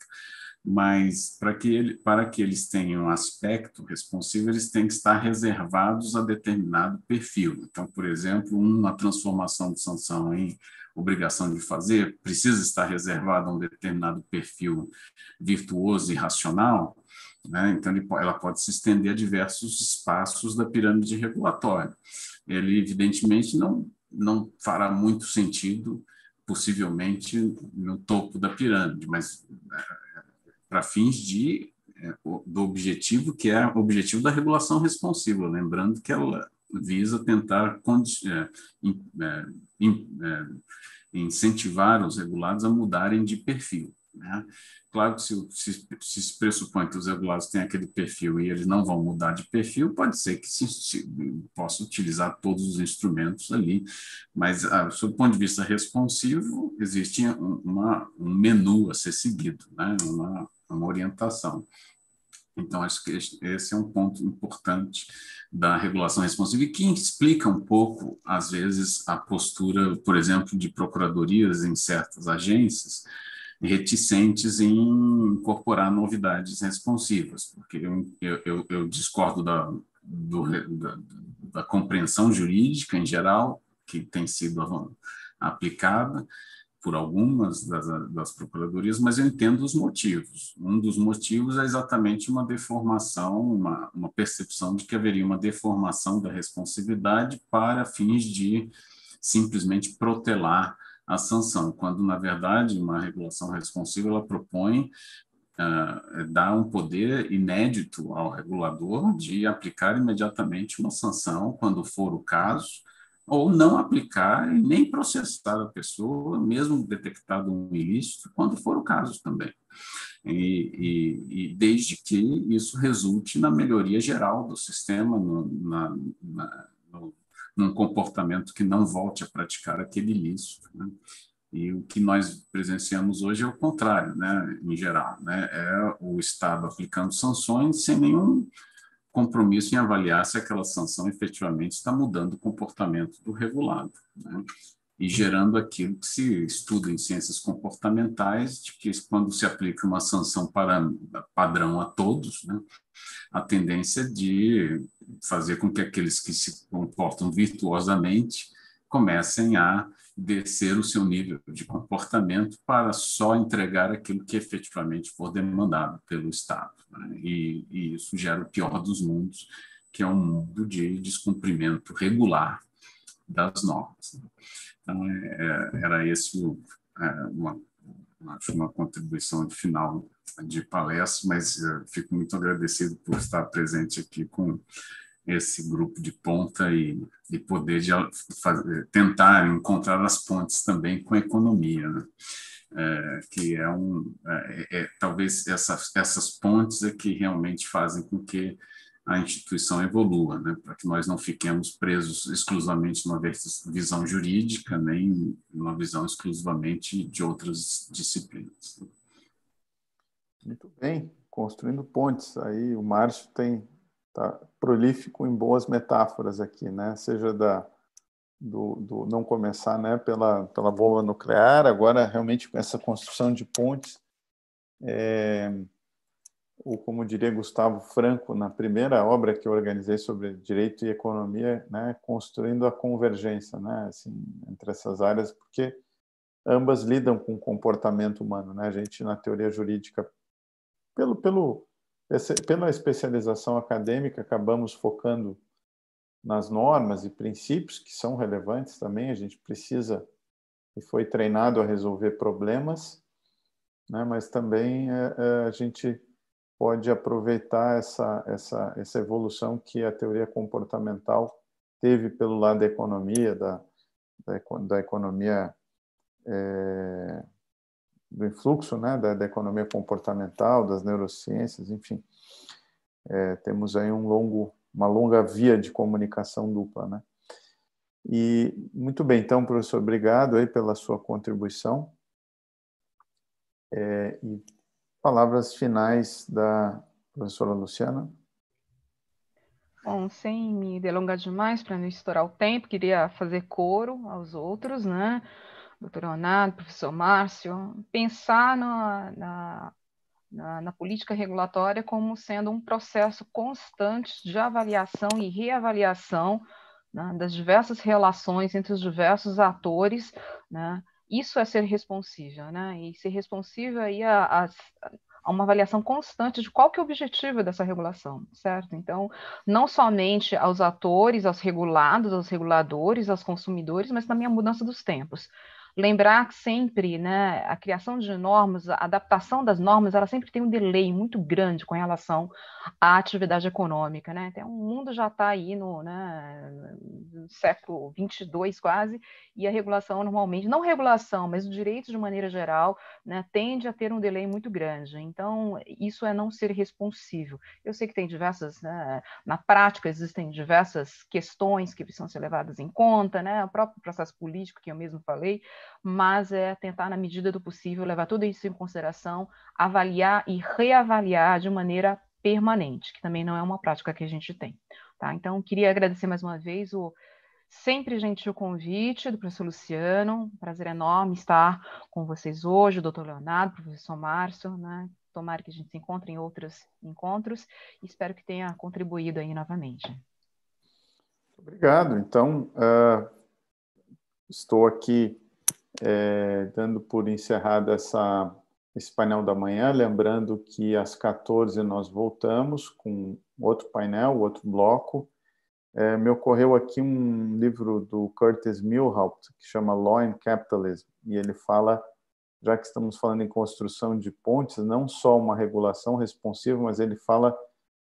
mas para que, ele, para que eles tenham aspecto responsivo, eles têm que estar reservados a determinado perfil. Então, por exemplo, uma transformação de sanção em obrigação de fazer precisa estar reservada a um determinado perfil virtuoso e racional, né? então ele, ela pode se estender a diversos espaços da pirâmide regulatória. Ele, evidentemente, não, não fará muito sentido possivelmente no topo da pirâmide, mas né, para fins de é, do objetivo que é o objetivo da regulação responsiva, lembrando que ela visa tentar é, é, incentivar os regulados a mudarem de perfil. Né? Claro que se, se, se, pressupõe que os regulados têm aquele perfil e eles não vão mudar de perfil, pode ser que se, se possa utilizar todos os instrumentos ali, mas ah, sob do ponto de vista responsivo, existe uma, um menu a ser seguido, né? uma, uma orientação. Então, acho que esse é um ponto importante da regulação responsiva e que explica um pouco, às vezes, a postura, por exemplo, de procuradorias em certas agências reticentes em incorporar novidades responsivas, porque eu, eu, eu discordo da, do, da, da compreensão jurídica em geral que tem sido aplicada, por algumas das, das procuradorias, mas eu entendo os motivos. Um dos motivos é exatamente uma deformação, uma, uma percepção de que haveria uma deformação da responsividade para fins de simplesmente protelar a sanção, quando, na verdade, uma regulação responsiva ela propõe Uh, um poder inédito ao regulador de aplicar imediatamente uma sanção, quando for o caso, ou não aplicar e nem processar a pessoa, mesmo detectado um ilícito, quando for o caso também. E, e, e desde que isso resulte na melhoria geral do sistema, no, na, na, no, num comportamento que não volte a praticar aquele ilícito. Né? E o que nós presenciamos hoje é o contrário, né, em geral, né, é o Estado aplicando sanções sem nenhum compromisso em avaliar se aquela sanção efetivamente está mudando o comportamento do regulado. Né? E gerando aquilo que se estuda em ciências comportamentais, de que quando se aplica uma sanção para, padrão a todos, né? a tendência de fazer com que aqueles que se comportam virtuosamente comecem a descer o seu nível de comportamento para só entregar aquilo que efetivamente for demandado pelo Estado. Né? E, e, isso gera o pior dos mundos, que é um mundo de descumprimento regular das normas. Né? Então, é, era esse o, é, uma, acho uma contribuição de final de palestra, mas é, fico muito agradecido por estar presente aqui com esse grupo de ponta e, e poder de fazer, tentar encontrar as pontes também com a economia, né? é, que é um é, é, é talvez essas, essas pontes é que realmente fazem com que a instituição evolua, né? para que nós não fiquemos presos exclusivamente numa visão jurídica, nem numa visão exclusivamente de outras disciplinas. Muito bem, construindo pontes. Aí o Márcio tem tá prolífico em boas metáforas aqui, né? Seja da do, do, não começar, né, pela pela bomba nuclear, agora realmente com essa construção de pontes, é, ou como diria Gustavo Franco na primeira obra que eu organizei sobre direito e economia, né, construindo a convergência, né, assim, entre essas áreas, porque ambas lidam com o comportamento humano, né? A gente na teoria jurídica pelo pelo pela especialização acadêmica, acabamos focando nas normas e princípios que são relevantes também. A gente precisa e foi treinado a resolver problemas, né? mas também é, é a gente pode aproveitar essa, essa, essa evolução que a teoria comportamental teve pelo lado da economia, da, da, da economia é, do influxo né, da, da, economia comportamental, das neurociências, enfim. É, temos aí um longo, uma longa via de comunicação dupla. Né? E muito bem, então, professor, obrigado aí pela sua contribuição. É, e palavras finais da professora Luciana. Bom, sem me delongar demais para não estourar o tempo, queria fazer coro aos outros, né? doutor Leonardo, professor Márcio, pensar na, na, na, na política regulatória como sendo um processo constante de avaliação e reavaliação né, das diversas relações entre os diversos atores, né, isso é ser responsível, né, e ser responsível aí a, a, a uma avaliação constante de qual que é o objetivo dessa regulação, certo? Então, não somente aos atores, aos regulados, aos reguladores, aos consumidores, mas também a mudança dos tempos lembrar sempre, né, a criação de normas, a adaptação das normas, ela sempre tem um delay muito grande com relação à atividade econômica, né? Então, o mundo já está aí no, né, no século 22 quase, e a regulação normalmente, não regulação, mas o direito de maneira geral, né, tende a ter um delay muito grande. Então, isso é não ser responsível. Eu sei que tem diversas, né, na prática existem diversas questões que precisam ser levadas em conta, né? O próprio processo político que eu mesmo falei, mas é tentar, na medida do possível, levar tudo isso em consideração, avaliar e reavaliar de maneira permanente, que também não é uma prática que a gente tem. Tá? Então, queria agradecer mais uma vez o sempre gentil convite do professor Luciano. Um prazer enorme estar com vocês hoje, o doutor Leonardo, professor Márcio, né? Tomara que a gente se encontre em outros encontros e espero que tenha contribuído aí novamente. Obrigado. Então, uh, estou aqui é, dando por encerrado essa, esse painel da manhã, lembrando que às 14 nós voltamos com outro painel, outro bloco. É, me ocorreu aqui um livro do Curtis Milhaupt, que chama Law and Capitalism, e ele fala, já que estamos falando em construção de pontes, não só uma regulação responsiva, mas ele fala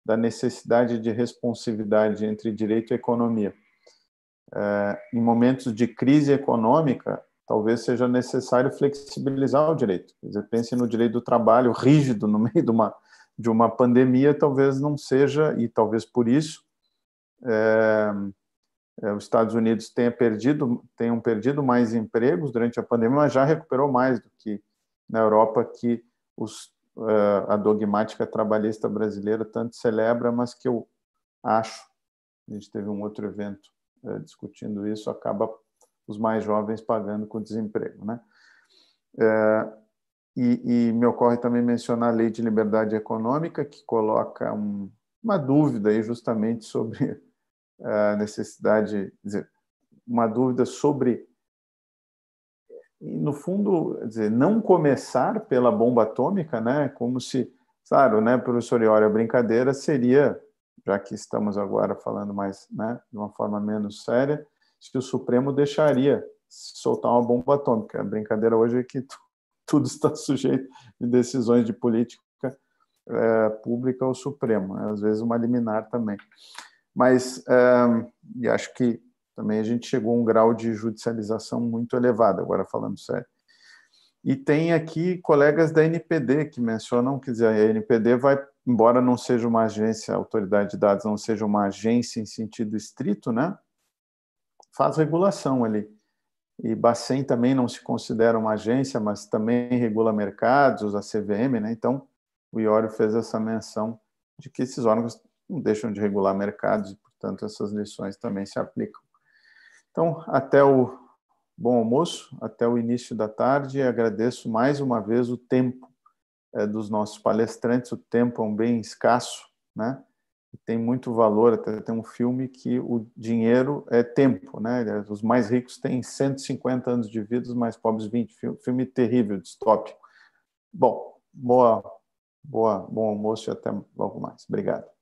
da necessidade de responsividade entre direito e economia. É, em momentos de crise econômica, talvez seja necessário flexibilizar o direito. Quer dizer, pense no direito do trabalho rígido no meio de uma, de uma pandemia, talvez não seja, e talvez por isso é, é, os Estados Unidos tenha perdido, tenham perdido mais empregos durante a pandemia, mas já recuperou mais do que na Europa, que os, é, a dogmática trabalhista brasileira tanto celebra, mas que eu acho, a gente teve um outro evento é, discutindo isso, acaba os mais jovens pagando com desemprego. Né? É, e, e, me ocorre também mencionar a Lei de Liberdade Econômica, que coloca um, uma dúvida aí justamente sobre é, a necessidade, dizer, uma dúvida sobre, no fundo, dizer, não começar pela bomba atômica, né? como se, claro, né, professor Iori, a brincadeira seria, já que estamos agora falando mais né, de uma forma menos séria, se o Supremo deixaria soltar uma bomba atômica. A brincadeira hoje é que tudo está sujeito de decisões de política é, pública ao Supremo, né? às vezes uma liminar também. Mas é, e acho que também a gente chegou a um grau de judicialização muito elevado, agora falando sério. E tem aqui colegas da NPD que mencionam, quer dizer, a NPD vai, embora não seja uma agência, a autoridade de dados não seja uma agência em sentido estrito, né? faz regulação ali. E Bacen também não se considera uma agência, mas também regula mercados, a CVM, né? Então, o Iório fez essa menção de que esses órgãos não deixam de regular mercados e, portanto, essas lições também se aplicam. Então, até o bom almoço, até o início da tarde, agradeço mais uma vez o tempo eh, dos nossos palestrantes, o tempo é um bem escasso, né? tem muito valor, até tem um filme que o dinheiro é tempo, né? É, os mais ricos têm 150 anos de vida, os mais pobres 20. Filme terrível, distópico. Bom, boa, boa, bom almoço e até logo mais. Obrigado.